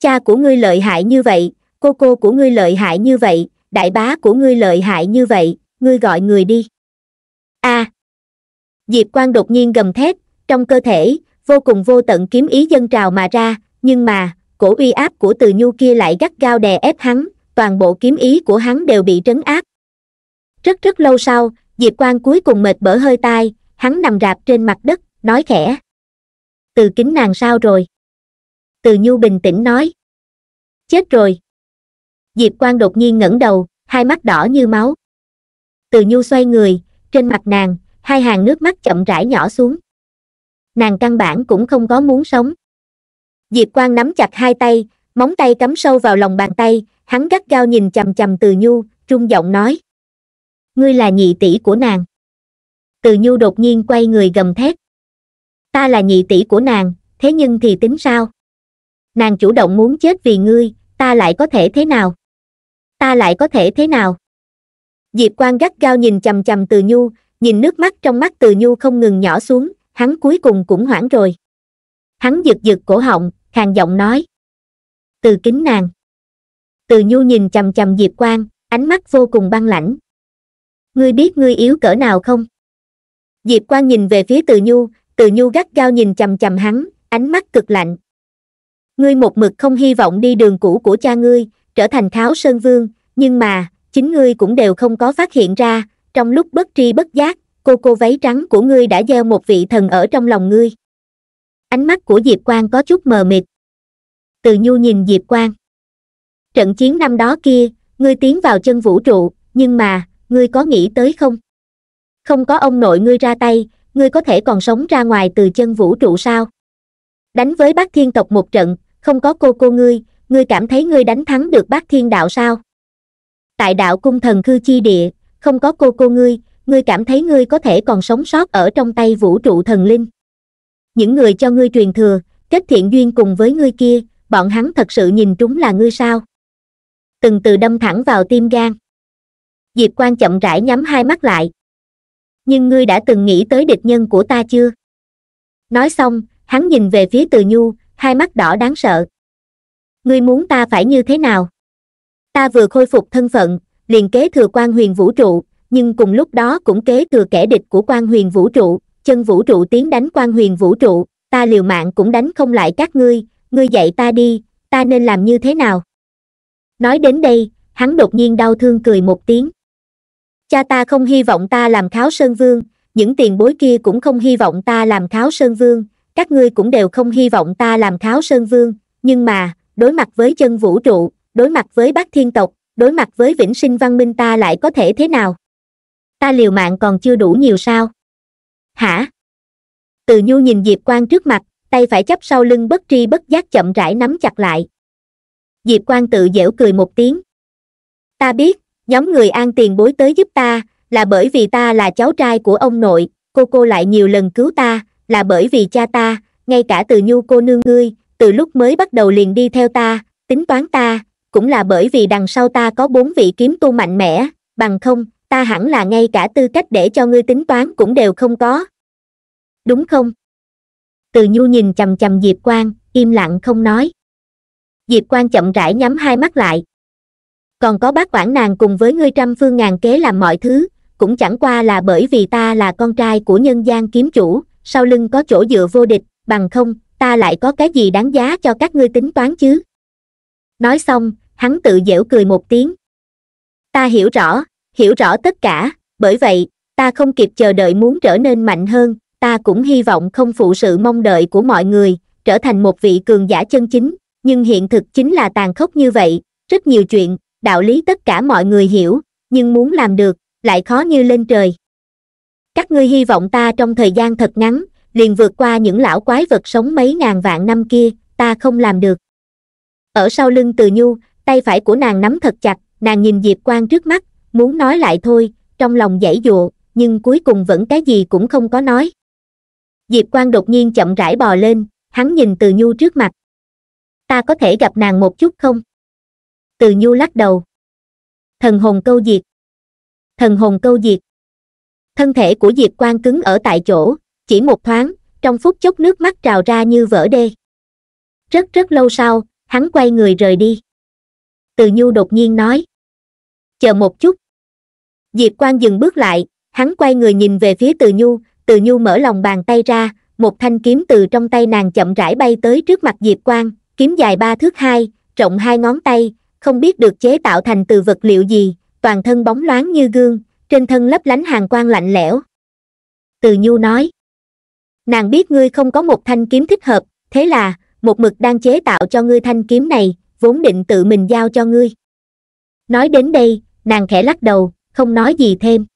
[SPEAKER 1] cha của ngươi lợi hại như vậy cô cô của ngươi lợi hại như vậy đại bá của ngươi lợi hại như vậy ngươi gọi người đi a à. diệp quang đột nhiên gầm thét trong cơ thể vô cùng vô tận kiếm ý dân trào mà ra nhưng mà cổ uy áp của từ nhu kia lại gắt gao đè ép hắn toàn bộ kiếm ý của hắn đều bị trấn áp rất rất lâu sau diệp quang cuối cùng mệt bở hơi tai hắn nằm rạp trên mặt đất nói khẽ từ kính nàng sao rồi từ nhu bình tĩnh nói chết rồi diệp Quan đột nhiên ngẩng đầu hai mắt đỏ như máu từ nhu xoay người trên mặt nàng hai hàng nước mắt chậm rãi nhỏ xuống nàng căn bản cũng không có muốn sống diệp Quan nắm chặt hai tay móng tay cắm sâu vào lòng bàn tay hắn gắt gao nhìn chằm chằm từ nhu trung giọng nói ngươi là nhị tỷ của nàng từ nhu đột nhiên quay người gầm thét ta là nhị tỷ của nàng thế nhưng thì tính sao nàng chủ động muốn chết vì ngươi ta lại có thể thế nào ta lại có thể thế nào diệp Quan gắt gao nhìn chằm chằm từ nhu nhìn nước mắt trong mắt từ nhu không ngừng nhỏ xuống hắn cuối cùng cũng hoảng rồi hắn giật giật cổ họng khàn giọng nói từ kính nàng từ nhu nhìn chằm chằm diệp Quan, ánh mắt vô cùng băng lãnh ngươi biết ngươi yếu cỡ nào không diệp Quan nhìn về phía từ nhu từ nhu gắt gao nhìn chầm chầm hắn ánh mắt cực lạnh ngươi một mực không hy vọng đi đường cũ của cha ngươi trở thành kháo sơn vương nhưng mà chính ngươi cũng đều không có phát hiện ra trong lúc bất tri bất giác cô cô váy trắng của ngươi đã gieo một vị thần ở trong lòng ngươi ánh mắt của diệp quang có chút mờ mịt từ nhu nhìn diệp quang trận chiến năm đó kia ngươi tiến vào chân vũ trụ nhưng mà ngươi có nghĩ tới không không có ông nội ngươi ra tay ngươi có thể còn sống ra ngoài từ chân vũ trụ sao đánh với bác thiên tộc một trận không có cô cô ngươi ngươi cảm thấy ngươi đánh thắng được bác thiên đạo sao tại đạo cung thần khư chi địa không có cô cô ngươi ngươi cảm thấy ngươi có thể còn sống sót ở trong tay vũ trụ thần linh những người cho ngươi truyền thừa kết thiện duyên cùng với ngươi kia bọn hắn thật sự nhìn trúng là ngươi sao từng từ đâm thẳng vào tim gan diệp quan chậm rãi nhắm hai mắt lại nhưng ngươi đã từng nghĩ tới địch nhân của ta chưa nói xong hắn nhìn về phía từ nhu hai mắt đỏ đáng sợ ngươi muốn ta phải như thế nào ta vừa khôi phục thân phận liền kế thừa quan huyền vũ trụ nhưng cùng lúc đó cũng kế thừa kẻ địch của quan huyền vũ trụ chân vũ trụ tiến đánh quan huyền vũ trụ ta liều mạng cũng đánh không lại các ngươi ngươi dạy ta đi ta nên làm như thế nào nói đến đây hắn đột nhiên đau thương cười một tiếng cha ta không hy vọng ta làm kháo sơn vương những tiền bối kia cũng không hy vọng ta làm kháo sơn vương các ngươi cũng đều không hy vọng ta làm kháo sơn vương nhưng mà đối mặt với chân vũ trụ đối mặt với bác thiên tộc đối mặt với vĩnh sinh văn minh ta lại có thể thế nào ta liều mạng còn chưa đủ nhiều sao hả từ nhu nhìn diệp quang trước mặt tay phải chấp sau lưng bất tri bất giác chậm rãi nắm chặt lại diệp quang tự dễu cười một tiếng ta biết nhóm người an tiền bối tới giúp ta là bởi vì ta là cháu trai của ông nội cô cô lại nhiều lần cứu ta là bởi vì cha ta ngay cả từ nhu cô nương ngươi từ lúc mới bắt đầu liền đi theo ta tính toán ta cũng là bởi vì đằng sau ta có bốn vị kiếm tu mạnh mẽ bằng không ta hẳn là ngay cả tư cách để cho ngươi tính toán cũng đều không có đúng không từ nhu nhìn chằm chằm diệp quang im lặng không nói diệp quang chậm rãi nhắm hai mắt lại còn có bác oản nàng cùng với ngươi trăm phương ngàn kế làm mọi thứ cũng chẳng qua là bởi vì ta là con trai của nhân gian kiếm chủ sau lưng có chỗ dựa vô địch bằng không ta lại có cái gì đáng giá cho các ngươi tính toán chứ nói xong hắn tự dễu cười một tiếng ta hiểu rõ hiểu rõ tất cả bởi vậy ta không kịp chờ đợi muốn trở nên mạnh hơn ta cũng hy vọng không phụ sự mong đợi của mọi người trở thành một vị cường giả chân chính nhưng hiện thực chính là tàn khốc như vậy rất nhiều chuyện đạo lý tất cả mọi người hiểu nhưng muốn làm được lại khó như lên trời các ngươi hy vọng ta trong thời gian thật ngắn liền vượt qua những lão quái vật sống mấy ngàn vạn năm kia ta không làm được ở sau lưng từ nhu tay phải của nàng nắm thật chặt nàng nhìn diệp Quang trước mắt muốn nói lại thôi trong lòng dãy dụa nhưng cuối cùng vẫn cái gì cũng không có nói diệp Quang đột nhiên chậm rãi bò lên hắn nhìn từ nhu trước mặt ta có thể gặp nàng một chút không từ nhu lắc đầu thần hồn câu diệt thần hồn câu diệt thân thể của diệp quang cứng ở tại chỗ chỉ một thoáng trong phút chốc nước mắt trào ra như vỡ đê rất rất lâu sau hắn quay người rời đi từ nhu đột nhiên nói chờ một chút diệp quang dừng bước lại hắn quay người nhìn về phía từ nhu từ nhu mở lòng bàn tay ra một thanh kiếm từ trong tay nàng chậm rãi bay tới trước mặt diệp quang, kiếm dài ba thước hai rộng hai ngón tay không biết được chế tạo thành từ vật liệu gì toàn thân bóng loáng như gương trên thân lấp lánh hàng quang lạnh lẽo từ nhu nói nàng biết ngươi không có một thanh kiếm thích hợp thế là một mực đang chế tạo cho ngươi thanh kiếm này vốn định tự mình giao cho ngươi nói đến đây nàng khẽ lắc đầu không nói gì thêm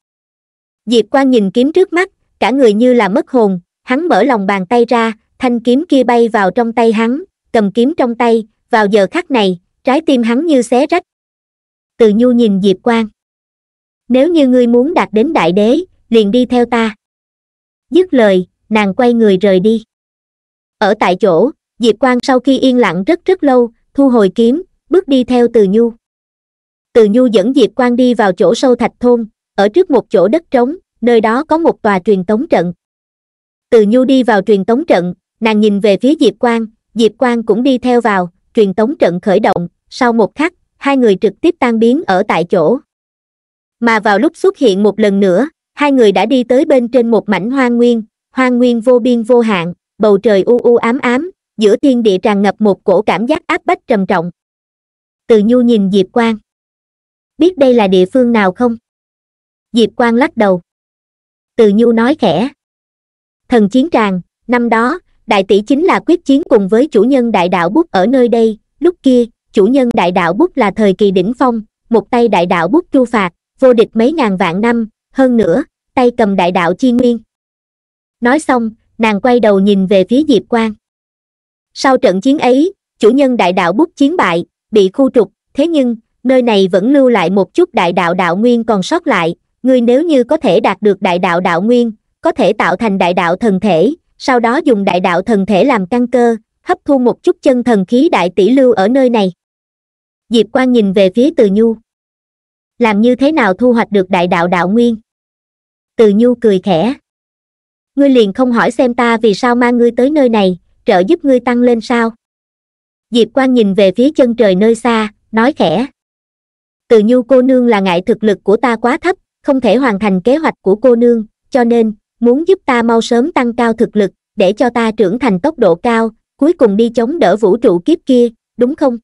[SPEAKER 1] diệp quang nhìn kiếm trước mắt cả người như là mất hồn hắn mở lòng bàn tay ra thanh kiếm kia bay vào trong tay hắn cầm kiếm trong tay vào giờ khắc này trái tim hắn như xé rách từ nhu nhìn diệp quang nếu như ngươi muốn đạt đến đại đế liền đi theo ta dứt lời nàng quay người rời đi ở tại chỗ diệp quang sau khi yên lặng rất rất lâu thu hồi kiếm bước đi theo từ nhu từ nhu dẫn diệp quang đi vào chỗ sâu thạch thôn ở trước một chỗ đất trống nơi đó có một tòa truyền tống trận từ nhu đi vào truyền tống trận nàng nhìn về phía diệp quang diệp quang cũng đi theo vào truyền tống trận khởi động sau một khắc hai người trực tiếp tan biến ở tại chỗ mà vào lúc xuất hiện một lần nữa hai người đã đi tới bên trên một mảnh hoa nguyên hoa nguyên vô biên vô hạn bầu trời u u ám ám giữa thiên địa tràn ngập một cổ cảm giác áp bách trầm trọng từ nhu nhìn diệp quang biết đây là địa phương nào không diệp quang lắc đầu từ nhu nói khẽ thần chiến tràng năm đó đại tỷ chính là quyết chiến cùng với chủ nhân đại đạo bút ở nơi đây lúc kia chủ nhân đại đạo bút là thời kỳ đỉnh phong một tay đại đạo bút chu phạt vô địch mấy ngàn vạn năm hơn nữa tay cầm đại đạo chi nguyên nói xong nàng quay đầu nhìn về phía diệp quang sau trận chiến ấy chủ nhân đại đạo bút chiến bại bị khu trục thế nhưng nơi này vẫn lưu lại một chút đại đạo đạo nguyên còn sót lại ngươi nếu như có thể đạt được đại đạo đạo nguyên có thể tạo thành đại đạo thần thể sau đó dùng đại đạo thần thể làm căn cơ hấp thu một chút chân thần khí đại tỷ lưu ở nơi này diệp quang nhìn về phía từ nhu làm như thế nào thu hoạch được đại đạo đạo nguyên từ nhu cười khẽ ngươi liền không hỏi xem ta vì sao mang ngươi tới nơi này trợ giúp ngươi tăng lên sao diệp quang nhìn về phía chân trời nơi xa nói khẽ từ nhu cô nương là ngại thực lực của ta quá thấp không thể hoàn thành kế hoạch của cô nương cho nên muốn giúp ta mau sớm tăng cao thực lực để cho ta trưởng thành tốc độ cao cuối cùng đi chống đỡ vũ trụ kiếp kia đúng không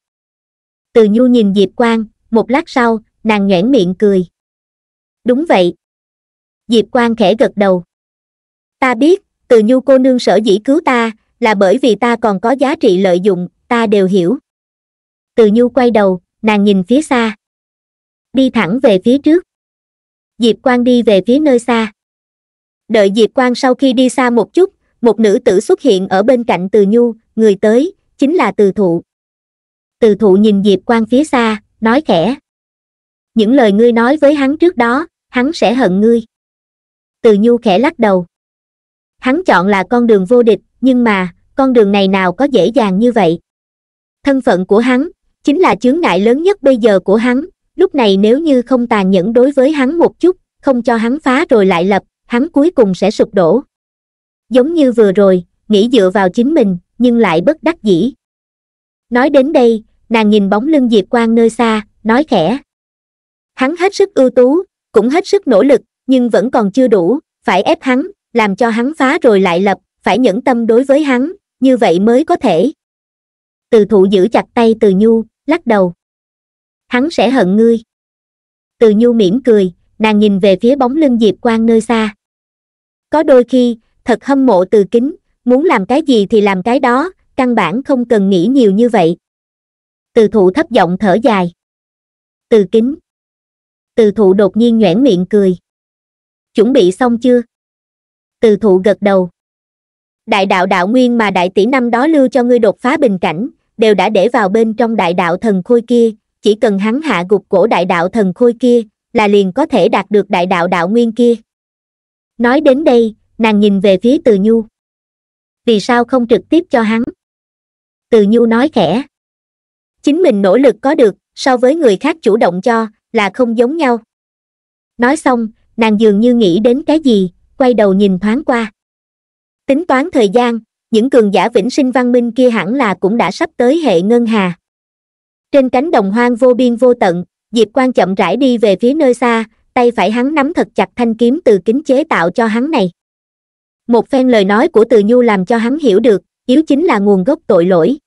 [SPEAKER 1] từ nhu nhìn diệp quang một lát sau nàng nhoẻn miệng cười đúng vậy diệp quang khẽ gật đầu ta biết từ nhu cô nương sở dĩ cứu ta là bởi vì ta còn có giá trị lợi dụng ta đều hiểu từ nhu quay đầu nàng nhìn phía xa đi thẳng về phía trước diệp quang đi về phía nơi xa đợi diệp quang sau khi đi xa một chút một nữ tử xuất hiện ở bên cạnh từ nhu người tới chính là từ thụ từ thụ nhìn diệp quang phía xa nói khẽ những lời ngươi nói với hắn trước đó hắn sẽ hận ngươi từ nhu khẽ lắc đầu hắn chọn là con đường vô địch nhưng mà con đường này nào có dễ dàng như vậy thân phận của hắn chính là chướng ngại lớn nhất bây giờ của hắn lúc này nếu như không tàn nhẫn đối với hắn một chút không cho hắn phá rồi lại lập hắn cuối cùng sẽ sụp đổ giống như vừa rồi nghĩ dựa vào chính mình nhưng lại bất đắc dĩ nói đến đây nàng nhìn bóng lưng diệp quang nơi xa nói khẽ hắn hết sức ưu tú cũng hết sức nỗ lực nhưng vẫn còn chưa đủ phải ép hắn làm cho hắn phá rồi lại lập phải nhẫn tâm đối với hắn như vậy mới có thể từ thụ giữ chặt tay từ nhu lắc đầu hắn sẽ hận ngươi từ nhu mỉm cười nàng nhìn về phía bóng lưng diệp quang nơi xa có đôi khi thật hâm mộ từ kính muốn làm cái gì thì làm cái đó căn bản không cần nghĩ nhiều như vậy từ thụ thấp giọng thở dài từ kính từ thụ đột nhiên nhoẻn miệng cười chuẩn bị xong chưa từ thụ gật đầu đại đạo đạo nguyên mà đại tỷ năm đó lưu cho ngươi đột phá bình cảnh đều đã để vào bên trong đại đạo thần khôi kia chỉ cần hắn hạ gục cổ đại đạo thần khôi kia là liền có thể đạt được đại đạo đạo nguyên kia nói đến đây nàng nhìn về phía từ nhu vì sao không trực tiếp cho hắn từ nhu nói khẽ chính mình nỗ lực có được so với người khác chủ động cho là không giống nhau nói xong nàng dường như nghĩ đến cái gì quay đầu nhìn thoáng qua tính toán thời gian những cường giả vĩnh sinh văn minh kia hẳn là cũng đã sắp tới hệ ngân hà trên cánh đồng hoang vô biên vô tận Diệp Quan chậm rãi đi về phía nơi xa, tay phải hắn nắm thật chặt thanh kiếm từ kính chế tạo cho hắn này. Một phen lời nói của Từ Nhu làm cho hắn hiểu được, yếu chính là nguồn gốc tội lỗi.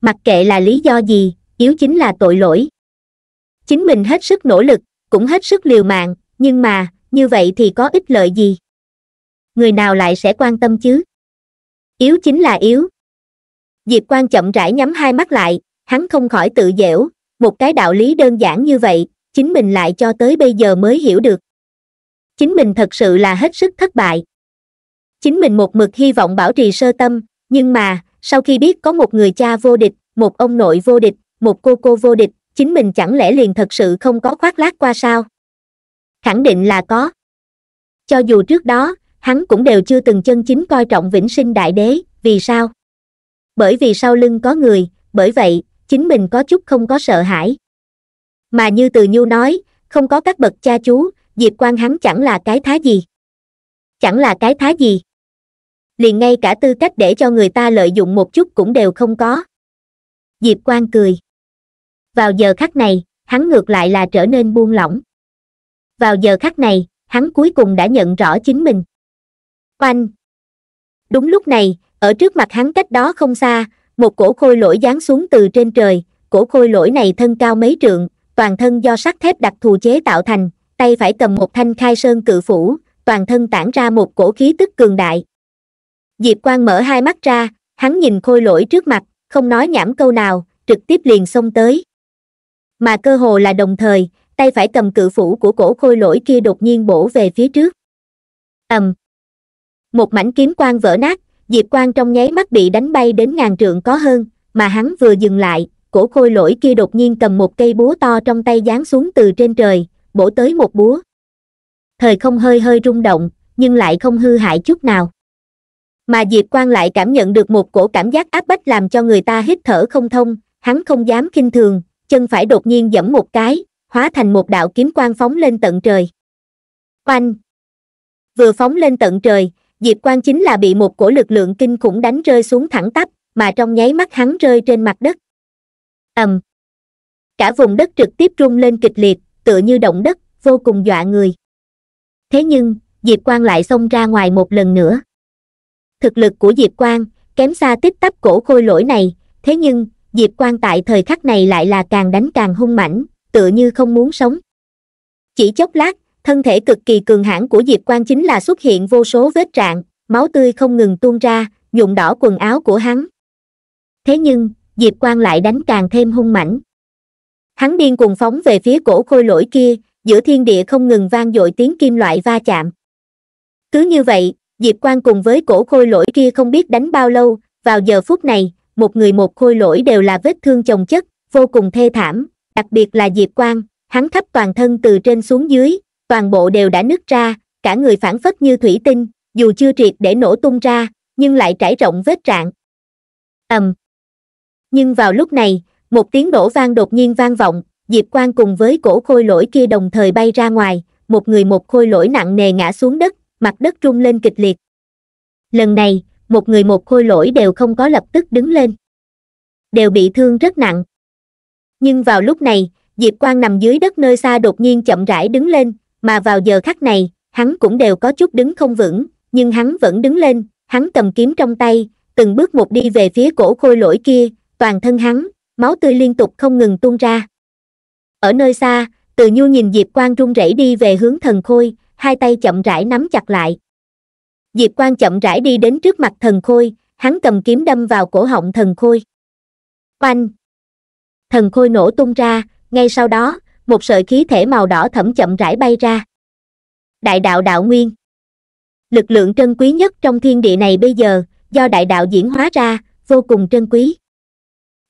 [SPEAKER 1] Mặc kệ là lý do gì, yếu chính là tội lỗi. Chính mình hết sức nỗ lực, cũng hết sức liều mạng, nhưng mà, như vậy thì có ích lợi gì? Người nào lại sẽ quan tâm chứ? Yếu chính là yếu. Diệp Quan chậm rãi nhắm hai mắt lại, hắn không khỏi tự dễu, một cái đạo lý đơn giản như vậy chính mình lại cho tới bây giờ mới hiểu được chính mình thật sự là hết sức thất bại chính mình một mực hy vọng bảo trì sơ tâm nhưng mà sau khi biết có một người cha vô địch một ông nội vô địch một cô cô vô địch chính mình chẳng lẽ liền thật sự không có khoác lác qua sao khẳng định là có cho dù trước đó hắn cũng đều chưa từng chân chính coi trọng vĩnh sinh đại đế vì sao bởi vì sau lưng có người bởi vậy chính mình có chút không có sợ hãi mà như từ nhu nói không có các bậc cha chú diệp quan hắn chẳng là cái thá gì chẳng là cái thá gì liền ngay cả tư cách để cho người ta lợi dụng một chút cũng đều không có diệp quan cười vào giờ khắc này hắn ngược lại là trở nên buông lỏng vào giờ khắc này hắn cuối cùng đã nhận rõ chính mình quanh đúng lúc này ở trước mặt hắn cách đó không xa một cổ khôi lỗi giáng xuống từ trên trời cổ khôi lỗi này thân cao mấy trượng toàn thân do sắt thép đặc thù chế tạo thành tay phải cầm một thanh khai sơn cự phủ toàn thân tản ra một cổ khí tức cường đại diệp Quang mở hai mắt ra hắn nhìn khôi lỗi trước mặt không nói nhảm câu nào trực tiếp liền xông tới mà cơ hồ là đồng thời tay phải cầm cự phủ của cổ khôi lỗi kia đột nhiên bổ về phía trước ầm một mảnh kiếm quang vỡ nát diệp quang trong nháy mắt bị đánh bay đến ngàn trượng có hơn mà hắn vừa dừng lại cổ khôi lỗi kia đột nhiên cầm một cây búa to trong tay giáng xuống từ trên trời bổ tới một búa thời không hơi hơi rung động nhưng lại không hư hại chút nào mà diệp quang lại cảm nhận được một cổ cảm giác áp bách làm cho người ta hít thở không thông hắn không dám kinh thường chân phải đột nhiên giẫm một cái hóa thành một đạo kiếm quang phóng lên tận trời oanh vừa phóng lên tận trời diệp Quang chính là bị một cổ lực lượng kinh khủng đánh rơi xuống thẳng tắp mà trong nháy mắt hắn rơi trên mặt đất ầm cả vùng đất trực tiếp rung lên kịch liệt tựa như động đất vô cùng dọa người thế nhưng diệp Quang lại xông ra ngoài một lần nữa thực lực của diệp Quang kém xa tích tắp cổ khôi lỗi này thế nhưng diệp Quang tại thời khắc này lại là càng đánh càng hung mãnh tựa như không muốn sống chỉ chốc lát thân thể cực kỳ cường hãn của diệp Quang chính là xuất hiện vô số vết trạng máu tươi không ngừng tuôn ra nhuộm đỏ quần áo của hắn thế nhưng diệp Quang lại đánh càng thêm hung mãnh hắn điên cuồng phóng về phía cổ khôi lỗi kia giữa thiên địa không ngừng vang dội tiếng kim loại va chạm cứ như vậy diệp Quang cùng với cổ khôi lỗi kia không biết đánh bao lâu vào giờ phút này một người một khôi lỗi đều là vết thương chồng chất vô cùng thê thảm đặc biệt là diệp Quang, hắn khắp toàn thân từ trên xuống dưới toàn bộ đều đã nứt ra cả người phản phất như thủy tinh dù chưa triệt để nổ tung ra nhưng lại trải rộng vết trạng ầm um. nhưng vào lúc này một tiếng nổ vang đột nhiên vang vọng diệp Quang cùng với cổ khôi lỗi kia đồng thời bay ra ngoài một người một khôi lỗi nặng nề ngã xuống đất mặt đất rung lên kịch liệt lần này một người một khôi lỗi đều không có lập tức đứng lên đều bị thương rất nặng nhưng vào lúc này diệp Quang nằm dưới đất nơi xa đột nhiên chậm rãi đứng lên mà vào giờ khắc này hắn cũng đều có chút đứng không vững nhưng hắn vẫn đứng lên hắn cầm kiếm trong tay từng bước một đi về phía cổ khôi lỗi kia toàn thân hắn máu tươi liên tục không ngừng tuôn ra ở nơi xa từ nhu nhìn diệp quang run rẩy đi về hướng thần khôi hai tay chậm rãi nắm chặt lại diệp quang chậm rãi đi đến trước mặt thần khôi hắn cầm kiếm đâm vào cổ họng thần khôi oanh thần khôi nổ tung ra ngay sau đó một sợi khí thể màu đỏ thẫm chậm rãi bay ra đại đạo đạo nguyên lực lượng trân quý nhất trong thiên địa này bây giờ do đại đạo diễn hóa ra vô cùng trân quý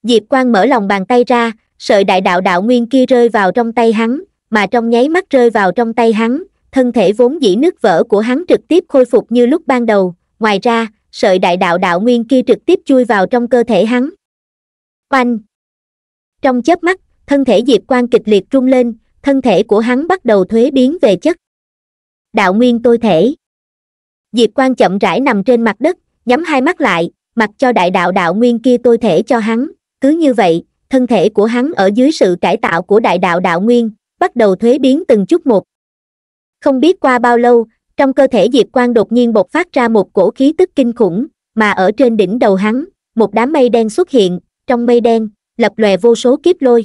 [SPEAKER 1] diệp quang mở lòng bàn tay ra sợi đại đạo đạo nguyên kia rơi vào trong tay hắn mà trong nháy mắt rơi vào trong tay hắn thân thể vốn dĩ nứt vỡ của hắn trực tiếp khôi phục như lúc ban đầu ngoài ra sợi đại đạo đạo nguyên kia trực tiếp chui vào trong cơ thể hắn oanh trong chớp mắt thân thể diệp quan kịch liệt rung lên thân thể của hắn bắt đầu thuế biến về chất đạo nguyên tôi thể diệp quan chậm rãi nằm trên mặt đất nhắm hai mắt lại mặc cho đại đạo đạo nguyên kia tôi thể cho hắn cứ như vậy thân thể của hắn ở dưới sự cải tạo của đại đạo đạo nguyên bắt đầu thuế biến từng chút một không biết qua bao lâu trong cơ thể diệp quan đột nhiên bộc phát ra một cổ khí tức kinh khủng mà ở trên đỉnh đầu hắn một đám mây đen xuất hiện trong mây đen lập lòe vô số kiếp lôi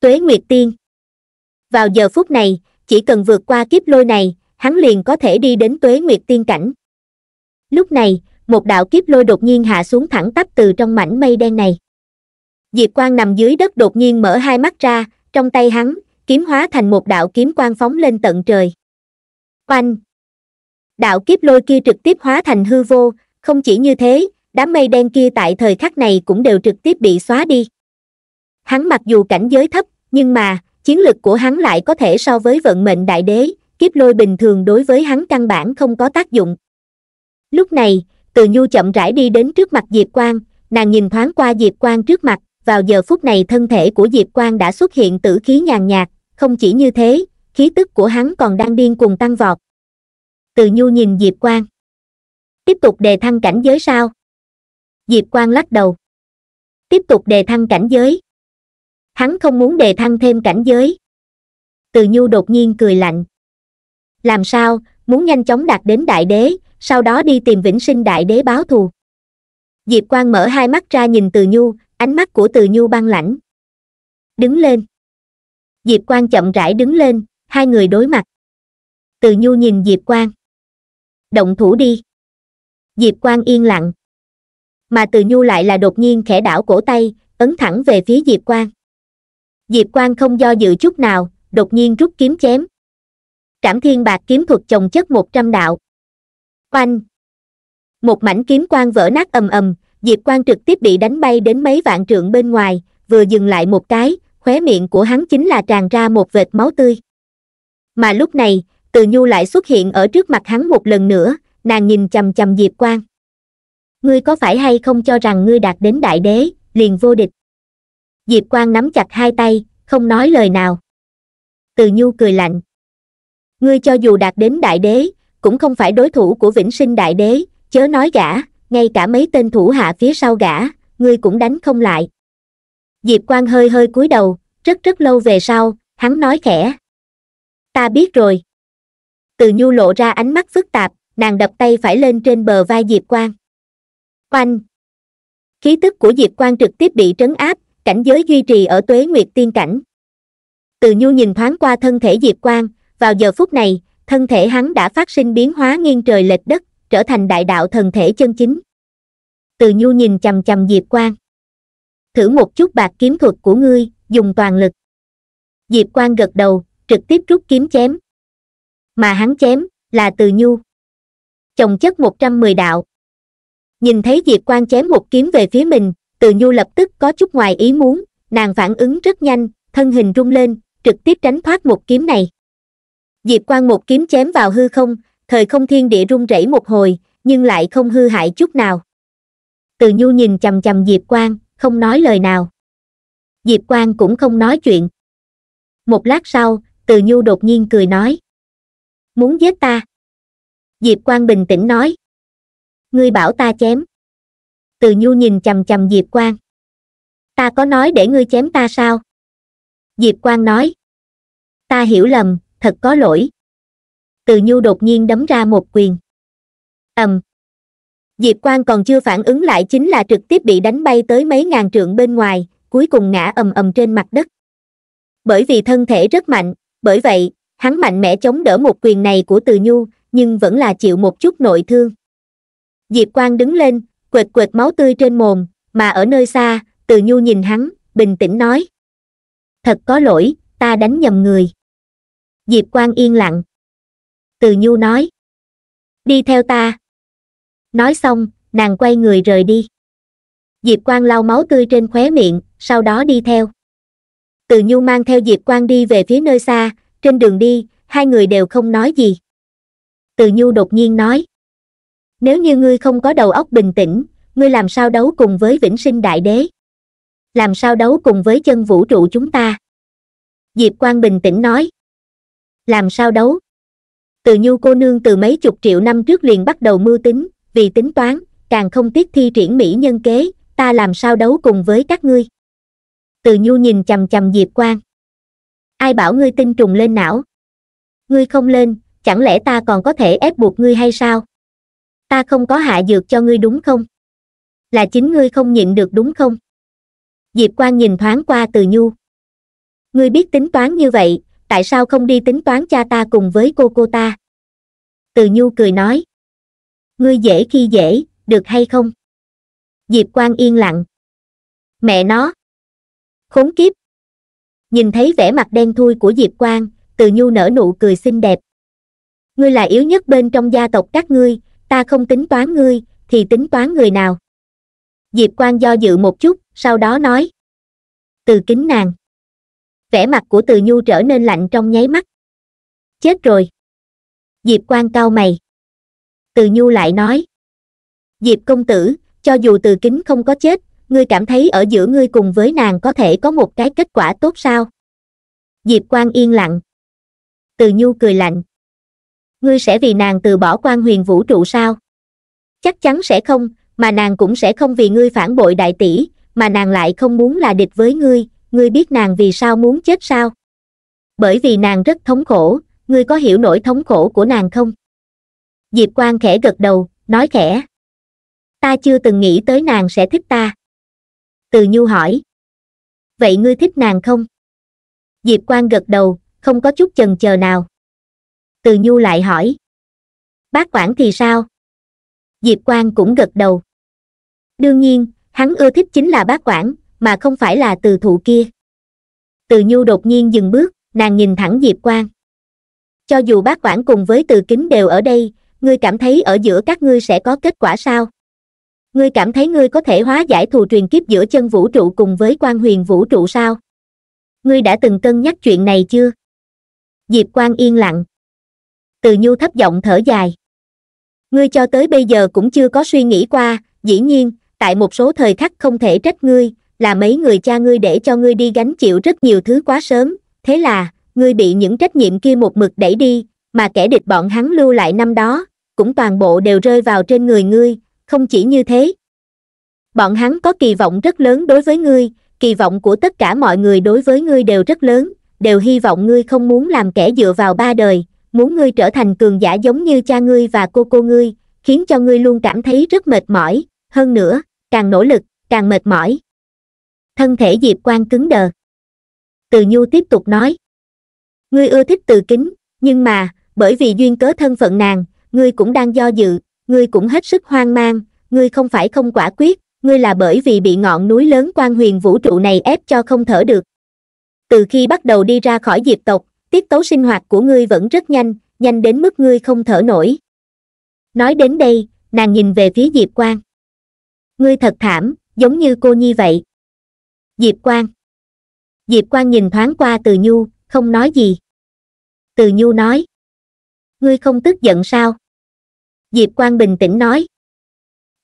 [SPEAKER 1] tuế nguyệt tiên vào giờ phút này chỉ cần vượt qua kiếp lôi này hắn liền có thể đi đến tuế nguyệt tiên cảnh lúc này một đạo kiếp lôi đột nhiên hạ xuống thẳng tắp từ trong mảnh mây đen này diệp quang nằm dưới đất đột nhiên mở hai mắt ra trong tay hắn kiếm hóa thành một đạo kiếm quang phóng lên tận trời oanh đạo kiếp lôi kia trực tiếp hóa thành hư vô không chỉ như thế đám mây đen kia tại thời khắc này cũng đều trực tiếp bị xóa đi hắn mặc dù cảnh giới thấp nhưng mà chiến lực của hắn lại có thể so với vận mệnh đại đế kiếp lôi bình thường đối với hắn căn bản không có tác dụng lúc này từ nhu chậm rãi đi đến trước mặt diệp quang nàng nhìn thoáng qua diệp quang trước mặt vào giờ phút này thân thể của diệp quang đã xuất hiện tử khí nhàn nhạt không chỉ như thế khí tức của hắn còn đang điên cuồng tăng vọt từ nhu nhìn diệp quang tiếp tục đề thăng cảnh giới sao diệp quang lắc đầu tiếp tục đề thăng cảnh giới hắn không muốn đề thăng thêm cảnh giới từ nhu đột nhiên cười lạnh làm sao muốn nhanh chóng đạt đến đại đế sau đó đi tìm vĩnh sinh đại đế báo thù diệp quang mở hai mắt ra nhìn từ nhu ánh mắt của từ nhu băng lãnh đứng lên diệp quang chậm rãi đứng lên hai người đối mặt từ nhu nhìn diệp quang động thủ đi diệp quang yên lặng mà từ nhu lại là đột nhiên khẽ đảo cổ tay ấn thẳng về phía diệp quang diệp quang không do dự chút nào đột nhiên rút kiếm chém trảm thiên bạc kiếm thuật chồng chất một trăm đạo oanh một mảnh kiếm quang vỡ nát ầm ầm diệp quang trực tiếp bị đánh bay đến mấy vạn trượng bên ngoài vừa dừng lại một cái khóe miệng của hắn chính là tràn ra một vệt máu tươi mà lúc này từ nhu lại xuất hiện ở trước mặt hắn một lần nữa nàng nhìn chằm chằm diệp quang ngươi có phải hay không cho rằng ngươi đạt đến đại đế liền vô địch diệp quang nắm chặt hai tay không nói lời nào từ nhu cười lạnh ngươi cho dù đạt đến đại đế cũng không phải đối thủ của vĩnh sinh đại đế chớ nói gã ngay cả mấy tên thủ hạ phía sau gã ngươi cũng đánh không lại diệp quang hơi hơi cúi đầu rất rất lâu về sau hắn nói khẽ ta biết rồi từ nhu lộ ra ánh mắt phức tạp nàng đập tay phải lên trên bờ vai diệp quang Quanh, khí tức của diệp quang trực tiếp bị trấn áp cảnh giới duy trì ở tuế nguyệt tiên cảnh từ nhu nhìn thoáng qua thân thể diệp quang vào giờ phút này thân thể hắn đã phát sinh biến hóa nghiêng trời lệch đất trở thành đại đạo thần thể chân chính từ nhu nhìn chằm chằm diệp quang thử một chút bạc kiếm thuật của ngươi dùng toàn lực diệp quang gật đầu trực tiếp rút kiếm chém mà hắn chém là từ nhu chồng chất một trăm mười đạo nhìn thấy diệp quang chém một kiếm về phía mình từ nhu lập tức có chút ngoài ý muốn nàng phản ứng rất nhanh thân hình rung lên trực tiếp tránh thoát một kiếm này diệp quang một kiếm chém vào hư không thời không thiên địa rung rẩy một hồi nhưng lại không hư hại chút nào từ nhu nhìn chằm chằm diệp quang không nói lời nào diệp quang cũng không nói chuyện một lát sau từ nhu đột nhiên cười nói muốn giết ta diệp quang bình tĩnh nói ngươi bảo ta chém từ nhu nhìn chằm chằm diệp quang ta có nói để ngươi chém ta sao diệp quang nói ta hiểu lầm thật có lỗi từ nhu đột nhiên đấm ra một quyền ầm diệp quang còn chưa phản ứng lại chính là trực tiếp bị đánh bay tới mấy ngàn trượng bên ngoài cuối cùng ngã ầm ầm trên mặt đất bởi vì thân thể rất mạnh bởi vậy hắn mạnh mẽ chống đỡ một quyền này của từ nhu nhưng vẫn là chịu một chút nội thương diệp quang đứng lên quệt quệt máu tươi trên mồm mà ở nơi xa từ nhu nhìn hắn bình tĩnh nói thật có lỗi ta đánh nhầm người diệp Quang yên lặng từ nhu nói đi theo ta nói xong nàng quay người rời đi diệp Quang lau máu tươi trên khóe miệng sau đó đi theo từ nhu mang theo diệp Quang đi về phía nơi xa trên đường đi hai người đều không nói gì từ nhu đột nhiên nói nếu như ngươi không có đầu óc bình tĩnh ngươi làm sao đấu cùng với vĩnh sinh đại đế làm sao đấu cùng với chân vũ trụ chúng ta diệp quang bình tĩnh nói làm sao đấu từ nhu cô nương từ mấy chục triệu năm trước liền bắt đầu mưu tính vì tính toán càng không tiếc thi triển mỹ nhân kế ta làm sao đấu cùng với các ngươi từ nhu nhìn chằm chằm diệp quang, ai bảo ngươi tinh trùng lên não ngươi không lên chẳng lẽ ta còn có thể ép buộc ngươi hay sao ta không có hạ dược cho ngươi đúng không là chính ngươi không nhịn được đúng không diệp quan nhìn thoáng qua từ nhu ngươi biết tính toán như vậy tại sao không đi tính toán cha ta cùng với cô cô ta từ nhu cười nói ngươi dễ khi dễ được hay không diệp quan yên lặng mẹ nó khốn kiếp nhìn thấy vẻ mặt đen thui của diệp quan từ nhu nở nụ cười xinh đẹp ngươi là yếu nhất bên trong gia tộc các ngươi ta không tính toán ngươi thì tính toán người nào diệp quan do dự một chút sau đó nói từ kính nàng vẻ mặt của từ nhu trở nên lạnh trong nháy mắt chết rồi diệp quan cau mày từ nhu lại nói diệp công tử cho dù từ kính không có chết ngươi cảm thấy ở giữa ngươi cùng với nàng có thể có một cái kết quả tốt sao diệp quan yên lặng từ nhu cười lạnh ngươi sẽ vì nàng từ bỏ quan huyền vũ trụ sao? Chắc chắn sẽ không, mà nàng cũng sẽ không vì ngươi phản bội đại tỷ, mà nàng lại không muốn là địch với ngươi, ngươi biết nàng vì sao muốn chết sao? Bởi vì nàng rất thống khổ, ngươi có hiểu nỗi thống khổ của nàng không? Diệp Quang khẽ gật đầu, nói khẽ. Ta chưa từng nghĩ tới nàng sẽ thích ta. Từ Nhu hỏi. Vậy ngươi thích nàng không? Diệp Quang gật đầu, không có chút chần chờ nào từ nhu lại hỏi bác quản thì sao diệp quang cũng gật đầu đương nhiên hắn ưa thích chính là bác quản mà không phải là từ thụ kia từ nhu đột nhiên dừng bước nàng nhìn thẳng diệp quang cho dù bác quản cùng với từ kính đều ở đây ngươi cảm thấy ở giữa các ngươi sẽ có kết quả sao ngươi cảm thấy ngươi có thể hóa giải thù truyền kiếp giữa chân vũ trụ cùng với quan huyền vũ trụ sao ngươi đã từng cân nhắc chuyện này chưa diệp quang yên lặng từ nhu thấp giọng thở dài ngươi cho tới bây giờ cũng chưa có suy nghĩ qua dĩ nhiên tại một số thời khắc không thể trách ngươi là mấy người cha ngươi để cho ngươi đi gánh chịu rất nhiều thứ quá sớm thế là ngươi bị những trách nhiệm kia một mực đẩy đi mà kẻ địch bọn hắn lưu lại năm đó cũng toàn bộ đều rơi vào trên người ngươi không chỉ như thế bọn hắn có kỳ vọng rất lớn đối với ngươi kỳ vọng của tất cả mọi người đối với ngươi đều rất lớn đều hy vọng ngươi không muốn làm kẻ dựa vào ba đời muốn ngươi trở thành cường giả giống như cha ngươi và cô cô ngươi, khiến cho ngươi luôn cảm thấy rất mệt mỏi, hơn nữa, càng nỗ lực, càng mệt mỏi. Thân thể Diệp Quang cứng đờ. Từ Nhu tiếp tục nói. Ngươi ưa thích từ kính, nhưng mà, bởi vì duyên cớ thân phận nàng, ngươi cũng đang do dự, ngươi cũng hết sức hoang mang, ngươi không phải không quả quyết, ngươi là bởi vì bị ngọn núi lớn quan huyền vũ trụ này ép cho không thở được. Từ khi bắt đầu đi ra khỏi diệp tộc, tiết tấu sinh hoạt của ngươi vẫn rất nhanh, nhanh đến mức ngươi không thở nổi. Nói đến đây, nàng nhìn về phía Diệp Quang. Ngươi thật thảm, giống như cô nhi vậy. Diệp Quang. Diệp Quang nhìn thoáng qua Từ Nhu, không nói gì. Từ Nhu nói. Ngươi không tức giận sao? Diệp Quang bình tĩnh nói.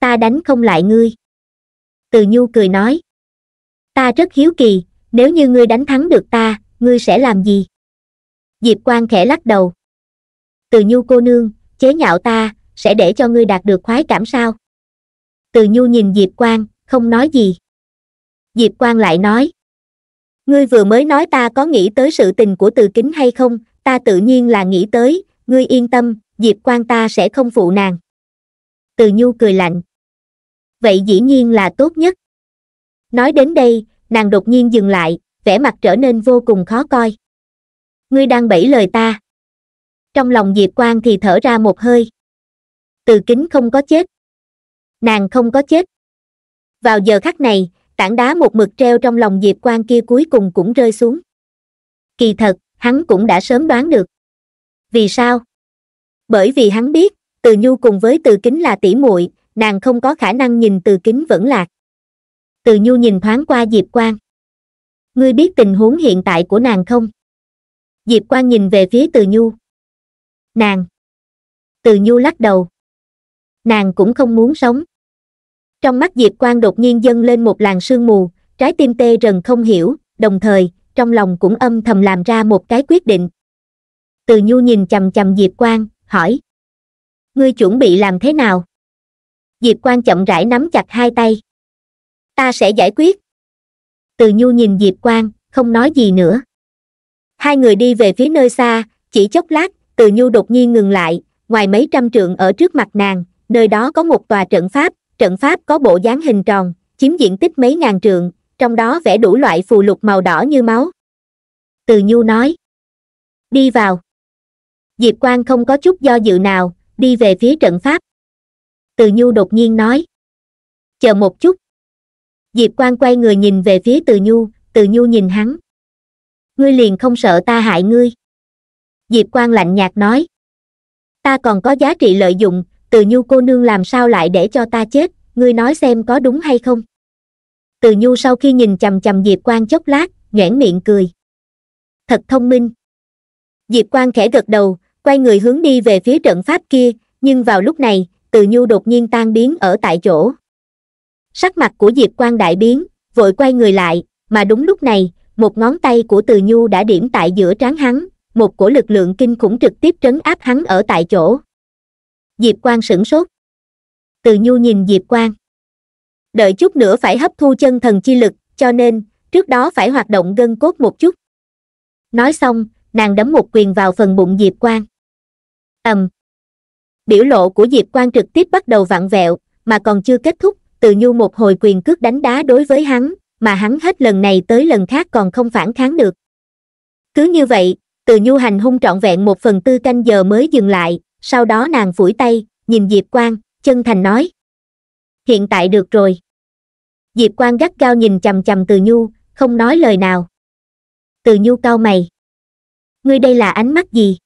[SPEAKER 1] Ta đánh không lại ngươi. Từ Nhu cười nói. Ta rất hiếu kỳ, nếu như ngươi đánh thắng được ta, ngươi sẽ làm gì? diệp Quang khẽ lắc đầu từ nhu cô nương chế nhạo ta sẽ để cho ngươi đạt được khoái cảm sao từ nhu nhìn diệp Quang, không nói gì diệp Quang lại nói ngươi vừa mới nói ta có nghĩ tới sự tình của từ kính hay không ta tự nhiên là nghĩ tới ngươi yên tâm diệp Quang ta sẽ không phụ nàng từ nhu cười lạnh vậy dĩ nhiên là tốt nhất nói đến đây nàng đột nhiên dừng lại vẻ mặt trở nên vô cùng khó coi ngươi đang bẫy lời ta trong lòng diệp quang thì thở ra một hơi từ kính không có chết nàng không có chết vào giờ khắc này tảng đá một mực treo trong lòng diệp quang kia cuối cùng cũng rơi xuống kỳ thật hắn cũng đã sớm đoán được vì sao bởi vì hắn biết từ nhu cùng với từ kính là tỷ muội nàng không có khả năng nhìn từ kính vẫn lạc từ nhu nhìn thoáng qua diệp quang ngươi biết tình huống hiện tại của nàng không diệp Quang nhìn về phía từ nhu nàng từ nhu lắc đầu nàng cũng không muốn sống trong mắt diệp Quang đột nhiên dâng lên một làn sương mù trái tim tê rần không hiểu đồng thời trong lòng cũng âm thầm làm ra một cái quyết định từ nhu nhìn chằm chằm diệp Quang, hỏi ngươi chuẩn bị làm thế nào diệp Quang chậm rãi nắm chặt hai tay ta sẽ giải quyết từ nhu nhìn diệp Quang, không nói gì nữa hai người đi về phía nơi xa chỉ chốc lát từ nhu đột nhiên ngừng lại ngoài mấy trăm trượng ở trước mặt nàng nơi đó có một tòa trận pháp trận pháp có bộ dáng hình tròn chiếm diện tích mấy ngàn trượng trong đó vẽ đủ loại phù lục màu đỏ như máu từ nhu nói đi vào diệp Quang không có chút do dự nào đi về phía trận pháp từ nhu đột nhiên nói chờ một chút diệp Quang quay người nhìn về phía từ nhu từ nhu nhìn hắn ngươi liền không sợ ta hại ngươi diệp quan lạnh nhạt nói ta còn có giá trị lợi dụng từ nhu cô nương làm sao lại để cho ta chết ngươi nói xem có đúng hay không từ nhu sau khi nhìn chằm chằm diệp quan chốc lát nhoẻn miệng cười thật thông minh diệp quan khẽ gật đầu quay người hướng đi về phía trận pháp kia nhưng vào lúc này từ nhu đột nhiên tan biến ở tại chỗ sắc mặt của diệp quan đại biến vội quay người lại mà đúng lúc này một ngón tay của từ nhu đã điểm tại giữa trán hắn một cổ lực lượng kinh khủng trực tiếp trấn áp hắn ở tại chỗ diệp Quang sửng sốt từ nhu nhìn diệp Quang, đợi chút nữa phải hấp thu chân thần chi lực cho nên trước đó phải hoạt động gân cốt một chút nói xong nàng đấm một quyền vào phần bụng diệp Quang. ầm biểu lộ của diệp Quang trực tiếp bắt đầu vặn vẹo mà còn chưa kết thúc từ nhu một hồi quyền cước đánh đá đối với hắn mà hắn hết lần này tới lần khác còn không phản kháng được cứ như vậy từ nhu hành hung trọn vẹn một phần tư canh giờ mới dừng lại sau đó nàng phủi tay nhìn diệp quang chân thành nói hiện tại được rồi diệp quang gắt cao nhìn chằm chằm từ nhu không nói lời nào từ nhu cao mày ngươi đây là ánh mắt gì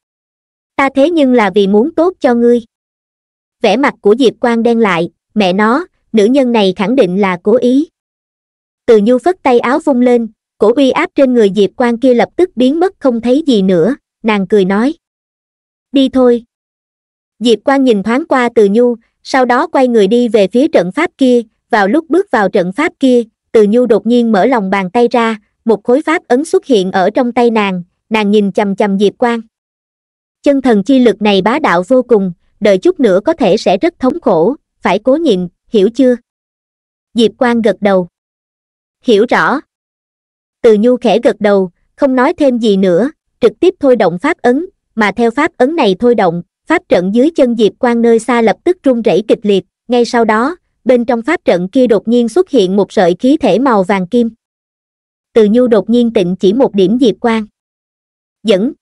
[SPEAKER 1] ta thế nhưng là vì muốn tốt cho ngươi vẻ mặt của diệp quang đen lại mẹ nó nữ nhân này khẳng định là cố ý từ nhu phất tay áo vung lên cổ uy áp trên người diệp quan kia lập tức biến mất không thấy gì nữa nàng cười nói đi thôi diệp quan nhìn thoáng qua từ nhu sau đó quay người đi về phía trận pháp kia vào lúc bước vào trận pháp kia từ nhu đột nhiên mở lòng bàn tay ra một khối pháp ấn xuất hiện ở trong tay nàng nàng nhìn chầm chầm diệp quan chân thần chi lực này bá đạo vô cùng đợi chút nữa có thể sẽ rất thống khổ phải cố nhịn hiểu chưa diệp quan gật đầu hiểu rõ từ nhu khẽ gật đầu không nói thêm gì nữa trực tiếp thôi động pháp ấn mà theo pháp ấn này thôi động pháp trận dưới chân diệp quang nơi xa lập tức rung rẩy kịch liệt ngay sau đó bên trong pháp trận kia đột nhiên xuất hiện một sợi khí thể màu vàng kim từ nhu đột nhiên tịnh chỉ một điểm diệp quang, dẫn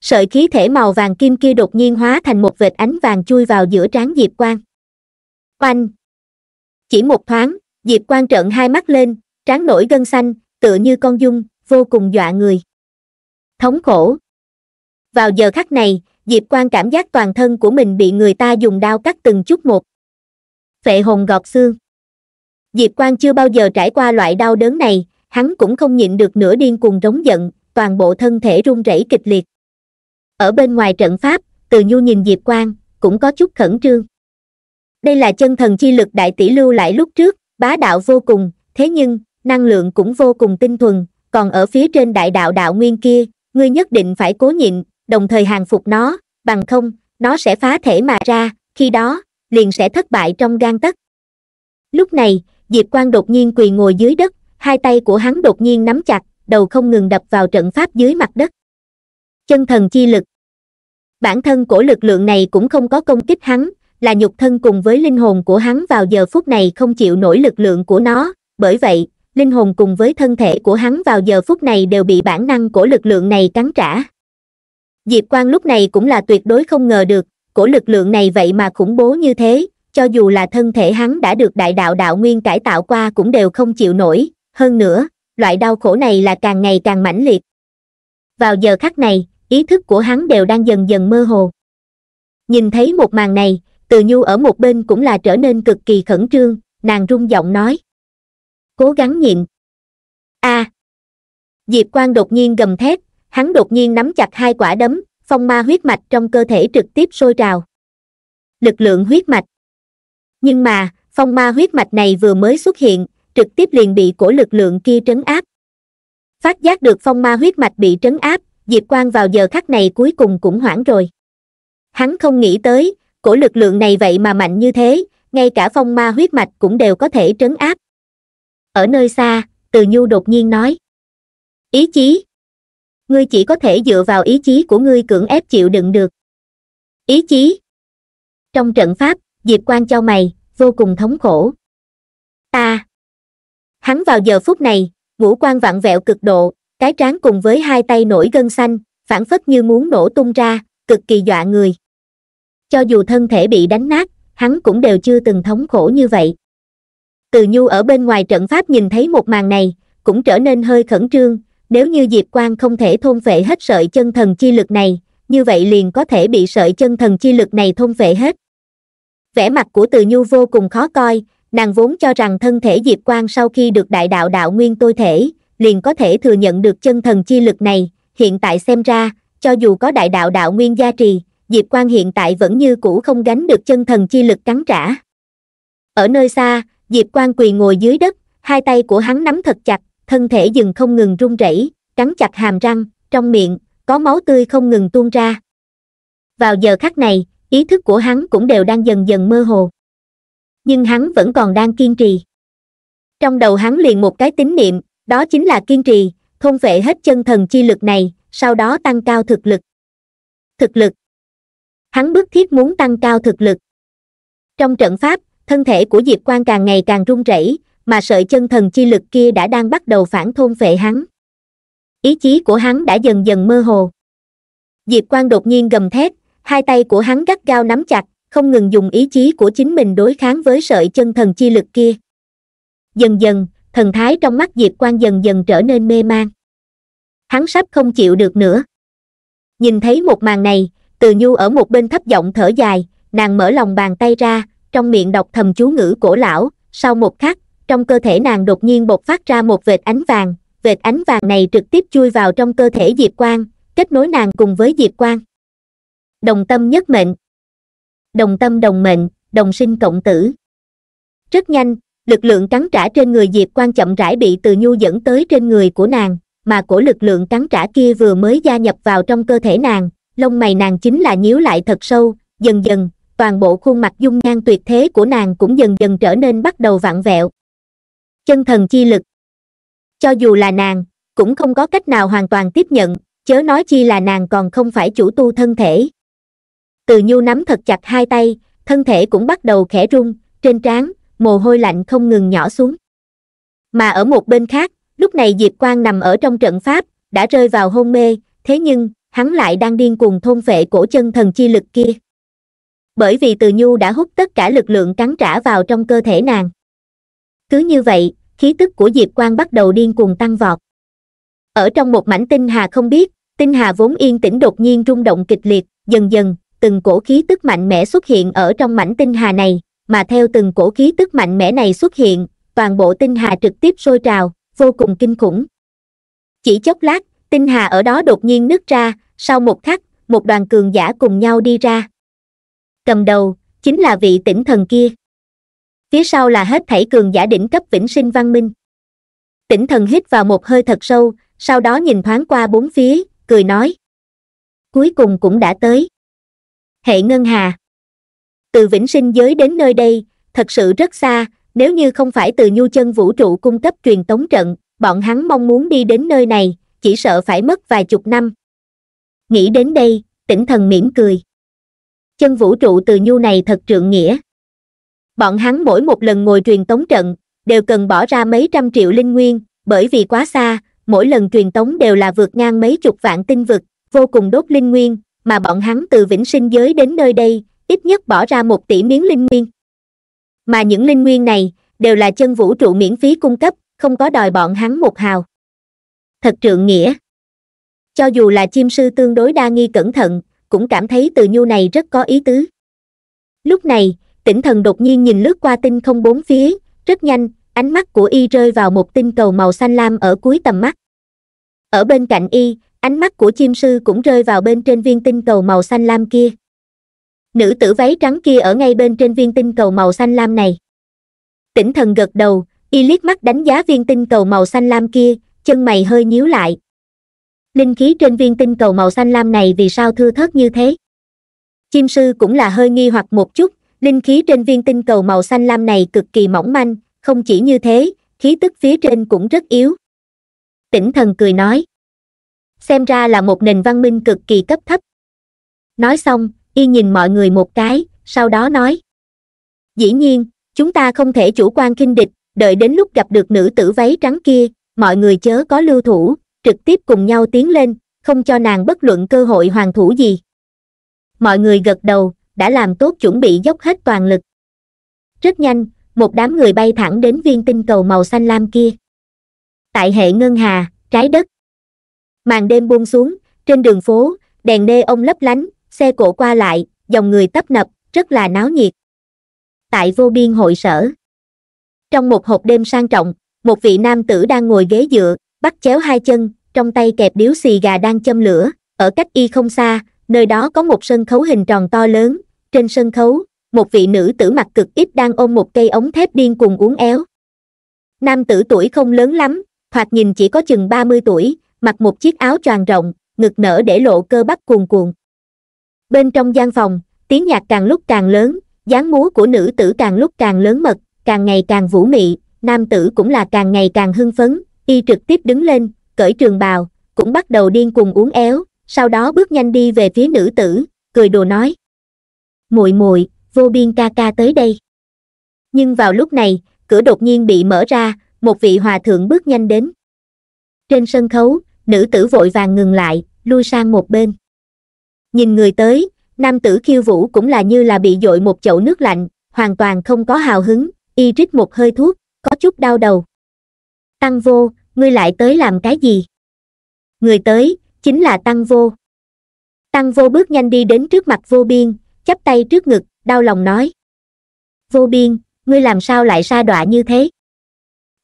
[SPEAKER 1] sợi khí thể màu vàng kim kia đột nhiên hóa thành một vệt ánh vàng chui vào giữa trán diệp quang. oanh chỉ một thoáng diệp quang trợn hai mắt lên trán nổi gân xanh, tựa như con dung, vô cùng dọa người. Thống khổ. Vào giờ khắc này, Diệp Quan cảm giác toàn thân của mình bị người ta dùng đao cắt từng chút một. Phệ hồn gọt xương. Diệp Quan chưa bao giờ trải qua loại đau đớn này, hắn cũng không nhịn được nửa điên cuồng rống giận, toàn bộ thân thể run rẩy kịch liệt. Ở bên ngoài trận pháp, Từ Nhu nhìn Diệp Quan, cũng có chút khẩn trương. Đây là chân thần chi lực đại tỷ lưu lại lúc trước, bá đạo vô cùng, thế nhưng, năng lượng cũng vô cùng tinh thuần, còn ở phía trên đại đạo đạo nguyên kia, ngươi nhất định phải cố nhịn, đồng thời hàng phục nó, bằng không, nó sẽ phá thể mà ra, khi đó, liền sẽ thất bại trong gan tất. Lúc này, Diệp Quang đột nhiên quỳ ngồi dưới đất, hai tay của hắn đột nhiên nắm chặt, đầu không ngừng đập vào trận pháp dưới mặt đất. Chân thần chi lực. Bản thân của lực lượng này cũng không có công kích hắn, là nhục thân cùng với linh hồn của hắn vào giờ phút này không chịu nổi lực lượng của nó, bởi vậy, linh hồn cùng với thân thể của hắn vào giờ phút này đều bị bản năng của lực lượng này cắn trả diệp Quan lúc này cũng là tuyệt đối không ngờ được của lực lượng này vậy mà khủng bố như thế cho dù là thân thể hắn đã được đại đạo đạo nguyên cải tạo qua cũng đều không chịu nổi hơn nữa loại đau khổ này là càng ngày càng mãnh liệt vào giờ khắc này ý thức của hắn đều đang dần dần mơ hồ nhìn thấy một màn này từ nhu ở một bên cũng là trở nên cực kỳ khẩn trương nàng rung giọng nói cố gắng nhịn a à. diệp Quang đột nhiên gầm thét hắn đột nhiên nắm chặt hai quả đấm phong ma huyết mạch trong cơ thể trực tiếp sôi trào lực lượng huyết mạch nhưng mà phong ma huyết mạch này vừa mới xuất hiện trực tiếp liền bị cổ lực lượng kia trấn áp phát giác được phong ma huyết mạch bị trấn áp diệp Quang vào giờ khắc này cuối cùng cũng hoảng rồi hắn không nghĩ tới cổ lực lượng này vậy mà mạnh như thế ngay cả phong ma huyết mạch cũng đều có thể trấn áp ở nơi xa từ nhu đột nhiên nói ý chí ngươi chỉ có thể dựa vào ý chí của ngươi cưỡng ép chịu đựng được ý chí trong trận pháp diệp quan cho mày vô cùng thống khổ ta hắn vào giờ phút này ngũ quan vặn vẹo cực độ cái trán cùng với hai tay nổi gân xanh phản phất như muốn nổ tung ra cực kỳ dọa người cho dù thân thể bị đánh nát hắn cũng đều chưa từng thống khổ như vậy từ nhu ở bên ngoài trận pháp nhìn thấy một màn này cũng trở nên hơi khẩn trương nếu như diệp quang không thể thôn vệ hết sợi chân thần chi lực này như vậy liền có thể bị sợi chân thần chi lực này thôn vệ hết vẻ mặt của từ nhu vô cùng khó coi nàng vốn cho rằng thân thể diệp quang sau khi được đại đạo đạo nguyên tôi thể liền có thể thừa nhận được chân thần chi lực này hiện tại xem ra cho dù có đại đạo đạo nguyên gia trì diệp quang hiện tại vẫn như cũ không gánh được chân thần chi lực cắn trả ở nơi xa diệp Quang quỳ ngồi dưới đất hai tay của hắn nắm thật chặt thân thể dừng không ngừng run rẩy cắn chặt hàm răng trong miệng có máu tươi không ngừng tuôn ra vào giờ khắc này ý thức của hắn cũng đều đang dần dần mơ hồ nhưng hắn vẫn còn đang kiên trì trong đầu hắn liền một cái tín niệm đó chính là kiên trì thôn vệ hết chân thần chi lực này sau đó tăng cao thực lực thực lực hắn bức thiết muốn tăng cao thực lực trong trận pháp thân thể của diệp quang càng ngày càng run rẩy mà sợi chân thần chi lực kia đã đang bắt đầu phản thôn vệ hắn ý chí của hắn đã dần dần mơ hồ diệp quang đột nhiên gầm thét hai tay của hắn gắt gao nắm chặt không ngừng dùng ý chí của chính mình đối kháng với sợi chân thần chi lực kia dần dần thần thái trong mắt diệp quang dần dần trở nên mê man hắn sắp không chịu được nữa nhìn thấy một màn này từ nhu ở một bên thấp giọng thở dài nàng mở lòng bàn tay ra trong miệng đọc thầm chú ngữ cổ lão sau một khắc trong cơ thể nàng đột nhiên bộc phát ra một vệt ánh vàng vệt ánh vàng này trực tiếp chui vào trong cơ thể diệp quang kết nối nàng cùng với diệp quang đồng tâm nhất mệnh đồng tâm đồng mệnh đồng sinh cộng tử rất nhanh lực lượng cắn trả trên người diệp quang chậm rãi bị từ nhu dẫn tới trên người của nàng mà cổ lực lượng cắn trả kia vừa mới gia nhập vào trong cơ thể nàng lông mày nàng chính là nhíu lại thật sâu dần dần toàn bộ khuôn mặt dung nhan tuyệt thế của nàng cũng dần dần trở nên bắt đầu vặn vẹo chân thần chi lực cho dù là nàng cũng không có cách nào hoàn toàn tiếp nhận chớ nói chi là nàng còn không phải chủ tu thân thể từ nhu nắm thật chặt hai tay thân thể cũng bắt đầu khẽ rung trên trán mồ hôi lạnh không ngừng nhỏ xuống mà ở một bên khác lúc này diệp quang nằm ở trong trận pháp đã rơi vào hôn mê thế nhưng hắn lại đang điên cuồng thôn phệ cổ chân thần chi lực kia bởi vì từ nhu đã hút tất cả lực lượng cắn trả vào trong cơ thể nàng cứ như vậy khí tức của diệp quang bắt đầu điên cuồng tăng vọt ở trong một mảnh tinh hà không biết tinh hà vốn yên tĩnh đột nhiên rung động kịch liệt dần dần từng cổ khí tức mạnh mẽ xuất hiện ở trong mảnh tinh hà này mà theo từng cổ khí tức mạnh mẽ này xuất hiện toàn bộ tinh hà trực tiếp sôi trào vô cùng kinh khủng chỉ chốc lát tinh hà ở đó đột nhiên nứt ra sau một khắc một đoàn cường giả cùng nhau đi ra cầm đầu chính là vị tỉnh thần kia phía sau là hết thảy cường giả đỉnh cấp vĩnh sinh văn minh tỉnh thần hít vào một hơi thật sâu sau đó nhìn thoáng qua bốn phía cười nói cuối cùng cũng đã tới hệ ngân hà từ vĩnh sinh giới đến nơi đây thật sự rất xa nếu như không phải từ nhu chân vũ trụ cung cấp truyền tống trận bọn hắn mong muốn đi đến nơi này chỉ sợ phải mất vài chục năm nghĩ đến đây tỉnh thần mỉm cười chân vũ trụ từ nhu này thật trượng nghĩa. Bọn hắn mỗi một lần ngồi truyền tống trận, đều cần bỏ ra mấy trăm triệu linh nguyên, bởi vì quá xa, mỗi lần truyền tống đều là vượt ngang mấy chục vạn tinh vực, vô cùng đốt linh nguyên, mà bọn hắn từ vĩnh sinh giới đến nơi đây, ít nhất bỏ ra một tỷ miếng linh nguyên. Mà những linh nguyên này, đều là chân vũ trụ miễn phí cung cấp, không có đòi bọn hắn một hào. Thật trượng nghĩa. Cho dù là chim sư tương đối đa nghi cẩn thận, cũng cảm thấy từ nhu này rất có ý tứ lúc này tỉnh thần đột nhiên nhìn lướt qua tinh không bốn phía rất nhanh ánh mắt của y rơi vào một tinh cầu màu xanh lam ở cuối tầm mắt ở bên cạnh y ánh mắt của chim sư cũng rơi vào bên trên viên tinh cầu màu xanh lam kia nữ tử váy trắng kia ở ngay bên trên viên tinh cầu màu xanh lam này tỉnh thần gật đầu y liếc mắt đánh giá viên tinh cầu màu xanh lam kia chân mày hơi nhíu lại linh khí trên viên tinh cầu màu xanh lam này vì sao thưa thớt như thế chim sư cũng là hơi nghi hoặc một chút linh khí trên viên tinh cầu màu xanh lam này cực kỳ mỏng manh không chỉ như thế khí tức phía trên cũng rất yếu tỉnh thần cười nói xem ra là một nền văn minh cực kỳ cấp thấp nói xong y nhìn mọi người một cái sau đó nói dĩ nhiên chúng ta không thể chủ quan kinh địch đợi đến lúc gặp được nữ tử váy trắng kia mọi người chớ có lưu thủ trực tiếp cùng nhau tiến lên không cho nàng bất luận cơ hội hoàn thủ gì mọi người gật đầu đã làm tốt chuẩn bị dốc hết toàn lực rất nhanh một đám người bay thẳng đến viên tinh cầu màu xanh lam kia tại hệ ngân hà trái đất màn đêm buông xuống trên đường phố đèn nê ông lấp lánh xe cộ qua lại dòng người tấp nập rất là náo nhiệt tại vô biên hội sở trong một hộp đêm sang trọng một vị nam tử đang ngồi ghế dựa bắt chéo hai chân trong tay kẹp điếu xì gà đang châm lửa ở cách y không xa nơi đó có một sân khấu hình tròn to lớn trên sân khấu một vị nữ tử mặt cực ít đang ôm một cây ống thép điên cùng uốn éo nam tử tuổi không lớn lắm thoạt nhìn chỉ có chừng ba mươi tuổi mặc một chiếc áo tròn rộng ngực nở để lộ cơ bắp cuồn cuộn bên trong gian phòng tiếng nhạc càng lúc càng lớn dáng múa của nữ tử càng lúc càng lớn mật càng ngày càng vũ mị nam tử cũng là càng ngày càng hưng phấn y trực tiếp đứng lên cởi trường bào, cũng bắt đầu điên cuồng uống éo, sau đó bước nhanh đi về phía nữ tử, cười đùa nói. muội muội vô biên ca ca tới đây. Nhưng vào lúc này, cửa đột nhiên bị mở ra, một vị hòa thượng bước nhanh đến. Trên sân khấu, nữ tử vội vàng ngừng lại, lui sang một bên. Nhìn người tới, nam tử khiêu vũ cũng là như là bị dội một chậu nước lạnh, hoàn toàn không có hào hứng, y rít một hơi thuốc, có chút đau đầu. Tăng vô, ngươi lại tới làm cái gì người tới chính là tăng vô tăng vô bước nhanh đi đến trước mặt vô biên chắp tay trước ngực đau lòng nói vô biên ngươi làm sao lại sa đọa như thế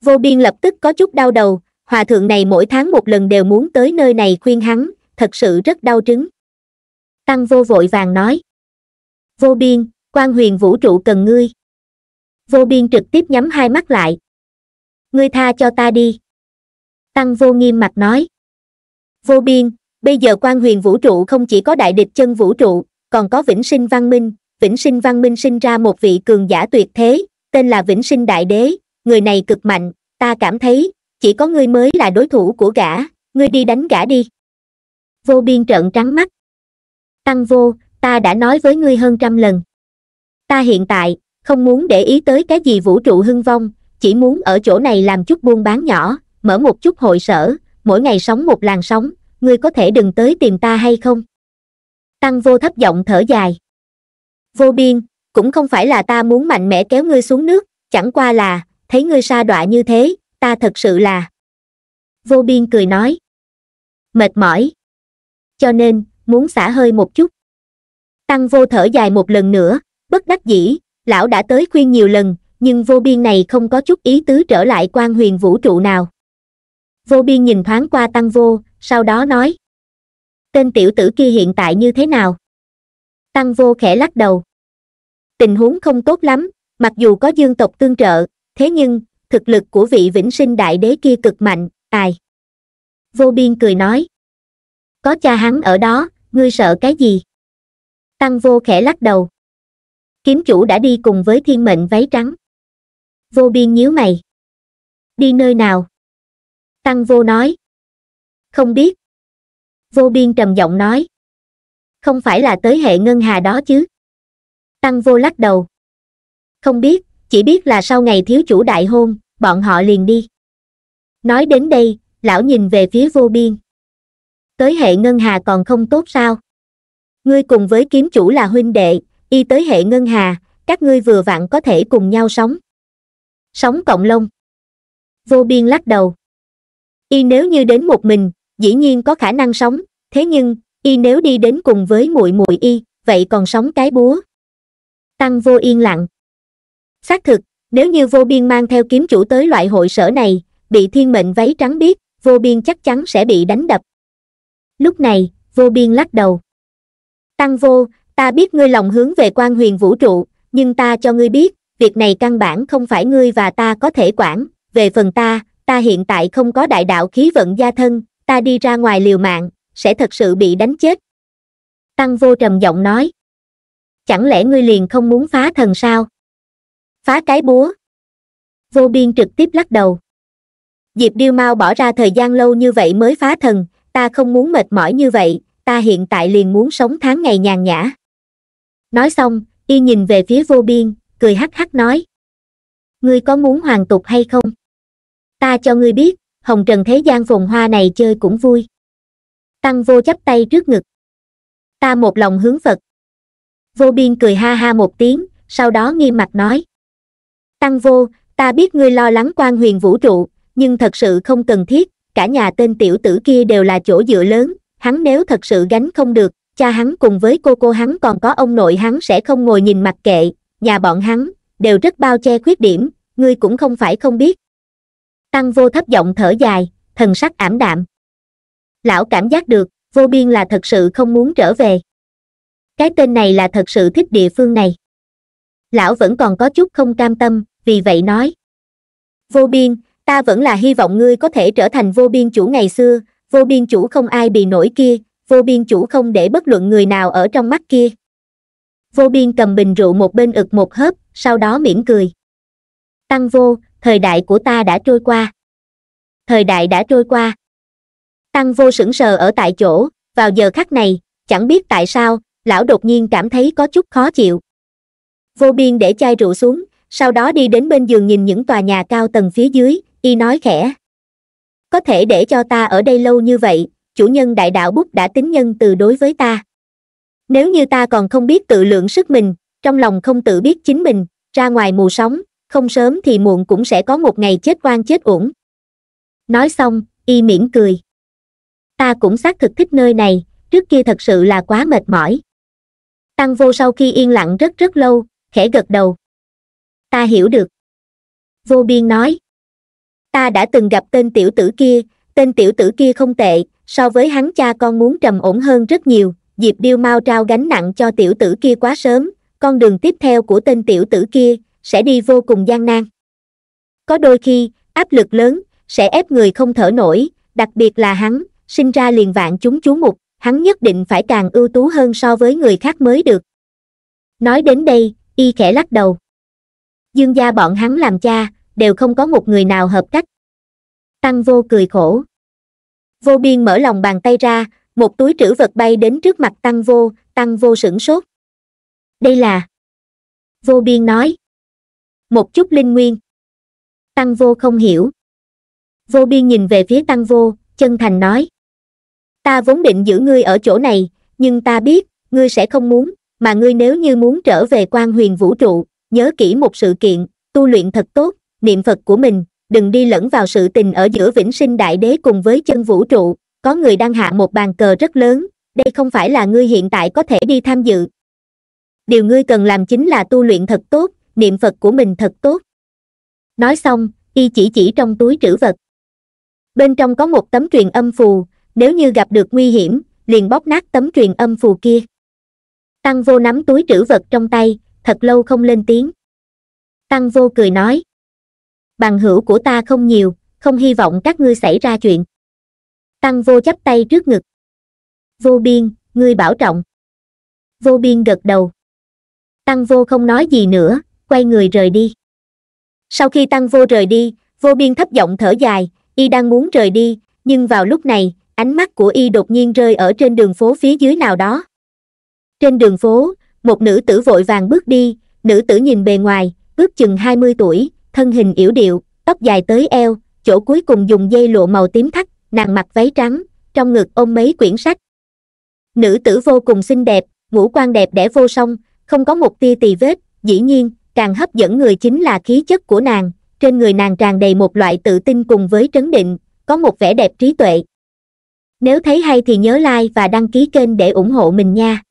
[SPEAKER 1] vô biên lập tức có chút đau đầu hòa thượng này mỗi tháng một lần đều muốn tới nơi này khuyên hắn thật sự rất đau trứng tăng vô vội vàng nói vô biên quan huyền vũ trụ cần ngươi vô biên trực tiếp nhắm hai mắt lại ngươi tha cho ta đi Tăng vô nghiêm mặt nói. Vô biên, bây giờ quan huyền vũ trụ không chỉ có đại địch chân vũ trụ, còn có vĩnh sinh văn minh, vĩnh sinh văn minh sinh ra một vị cường giả tuyệt thế, tên là vĩnh sinh đại đế, người này cực mạnh, ta cảm thấy, chỉ có ngươi mới là đối thủ của gã, ngươi đi đánh gã đi. Vô biên trợn trắng mắt. Tăng vô, ta đã nói với ngươi hơn trăm lần. Ta hiện tại, không muốn để ý tới cái gì vũ trụ hưng vong, chỉ muốn ở chỗ này làm chút buôn bán nhỏ, mở một chút hội sở mỗi ngày sống một làn sóng ngươi có thể đừng tới tìm ta hay không tăng vô thấp giọng thở dài vô biên cũng không phải là ta muốn mạnh mẽ kéo ngươi xuống nước chẳng qua là thấy ngươi sa đọa như thế ta thật sự là vô biên cười nói mệt mỏi cho nên muốn xả hơi một chút tăng vô thở dài một lần nữa bất đắc dĩ lão đã tới khuyên nhiều lần nhưng vô biên này không có chút ý tứ trở lại quan huyền vũ trụ nào vô biên nhìn thoáng qua tăng vô sau đó nói tên tiểu tử kia hiện tại như thế nào tăng vô khẽ lắc đầu tình huống không tốt lắm mặc dù có dương tộc tương trợ thế nhưng thực lực của vị vĩnh sinh đại đế kia cực mạnh tài vô biên cười nói có cha hắn ở đó ngươi sợ cái gì tăng vô khẽ lắc đầu kiếm chủ đã đi cùng với thiên mệnh váy trắng vô biên nhíu mày đi nơi nào Tăng vô nói. Không biết. Vô biên trầm giọng nói. Không phải là tới hệ ngân hà đó chứ. Tăng vô lắc đầu. Không biết, chỉ biết là sau ngày thiếu chủ đại hôn, bọn họ liền đi. Nói đến đây, lão nhìn về phía vô biên. Tới hệ ngân hà còn không tốt sao? Ngươi cùng với kiếm chủ là huynh đệ, y tới hệ ngân hà, các ngươi vừa vặn có thể cùng nhau sống. Sống cộng lông. Vô biên lắc đầu y nếu như đến một mình dĩ nhiên có khả năng sống thế nhưng y nếu đi đến cùng với muội muội y vậy còn sống cái búa tăng vô yên lặng xác thực nếu như vô biên mang theo kiếm chủ tới loại hội sở này bị thiên mệnh váy trắng biết vô biên chắc chắn sẽ bị đánh đập lúc này vô biên lắc đầu tăng vô ta biết ngươi lòng hướng về quan huyền vũ trụ nhưng ta cho ngươi biết việc này căn bản không phải ngươi và ta có thể quản về phần ta ta hiện tại không có đại đạo khí vận gia thân ta đi ra ngoài liều mạng sẽ thật sự bị đánh chết tăng vô trầm giọng nói chẳng lẽ ngươi liền không muốn phá thần sao phá cái búa vô biên trực tiếp lắc đầu diệp điêu mau bỏ ra thời gian lâu như vậy mới phá thần ta không muốn mệt mỏi như vậy ta hiện tại liền muốn sống tháng ngày nhàn nhã nói xong y nhìn về phía vô biên cười hắc hắc nói ngươi có muốn hoàn tục hay không ta cho ngươi biết hồng trần thế gian phồn hoa này chơi cũng vui tăng vô chắp tay trước ngực ta một lòng hướng phật vô biên cười ha ha một tiếng sau đó nghiêm mặt nói tăng vô ta biết ngươi lo lắng quan huyền vũ trụ nhưng thật sự không cần thiết cả nhà tên tiểu tử kia đều là chỗ dựa lớn hắn nếu thật sự gánh không được cha hắn cùng với cô cô hắn còn có ông nội hắn sẽ không ngồi nhìn mặt kệ nhà bọn hắn đều rất bao che khuyết điểm ngươi cũng không phải không biết tăng vô thấp giọng thở dài thần sắc ảm đạm lão cảm giác được vô biên là thật sự không muốn trở về cái tên này là thật sự thích địa phương này lão vẫn còn có chút không cam tâm vì vậy nói vô biên ta vẫn là hy vọng ngươi có thể trở thành vô biên chủ ngày xưa vô biên chủ không ai bị nổi kia vô biên chủ không để bất luận người nào ở trong mắt kia vô biên cầm bình rượu một bên ực một hớp sau đó mỉm cười tăng vô thời đại của ta đã trôi qua thời đại đã trôi qua tăng vô sững sờ ở tại chỗ vào giờ khắc này chẳng biết tại sao lão đột nhiên cảm thấy có chút khó chịu vô biên để chai rượu xuống sau đó đi đến bên giường nhìn những tòa nhà cao tầng phía dưới y nói khẽ có thể để cho ta ở đây lâu như vậy chủ nhân đại đạo bút đã tính nhân từ đối với ta nếu như ta còn không biết tự lượng sức mình trong lòng không tự biết chính mình ra ngoài mù sống không sớm thì muộn cũng sẽ có một ngày chết oan chết uổng nói xong y mỉm cười ta cũng xác thực thích nơi này trước kia thật sự là quá mệt mỏi tăng vô sau khi yên lặng rất rất lâu khẽ gật đầu ta hiểu được vô biên nói ta đã từng gặp tên tiểu tử kia tên tiểu tử kia không tệ so với hắn cha con muốn trầm ổn hơn rất nhiều diệp điêu mau trao gánh nặng cho tiểu tử kia quá sớm con đường tiếp theo của tên tiểu tử kia sẽ đi vô cùng gian nan có đôi khi áp lực lớn sẽ ép người không thở nổi đặc biệt là hắn sinh ra liền vạn chúng chú mục hắn nhất định phải càng ưu tú hơn so với người khác mới được nói đến đây y khẽ lắc đầu dương gia bọn hắn làm cha đều không có một người nào hợp cách tăng vô cười khổ vô biên mở lòng bàn tay ra một túi trữ vật bay đến trước mặt tăng vô tăng vô sửng sốt đây là vô biên nói một chút linh nguyên tăng vô không hiểu vô biên nhìn về phía tăng vô chân thành nói ta vốn định giữ ngươi ở chỗ này nhưng ta biết ngươi sẽ không muốn mà ngươi nếu như muốn trở về quan huyền vũ trụ nhớ kỹ một sự kiện tu luyện thật tốt niệm phật của mình đừng đi lẫn vào sự tình ở giữa vĩnh sinh đại đế cùng với chân vũ trụ có người đang hạ một bàn cờ rất lớn đây không phải là ngươi hiện tại có thể đi tham dự điều ngươi cần làm chính là tu luyện thật tốt niệm phật của mình thật tốt nói xong y chỉ chỉ trong túi trữ vật bên trong có một tấm truyền âm phù nếu như gặp được nguy hiểm liền bóp nát tấm truyền âm phù kia tăng vô nắm túi trữ vật trong tay thật lâu không lên tiếng tăng vô cười nói bằng hữu của ta không nhiều không hy vọng các ngươi xảy ra chuyện tăng vô chắp tay trước ngực vô biên ngươi bảo trọng vô biên gật đầu tăng vô không nói gì nữa quay người rời đi sau khi tăng vô rời đi vô biên thấp giọng thở dài y đang muốn rời đi nhưng vào lúc này ánh mắt của y đột nhiên rơi ở trên đường phố phía dưới nào đó trên đường phố một nữ tử vội vàng bước đi nữ tử nhìn bề ngoài ước chừng hai mươi tuổi thân hình yểu điệu tóc dài tới eo chỗ cuối cùng dùng dây lộ màu tím thắt nàng mặc váy trắng trong ngực ôm mấy quyển sách nữ tử vô cùng xinh đẹp ngũ quan đẹp đẽ vô song không có một tia tì vết dĩ nhiên càng hấp dẫn người chính là khí chất của nàng trên người nàng tràn đầy một loại tự tin cùng với trấn định có một vẻ đẹp trí tuệ nếu thấy hay thì nhớ like và đăng ký kênh để ủng hộ mình nha